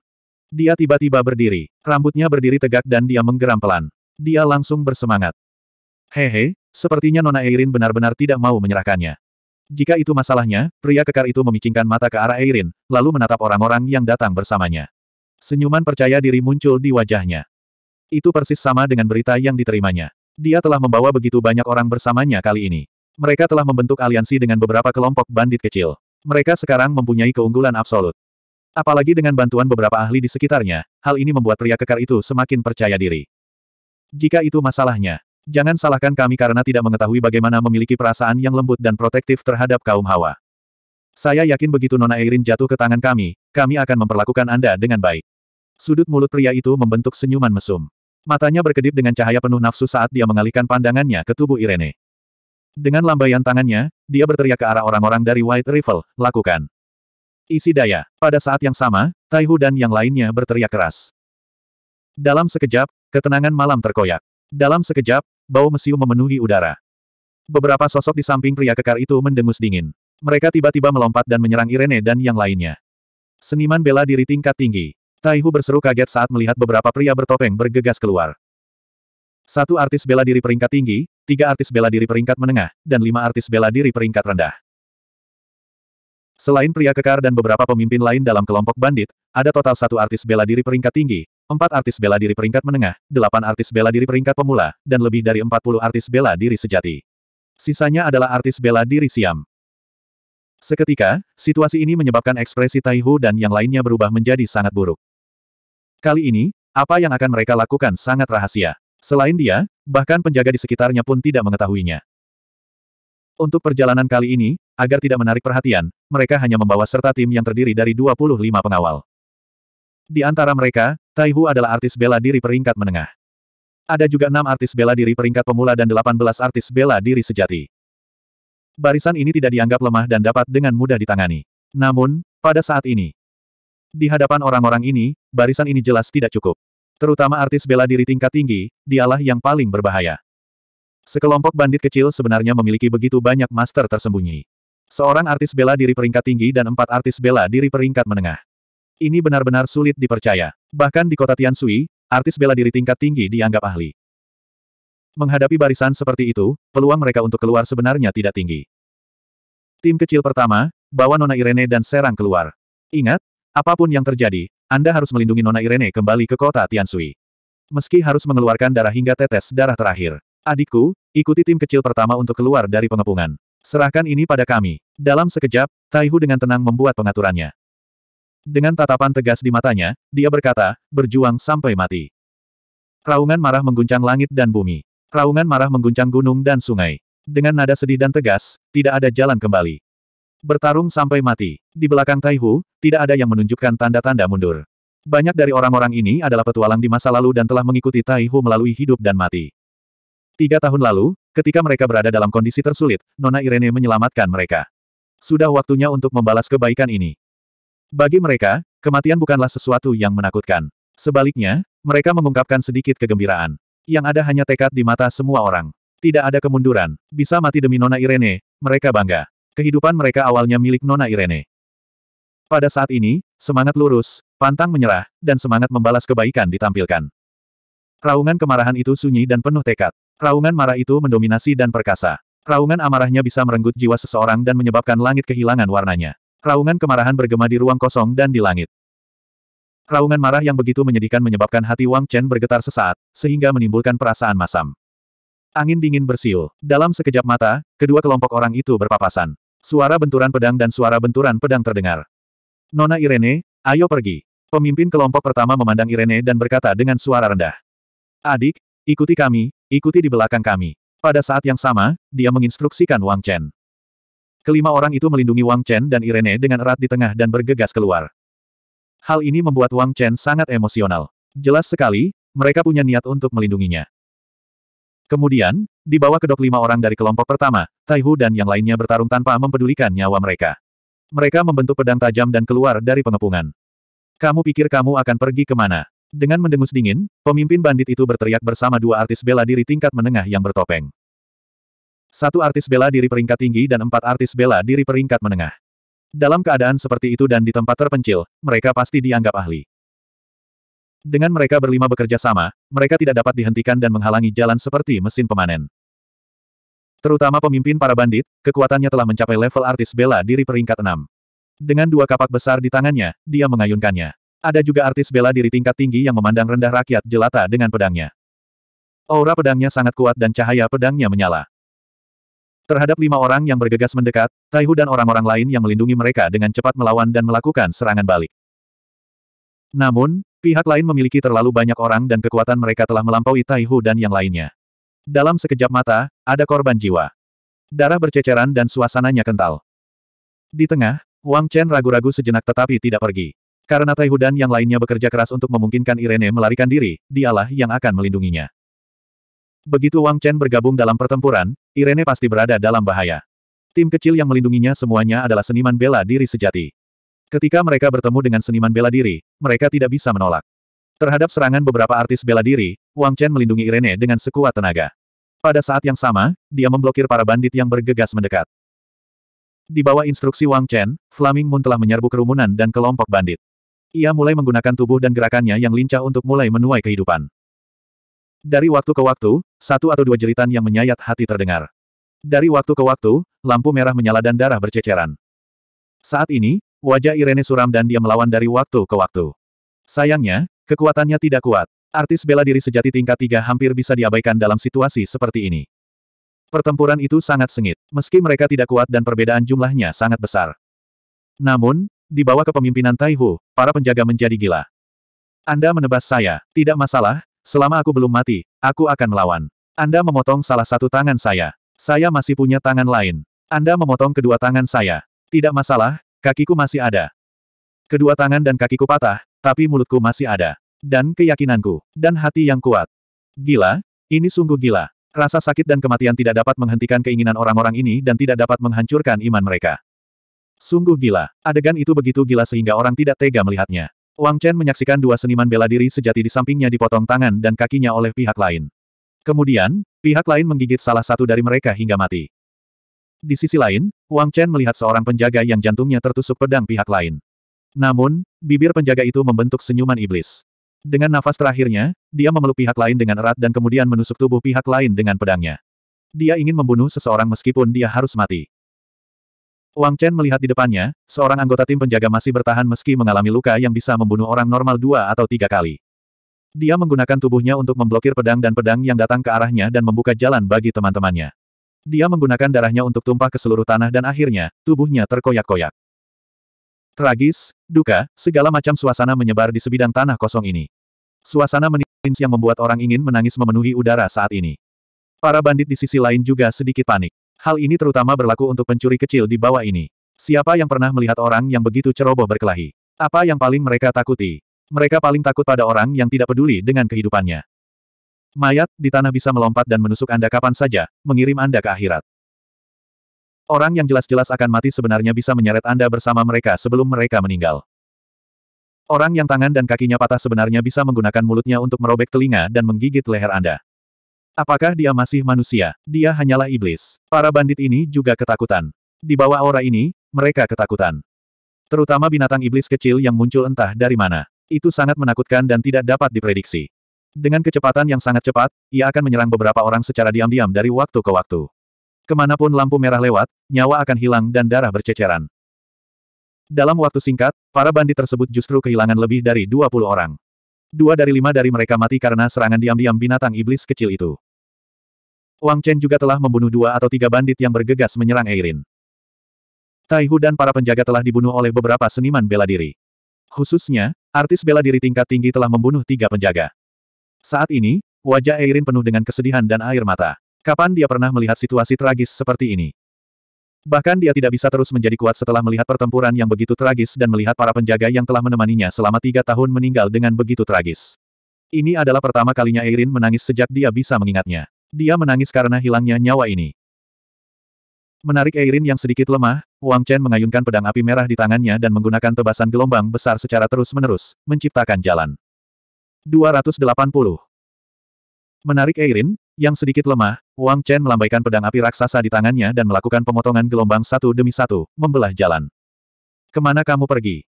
Dia tiba-tiba berdiri. Rambutnya berdiri tegak dan dia menggeram pelan. Dia langsung bersemangat. Hehe, sepertinya Nona Eirin benar-benar tidak mau menyerahkannya. Jika itu masalahnya, pria kekar itu memicingkan mata ke arah Eirin, lalu menatap orang-orang yang datang bersamanya. Senyuman percaya diri muncul di wajahnya. Itu persis sama dengan berita yang diterimanya. Dia telah membawa begitu banyak orang bersamanya kali ini. Mereka telah membentuk aliansi dengan beberapa kelompok bandit kecil. Mereka sekarang mempunyai keunggulan absolut. Apalagi dengan bantuan beberapa ahli di sekitarnya, hal ini membuat pria kekar itu semakin percaya diri. Jika itu masalahnya, jangan salahkan kami karena tidak mengetahui bagaimana memiliki perasaan yang lembut dan protektif terhadap kaum hawa. Saya yakin begitu Nona Eirin jatuh ke tangan kami, kami akan memperlakukan Anda dengan baik. Sudut mulut pria itu membentuk senyuman mesum. Matanya berkedip dengan cahaya penuh nafsu saat dia mengalihkan pandangannya ke tubuh Irene. Dengan lambaian tangannya, dia berteriak ke arah orang-orang dari White Rifle, lakukan. Isi daya. Pada saat yang sama, Taihu dan yang lainnya berteriak keras. Dalam sekejap, ketenangan malam terkoyak. Dalam sekejap, bau mesiu memenuhi udara. Beberapa sosok di samping pria kekar itu mendengus dingin. Mereka tiba-tiba melompat dan menyerang Irene dan yang lainnya. Seniman bela diri tingkat tinggi. Taihu berseru kaget saat melihat beberapa pria bertopeng bergegas keluar. Satu artis bela diri peringkat tinggi, tiga artis bela diri peringkat menengah, dan lima artis bela diri peringkat rendah. Selain pria kekar dan beberapa pemimpin lain dalam kelompok bandit, ada total satu artis bela diri peringkat tinggi, empat artis bela diri peringkat menengah, delapan artis bela diri peringkat pemula, dan lebih dari empat puluh artis bela diri sejati. Sisanya adalah artis bela diri Siam. Seketika, situasi ini menyebabkan ekspresi Taihu dan yang lainnya berubah menjadi sangat buruk. Kali ini, apa yang akan mereka lakukan sangat rahasia. Selain dia, bahkan penjaga di sekitarnya pun tidak mengetahuinya. Untuk perjalanan kali ini, agar tidak menarik perhatian, mereka hanya membawa serta tim yang terdiri dari 25 pengawal. Di antara mereka, Taihu adalah artis bela diri peringkat menengah. Ada juga enam artis bela diri peringkat pemula dan 18 artis bela diri sejati. Barisan ini tidak dianggap lemah dan dapat dengan mudah ditangani. Namun, pada saat ini, di hadapan orang-orang ini, barisan ini jelas tidak cukup. Terutama artis bela diri tingkat tinggi, dialah yang paling berbahaya. Sekelompok bandit kecil sebenarnya memiliki begitu banyak master tersembunyi. Seorang artis bela diri peringkat tinggi dan empat artis bela diri peringkat menengah. Ini benar-benar sulit dipercaya. Bahkan di kota Tiansui, artis bela diri tingkat tinggi dianggap ahli. Menghadapi barisan seperti itu, peluang mereka untuk keluar sebenarnya tidak tinggi. Tim kecil pertama, bawa Nona Irene dan serang keluar. Ingat, apapun yang terjadi, Anda harus melindungi Nona Irene kembali ke kota Tiansui. Meski harus mengeluarkan darah hingga tetes darah terakhir. Adikku, ikuti tim kecil pertama untuk keluar dari pengepungan. Serahkan ini pada kami. Dalam sekejap, Taihu dengan tenang membuat pengaturannya. Dengan tatapan tegas di matanya, dia berkata, berjuang sampai mati. Raungan marah mengguncang langit dan bumi. Raungan marah mengguncang gunung dan sungai. Dengan nada sedih dan tegas, tidak ada jalan kembali. Bertarung sampai mati. Di belakang Taihu, tidak ada yang menunjukkan tanda-tanda mundur. Banyak dari orang-orang ini adalah petualang di masa lalu dan telah mengikuti Taihu melalui hidup dan mati. Tiga tahun lalu, ketika mereka berada dalam kondisi tersulit, Nona Irene menyelamatkan mereka. Sudah waktunya untuk membalas kebaikan ini. Bagi mereka, kematian bukanlah sesuatu yang menakutkan. Sebaliknya, mereka mengungkapkan sedikit kegembiraan. Yang ada hanya tekad di mata semua orang. Tidak ada kemunduran. Bisa mati demi Nona Irene, mereka bangga. Kehidupan mereka awalnya milik Nona Irene. Pada saat ini, semangat lurus, pantang menyerah, dan semangat membalas kebaikan ditampilkan. Raungan kemarahan itu sunyi dan penuh tekad. Raungan marah itu mendominasi dan perkasa. Raungan amarahnya bisa merenggut jiwa seseorang dan menyebabkan langit kehilangan warnanya. Raungan kemarahan bergema di ruang kosong dan di langit. Raungan marah yang begitu menyedihkan menyebabkan hati Wang Chen bergetar sesaat, sehingga menimbulkan perasaan masam. Angin dingin bersiul. Dalam sekejap mata, kedua kelompok orang itu berpapasan. Suara benturan pedang dan suara benturan pedang terdengar. Nona Irene, ayo pergi. Pemimpin kelompok pertama memandang Irene dan berkata dengan suara rendah. Adik, Ikuti kami, ikuti di belakang kami. Pada saat yang sama, dia menginstruksikan Wang Chen. Kelima orang itu melindungi Wang Chen dan Irene dengan erat di tengah dan bergegas keluar. Hal ini membuat Wang Chen sangat emosional. Jelas sekali, mereka punya niat untuk melindunginya. Kemudian, dibawa kedok lima orang dari kelompok pertama, Taihu dan yang lainnya bertarung tanpa mempedulikan nyawa mereka. Mereka membentuk pedang tajam dan keluar dari pengepungan. Kamu pikir kamu akan pergi kemana? Dengan mendengus dingin, pemimpin bandit itu berteriak bersama dua artis bela diri tingkat menengah yang bertopeng. Satu artis bela diri peringkat tinggi dan empat artis bela diri peringkat menengah. Dalam keadaan seperti itu dan di tempat terpencil, mereka pasti dianggap ahli. Dengan mereka berlima bekerja sama, mereka tidak dapat dihentikan dan menghalangi jalan seperti mesin pemanen. Terutama pemimpin para bandit, kekuatannya telah mencapai level artis bela diri peringkat enam. Dengan dua kapak besar di tangannya, dia mengayunkannya. Ada juga artis bela diri tingkat tinggi yang memandang rendah rakyat jelata dengan pedangnya. Aura pedangnya sangat kuat dan cahaya pedangnya menyala. Terhadap lima orang yang bergegas mendekat, Taihu dan orang-orang lain yang melindungi mereka dengan cepat melawan dan melakukan serangan balik. Namun, pihak lain memiliki terlalu banyak orang dan kekuatan mereka telah melampaui Taihu dan yang lainnya. Dalam sekejap mata, ada korban jiwa. Darah berceceran dan suasananya kental. Di tengah, Wang Chen ragu-ragu sejenak tetapi tidak pergi. Karena Taihu dan yang lainnya bekerja keras untuk memungkinkan Irene melarikan diri, dialah yang akan melindunginya. Begitu Wang Chen bergabung dalam pertempuran, Irene pasti berada dalam bahaya. Tim kecil yang melindunginya semuanya adalah seniman bela diri sejati. Ketika mereka bertemu dengan seniman bela diri, mereka tidak bisa menolak. Terhadap serangan beberapa artis bela diri, Wang Chen melindungi Irene dengan sekuat tenaga. Pada saat yang sama, dia memblokir para bandit yang bergegas mendekat. Di bawah instruksi Wang Chen, Flaming Moon telah menyerbu kerumunan dan kelompok bandit. Ia mulai menggunakan tubuh dan gerakannya yang lincah untuk mulai menuai kehidupan. Dari waktu ke waktu, satu atau dua jeritan yang menyayat hati terdengar. Dari waktu ke waktu, lampu merah menyala dan darah berceceran. Saat ini, wajah Irene suram dan dia melawan dari waktu ke waktu. Sayangnya, kekuatannya tidak kuat. Artis bela diri sejati tingkat tiga hampir bisa diabaikan dalam situasi seperti ini. Pertempuran itu sangat sengit, meski mereka tidak kuat dan perbedaan jumlahnya sangat besar. Namun, di bawah kepemimpinan Taihu, para penjaga menjadi gila. Anda menebas saya, tidak masalah, selama aku belum mati, aku akan melawan. Anda memotong salah satu tangan saya. Saya masih punya tangan lain. Anda memotong kedua tangan saya. Tidak masalah, kakiku masih ada. Kedua tangan dan kakiku patah, tapi mulutku masih ada. Dan keyakinanku, dan hati yang kuat. Gila, ini sungguh gila. Rasa sakit dan kematian tidak dapat menghentikan keinginan orang-orang ini dan tidak dapat menghancurkan iman mereka. Sungguh gila. Adegan itu begitu gila sehingga orang tidak tega melihatnya. Wang Chen menyaksikan dua seniman bela diri sejati di sampingnya dipotong tangan dan kakinya oleh pihak lain. Kemudian, pihak lain menggigit salah satu dari mereka hingga mati. Di sisi lain, Wang Chen melihat seorang penjaga yang jantungnya tertusuk pedang pihak lain. Namun, bibir penjaga itu membentuk senyuman iblis. Dengan nafas terakhirnya, dia memeluk pihak lain dengan erat dan kemudian menusuk tubuh pihak lain dengan pedangnya. Dia ingin membunuh seseorang meskipun dia harus mati. Wang Chen melihat di depannya, seorang anggota tim penjaga masih bertahan meski mengalami luka yang bisa membunuh orang normal dua atau tiga kali. Dia menggunakan tubuhnya untuk memblokir pedang dan pedang yang datang ke arahnya dan membuka jalan bagi teman-temannya. Dia menggunakan darahnya untuk tumpah ke seluruh tanah dan akhirnya, tubuhnya terkoyak-koyak. Tragis, duka, segala macam suasana menyebar di sebidang tanah kosong ini. Suasana menins yang membuat orang ingin menangis memenuhi udara saat ini. Para bandit di sisi lain juga sedikit panik. Hal ini terutama berlaku untuk pencuri kecil di bawah ini. Siapa yang pernah melihat orang yang begitu ceroboh berkelahi? Apa yang paling mereka takuti? Mereka paling takut pada orang yang tidak peduli dengan kehidupannya. Mayat di tanah bisa melompat dan menusuk Anda kapan saja, mengirim Anda ke akhirat. Orang yang jelas-jelas akan mati sebenarnya bisa menyeret Anda bersama mereka sebelum mereka meninggal. Orang yang tangan dan kakinya patah sebenarnya bisa menggunakan mulutnya untuk merobek telinga dan menggigit leher Anda. Apakah dia masih manusia? Dia hanyalah iblis. Para bandit ini juga ketakutan. Di bawah aura ini, mereka ketakutan. Terutama binatang iblis kecil yang muncul entah dari mana. Itu sangat menakutkan dan tidak dapat diprediksi. Dengan kecepatan yang sangat cepat, ia akan menyerang beberapa orang secara diam-diam dari waktu ke waktu. Kemanapun lampu merah lewat, nyawa akan hilang dan darah berceceran. Dalam waktu singkat, para bandit tersebut justru kehilangan lebih dari 20 orang. Dua dari lima dari mereka mati karena serangan diam-diam binatang iblis kecil itu. Wang Chen juga telah membunuh dua atau tiga bandit yang bergegas menyerang Eirin. Taihu dan para penjaga telah dibunuh oleh beberapa seniman bela diri. Khususnya, artis bela diri tingkat tinggi telah membunuh tiga penjaga. Saat ini, wajah Eirin penuh dengan kesedihan dan air mata. Kapan dia pernah melihat situasi tragis seperti ini? Bahkan dia tidak bisa terus menjadi kuat setelah melihat pertempuran yang begitu tragis dan melihat para penjaga yang telah menemaninya selama tiga tahun meninggal dengan begitu tragis. Ini adalah pertama kalinya Erin menangis sejak dia bisa mengingatnya. Dia menangis karena hilangnya nyawa ini. Menarik Erin yang sedikit lemah, Wang Chen mengayunkan pedang api merah di tangannya dan menggunakan tebasan gelombang besar secara terus-menerus, menciptakan jalan. 280. Menarik Erin. Yang sedikit lemah, Wang Chen melambaikan pedang api raksasa di tangannya dan melakukan pemotongan gelombang satu demi satu, membelah jalan. Kemana kamu pergi?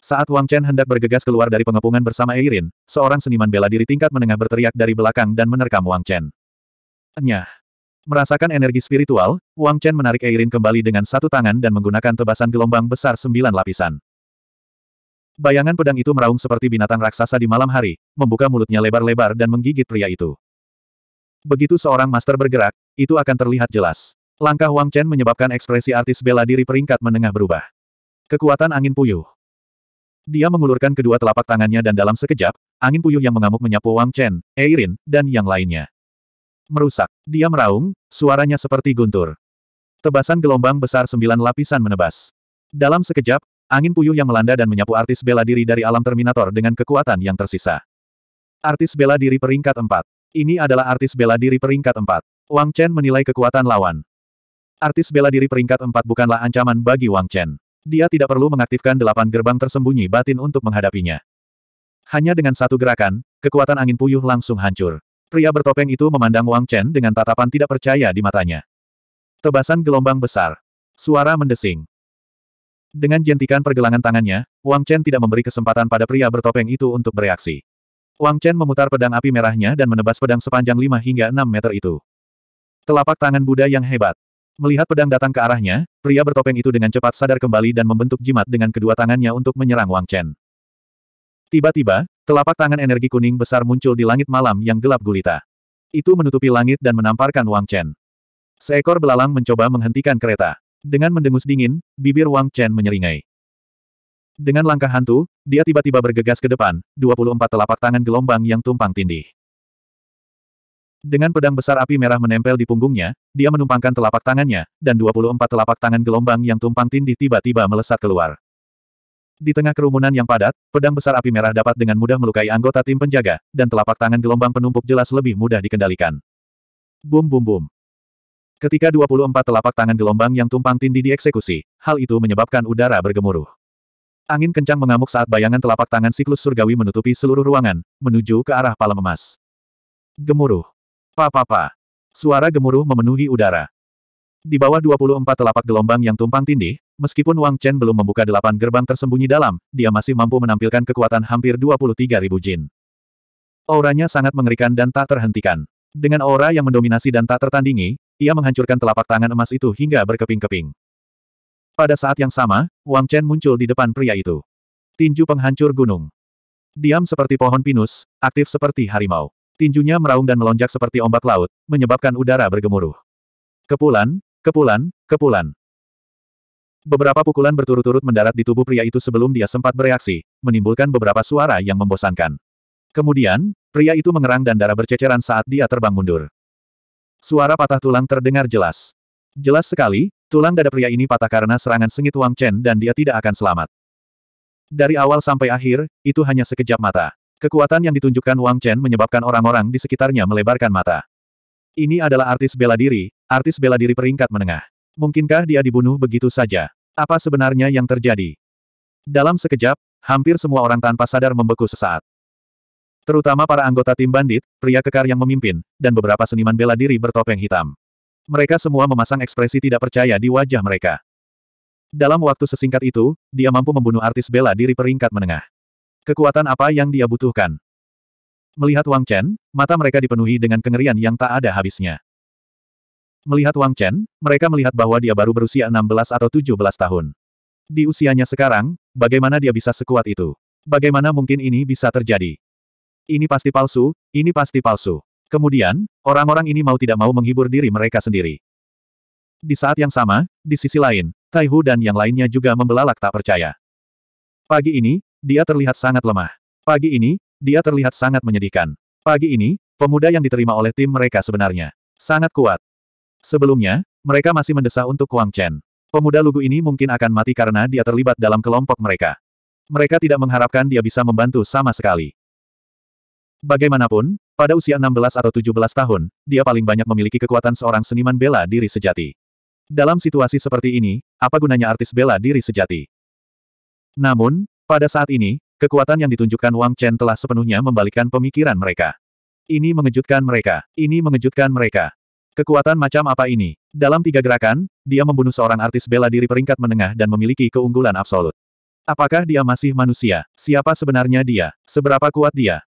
Saat Wang Chen hendak bergegas keluar dari pengepungan bersama Eirin, seorang seniman bela diri tingkat menengah berteriak dari belakang dan menerkam Wang Chen. Nyah. Merasakan energi spiritual, Wang Chen menarik Eirin kembali dengan satu tangan dan menggunakan tebasan gelombang besar sembilan lapisan. Bayangan pedang itu meraung seperti binatang raksasa di malam hari, membuka mulutnya lebar-lebar dan menggigit pria itu. Begitu seorang master bergerak, itu akan terlihat jelas. Langkah Wang Chen menyebabkan ekspresi artis bela diri peringkat menengah berubah. Kekuatan angin puyuh. Dia mengulurkan kedua telapak tangannya dan dalam sekejap, angin puyuh yang mengamuk menyapu Wang Chen, Eirin, dan yang lainnya. Merusak. Dia meraung, suaranya seperti guntur. Tebasan gelombang besar sembilan lapisan menebas. Dalam sekejap, angin puyuh yang melanda dan menyapu artis bela diri dari alam Terminator dengan kekuatan yang tersisa. Artis bela diri peringkat 4. Ini adalah artis bela diri peringkat 4. Wang Chen menilai kekuatan lawan. Artis bela diri peringkat 4 bukanlah ancaman bagi Wang Chen. Dia tidak perlu mengaktifkan delapan gerbang tersembunyi batin untuk menghadapinya. Hanya dengan satu gerakan, kekuatan angin puyuh langsung hancur. Pria bertopeng itu memandang Wang Chen dengan tatapan tidak percaya di matanya. Tebasan gelombang besar. Suara mendesing. Dengan jentikan pergelangan tangannya, Wang Chen tidak memberi kesempatan pada pria bertopeng itu untuk bereaksi. Wang Chen memutar pedang api merahnya dan menebas pedang sepanjang 5 hingga 6 meter itu. Telapak tangan Buddha yang hebat. Melihat pedang datang ke arahnya, pria bertopeng itu dengan cepat sadar kembali dan membentuk jimat dengan kedua tangannya untuk menyerang Wang Chen. Tiba-tiba, telapak tangan energi kuning besar muncul di langit malam yang gelap gulita. Itu menutupi langit dan menamparkan Wang Chen. Seekor belalang mencoba menghentikan kereta. Dengan mendengus dingin, bibir Wang Chen menyeringai. Dengan langkah hantu, dia tiba-tiba bergegas ke depan, 24 telapak tangan gelombang yang tumpang tindih. Dengan pedang besar api merah menempel di punggungnya, dia menumpangkan telapak tangannya, dan 24 telapak tangan gelombang yang tumpang tindih tiba-tiba melesat keluar. Di tengah kerumunan yang padat, pedang besar api merah dapat dengan mudah melukai anggota tim penjaga, dan telapak tangan gelombang penumpuk jelas lebih mudah dikendalikan. Bum bum bum. Ketika 24 telapak tangan gelombang yang tumpang tindih dieksekusi, hal itu menyebabkan udara bergemuruh. Angin kencang mengamuk saat bayangan telapak tangan siklus surgawi menutupi seluruh ruangan, menuju ke arah palem emas. Gemuruh. Pa-pa-pa. Suara gemuruh memenuhi udara. Di bawah 24 telapak gelombang yang tumpang tindih, meskipun Wang Chen belum membuka delapan gerbang tersembunyi dalam, dia masih mampu menampilkan kekuatan hampir 23 ribu jin. Auranya sangat mengerikan dan tak terhentikan. Dengan aura yang mendominasi dan tak tertandingi, ia menghancurkan telapak tangan emas itu hingga berkeping-keping. Pada saat yang sama, Wang Chen muncul di depan pria itu. Tinju penghancur gunung. Diam seperti pohon pinus, aktif seperti harimau. Tinjunya meraung dan melonjak seperti ombak laut, menyebabkan udara bergemuruh. Kepulan, kepulan, kepulan. Beberapa pukulan berturut-turut mendarat di tubuh pria itu sebelum dia sempat bereaksi, menimbulkan beberapa suara yang membosankan. Kemudian, pria itu mengerang dan darah berceceran saat dia terbang mundur. Suara patah tulang terdengar jelas. Jelas sekali, Tulang dada pria ini patah karena serangan sengit Wang Chen dan dia tidak akan selamat. Dari awal sampai akhir, itu hanya sekejap mata. Kekuatan yang ditunjukkan Wang Chen menyebabkan orang-orang di sekitarnya melebarkan mata. Ini adalah artis bela diri, artis bela diri peringkat menengah. Mungkinkah dia dibunuh begitu saja? Apa sebenarnya yang terjadi? Dalam sekejap, hampir semua orang tanpa sadar membeku sesaat. Terutama para anggota tim bandit, pria kekar yang memimpin, dan beberapa seniman bela diri bertopeng hitam. Mereka semua memasang ekspresi tidak percaya di wajah mereka. Dalam waktu sesingkat itu, dia mampu membunuh artis bela diri peringkat menengah. Kekuatan apa yang dia butuhkan? Melihat Wang Chen, mata mereka dipenuhi dengan kengerian yang tak ada habisnya. Melihat Wang Chen, mereka melihat bahwa dia baru berusia 16 atau 17 tahun. Di usianya sekarang, bagaimana dia bisa sekuat itu? Bagaimana mungkin ini bisa terjadi? Ini pasti palsu, ini pasti palsu. Kemudian, orang-orang ini mau tidak mau menghibur diri mereka sendiri. Di saat yang sama, di sisi lain, Taihu dan yang lainnya juga membelalak tak percaya. Pagi ini, dia terlihat sangat lemah. Pagi ini, dia terlihat sangat menyedihkan. Pagi ini, pemuda yang diterima oleh tim mereka sebenarnya sangat kuat. Sebelumnya, mereka masih mendesah untuk Wang Chen. Pemuda lugu ini mungkin akan mati karena dia terlibat dalam kelompok mereka. Mereka tidak mengharapkan dia bisa membantu sama sekali. Bagaimanapun, pada usia 16 atau 17 tahun, dia paling banyak memiliki kekuatan seorang seniman bela diri sejati. Dalam situasi seperti ini, apa gunanya artis bela diri sejati? Namun, pada saat ini, kekuatan yang ditunjukkan Wang Chen telah sepenuhnya membalikkan pemikiran mereka. Ini mengejutkan mereka. Ini mengejutkan mereka. Kekuatan macam apa ini? Dalam tiga gerakan, dia membunuh seorang artis bela diri peringkat menengah dan memiliki keunggulan absolut. Apakah dia masih manusia? Siapa sebenarnya dia? Seberapa kuat dia?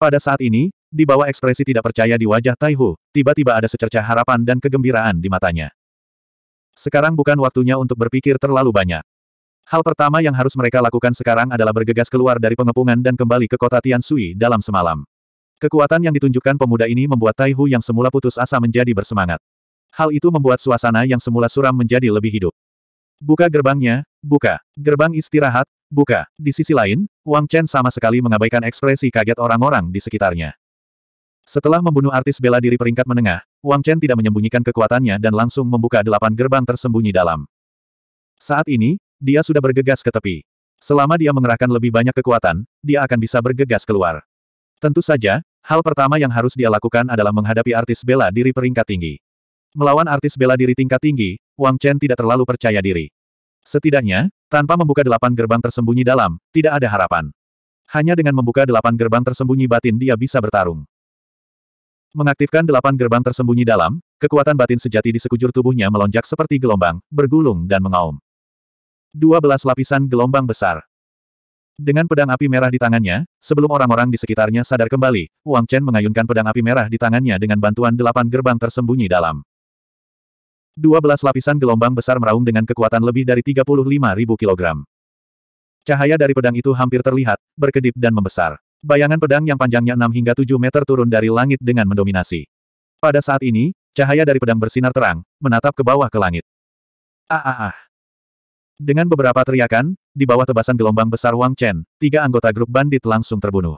Pada saat ini, di bawah ekspresi tidak percaya di wajah Taihu, tiba-tiba ada secercah harapan dan kegembiraan di matanya. Sekarang bukan waktunya untuk berpikir terlalu banyak. Hal pertama yang harus mereka lakukan sekarang adalah bergegas keluar dari pengepungan dan kembali ke kota Tiansui dalam semalam. Kekuatan yang ditunjukkan pemuda ini membuat Taihu yang semula putus asa menjadi bersemangat. Hal itu membuat suasana yang semula suram menjadi lebih hidup. Buka gerbangnya, buka. Gerbang istirahat, Buka. Di sisi lain, Wang Chen sama sekali mengabaikan ekspresi kaget orang-orang di sekitarnya. Setelah membunuh artis bela diri peringkat menengah, Wang Chen tidak menyembunyikan kekuatannya dan langsung membuka delapan gerbang tersembunyi dalam. Saat ini, dia sudah bergegas ke tepi. Selama dia mengerahkan lebih banyak kekuatan, dia akan bisa bergegas keluar. Tentu saja, hal pertama yang harus dia lakukan adalah menghadapi artis bela diri peringkat tinggi. Melawan artis bela diri tingkat tinggi, Wang Chen tidak terlalu percaya diri. Setidaknya, tanpa membuka delapan gerbang tersembunyi dalam, tidak ada harapan. Hanya dengan membuka delapan gerbang tersembunyi batin dia bisa bertarung. Mengaktifkan delapan gerbang tersembunyi dalam, kekuatan batin sejati di sekujur tubuhnya melonjak seperti gelombang, bergulung dan mengaum. Dua belas lapisan gelombang besar. Dengan pedang api merah di tangannya, sebelum orang-orang di sekitarnya sadar kembali, Wang Chen mengayunkan pedang api merah di tangannya dengan bantuan delapan gerbang tersembunyi dalam. 12 lapisan gelombang besar meraung dengan kekuatan lebih dari 35.000 kilogram. Cahaya dari pedang itu hampir terlihat, berkedip dan membesar. Bayangan pedang yang panjangnya 6 hingga 7 meter turun dari langit dengan mendominasi. Pada saat ini, cahaya dari pedang bersinar terang, menatap ke bawah ke langit. Ah ah ah. Dengan beberapa teriakan, di bawah tebasan gelombang besar Wang Chen, tiga anggota grup bandit langsung terbunuh.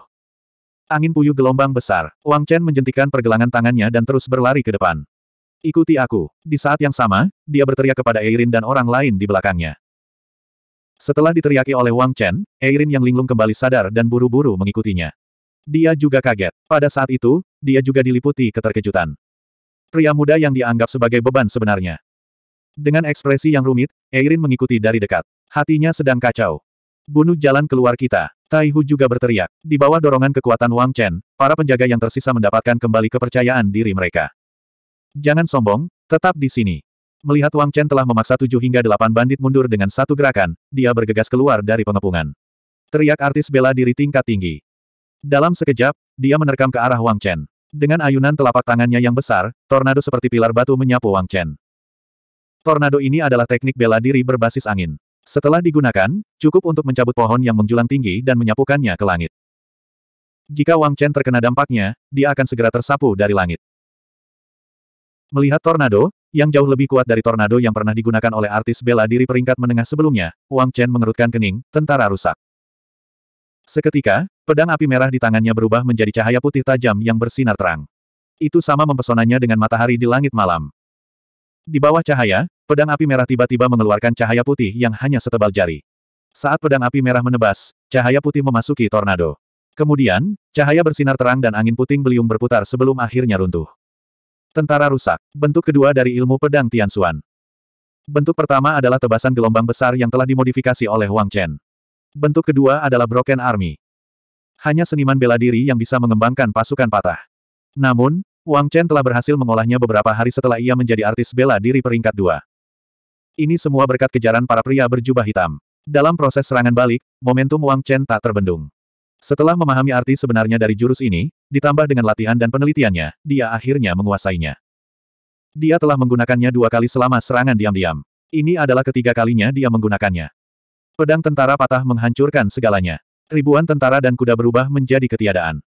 Angin puyuh gelombang besar, Wang Chen menjentikan pergelangan tangannya dan terus berlari ke depan. Ikuti aku. Di saat yang sama, dia berteriak kepada Eirin dan orang lain di belakangnya. Setelah diteriaki oleh Wang Chen, Eirin yang linglung kembali sadar dan buru-buru mengikutinya. Dia juga kaget. Pada saat itu, dia juga diliputi keterkejutan. Pria muda yang dianggap sebagai beban sebenarnya. Dengan ekspresi yang rumit, Eirin mengikuti dari dekat. Hatinya sedang kacau. Bunuh jalan keluar kita. Tai Hu juga berteriak. Di bawah dorongan kekuatan Wang Chen, para penjaga yang tersisa mendapatkan kembali kepercayaan diri mereka. Jangan sombong, tetap di sini. Melihat Wang Chen telah memaksa tujuh hingga delapan bandit mundur dengan satu gerakan, dia bergegas keluar dari pengepungan. Teriak artis bela diri tingkat tinggi. Dalam sekejap, dia menerkam ke arah Wang Chen. Dengan ayunan telapak tangannya yang besar, tornado seperti pilar batu menyapu Wang Chen. Tornado ini adalah teknik bela diri berbasis angin. Setelah digunakan, cukup untuk mencabut pohon yang menjulang tinggi dan menyapukannya ke langit. Jika Wang Chen terkena dampaknya, dia akan segera tersapu dari langit. Melihat tornado, yang jauh lebih kuat dari tornado yang pernah digunakan oleh artis bela diri peringkat menengah sebelumnya, Wang Chen mengerutkan kening, tentara rusak. Seketika, pedang api merah di tangannya berubah menjadi cahaya putih tajam yang bersinar terang. Itu sama mempesonanya dengan matahari di langit malam. Di bawah cahaya, pedang api merah tiba-tiba mengeluarkan cahaya putih yang hanya setebal jari. Saat pedang api merah menebas, cahaya putih memasuki tornado. Kemudian, cahaya bersinar terang dan angin puting beliung berputar sebelum akhirnya runtuh. Tentara rusak. Bentuk kedua dari ilmu pedang Tian Xuan. Bentuk pertama adalah tebasan gelombang besar yang telah dimodifikasi oleh Wang Chen. Bentuk kedua adalah Broken Army. Hanya seniman bela diri yang bisa mengembangkan pasukan patah. Namun, Wang Chen telah berhasil mengolahnya beberapa hari setelah ia menjadi artis bela diri peringkat dua. Ini semua berkat kejaran para pria berjubah hitam. Dalam proses serangan balik, momentum Wang Chen tak terbendung. Setelah memahami arti sebenarnya dari jurus ini, ditambah dengan latihan dan penelitiannya, dia akhirnya menguasainya. Dia telah menggunakannya dua kali selama serangan diam-diam. Ini adalah ketiga kalinya dia menggunakannya. Pedang tentara patah menghancurkan segalanya. Ribuan tentara dan kuda berubah menjadi ketiadaan.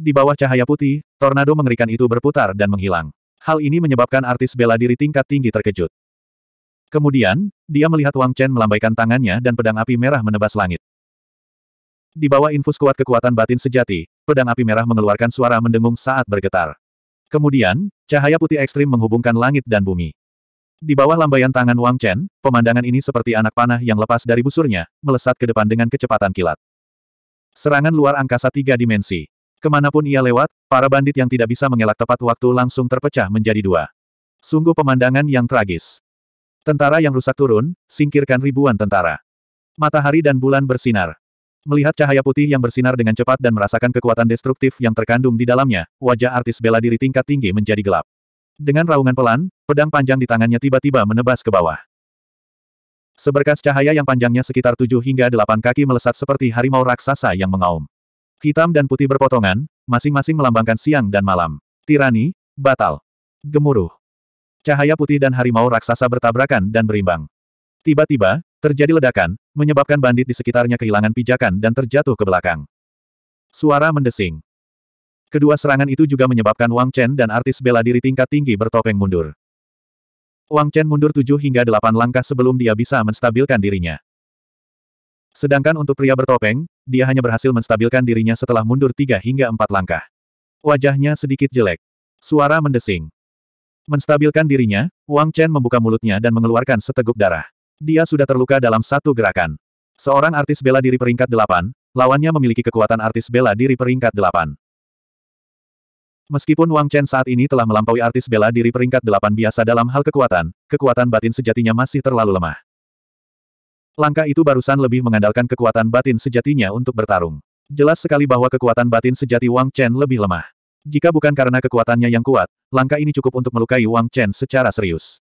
Di bawah cahaya putih, tornado mengerikan itu berputar dan menghilang. Hal ini menyebabkan artis bela diri tingkat tinggi terkejut. Kemudian, dia melihat Wang Chen melambaikan tangannya dan pedang api merah menebas langit. Di bawah infus kuat kekuatan batin sejati, pedang api merah mengeluarkan suara mendengung saat bergetar. Kemudian, cahaya putih ekstrim menghubungkan langit dan bumi. Di bawah lambaian tangan Wang Chen, pemandangan ini seperti anak panah yang lepas dari busurnya, melesat ke depan dengan kecepatan kilat. Serangan luar angkasa tiga dimensi. Kemanapun ia lewat, para bandit yang tidak bisa mengelak tepat waktu langsung terpecah menjadi dua. Sungguh pemandangan yang tragis. Tentara yang rusak turun, singkirkan ribuan tentara. Matahari dan bulan bersinar. Melihat cahaya putih yang bersinar dengan cepat dan merasakan kekuatan destruktif yang terkandung di dalamnya, wajah artis bela diri tingkat tinggi menjadi gelap. Dengan raungan pelan, pedang panjang di tangannya tiba-tiba menebas ke bawah. Seberkas cahaya yang panjangnya sekitar tujuh hingga delapan kaki melesat seperti harimau raksasa yang mengaum. Hitam dan putih berpotongan, masing-masing melambangkan siang dan malam. Tirani, batal. Gemuruh. Cahaya putih dan harimau raksasa bertabrakan dan berimbang. Tiba-tiba, Terjadi ledakan, menyebabkan bandit di sekitarnya kehilangan pijakan dan terjatuh ke belakang. Suara mendesing. Kedua serangan itu juga menyebabkan Wang Chen dan artis bela diri tingkat tinggi bertopeng mundur. Wang Chen mundur tujuh hingga delapan langkah sebelum dia bisa menstabilkan dirinya. Sedangkan untuk pria bertopeng, dia hanya berhasil menstabilkan dirinya setelah mundur tiga hingga empat langkah. Wajahnya sedikit jelek. Suara mendesing. Menstabilkan dirinya, Wang Chen membuka mulutnya dan mengeluarkan seteguk darah. Dia sudah terluka dalam satu gerakan. Seorang artis bela diri peringkat delapan, lawannya memiliki kekuatan artis bela diri peringkat delapan. Meskipun Wang Chen saat ini telah melampaui artis bela diri peringkat delapan biasa dalam hal kekuatan, kekuatan batin sejatinya masih terlalu lemah. Langkah itu barusan lebih mengandalkan kekuatan batin sejatinya untuk bertarung. Jelas sekali bahwa kekuatan batin sejati Wang Chen lebih lemah. Jika bukan karena kekuatannya yang kuat, langkah ini cukup untuk melukai Wang Chen secara serius.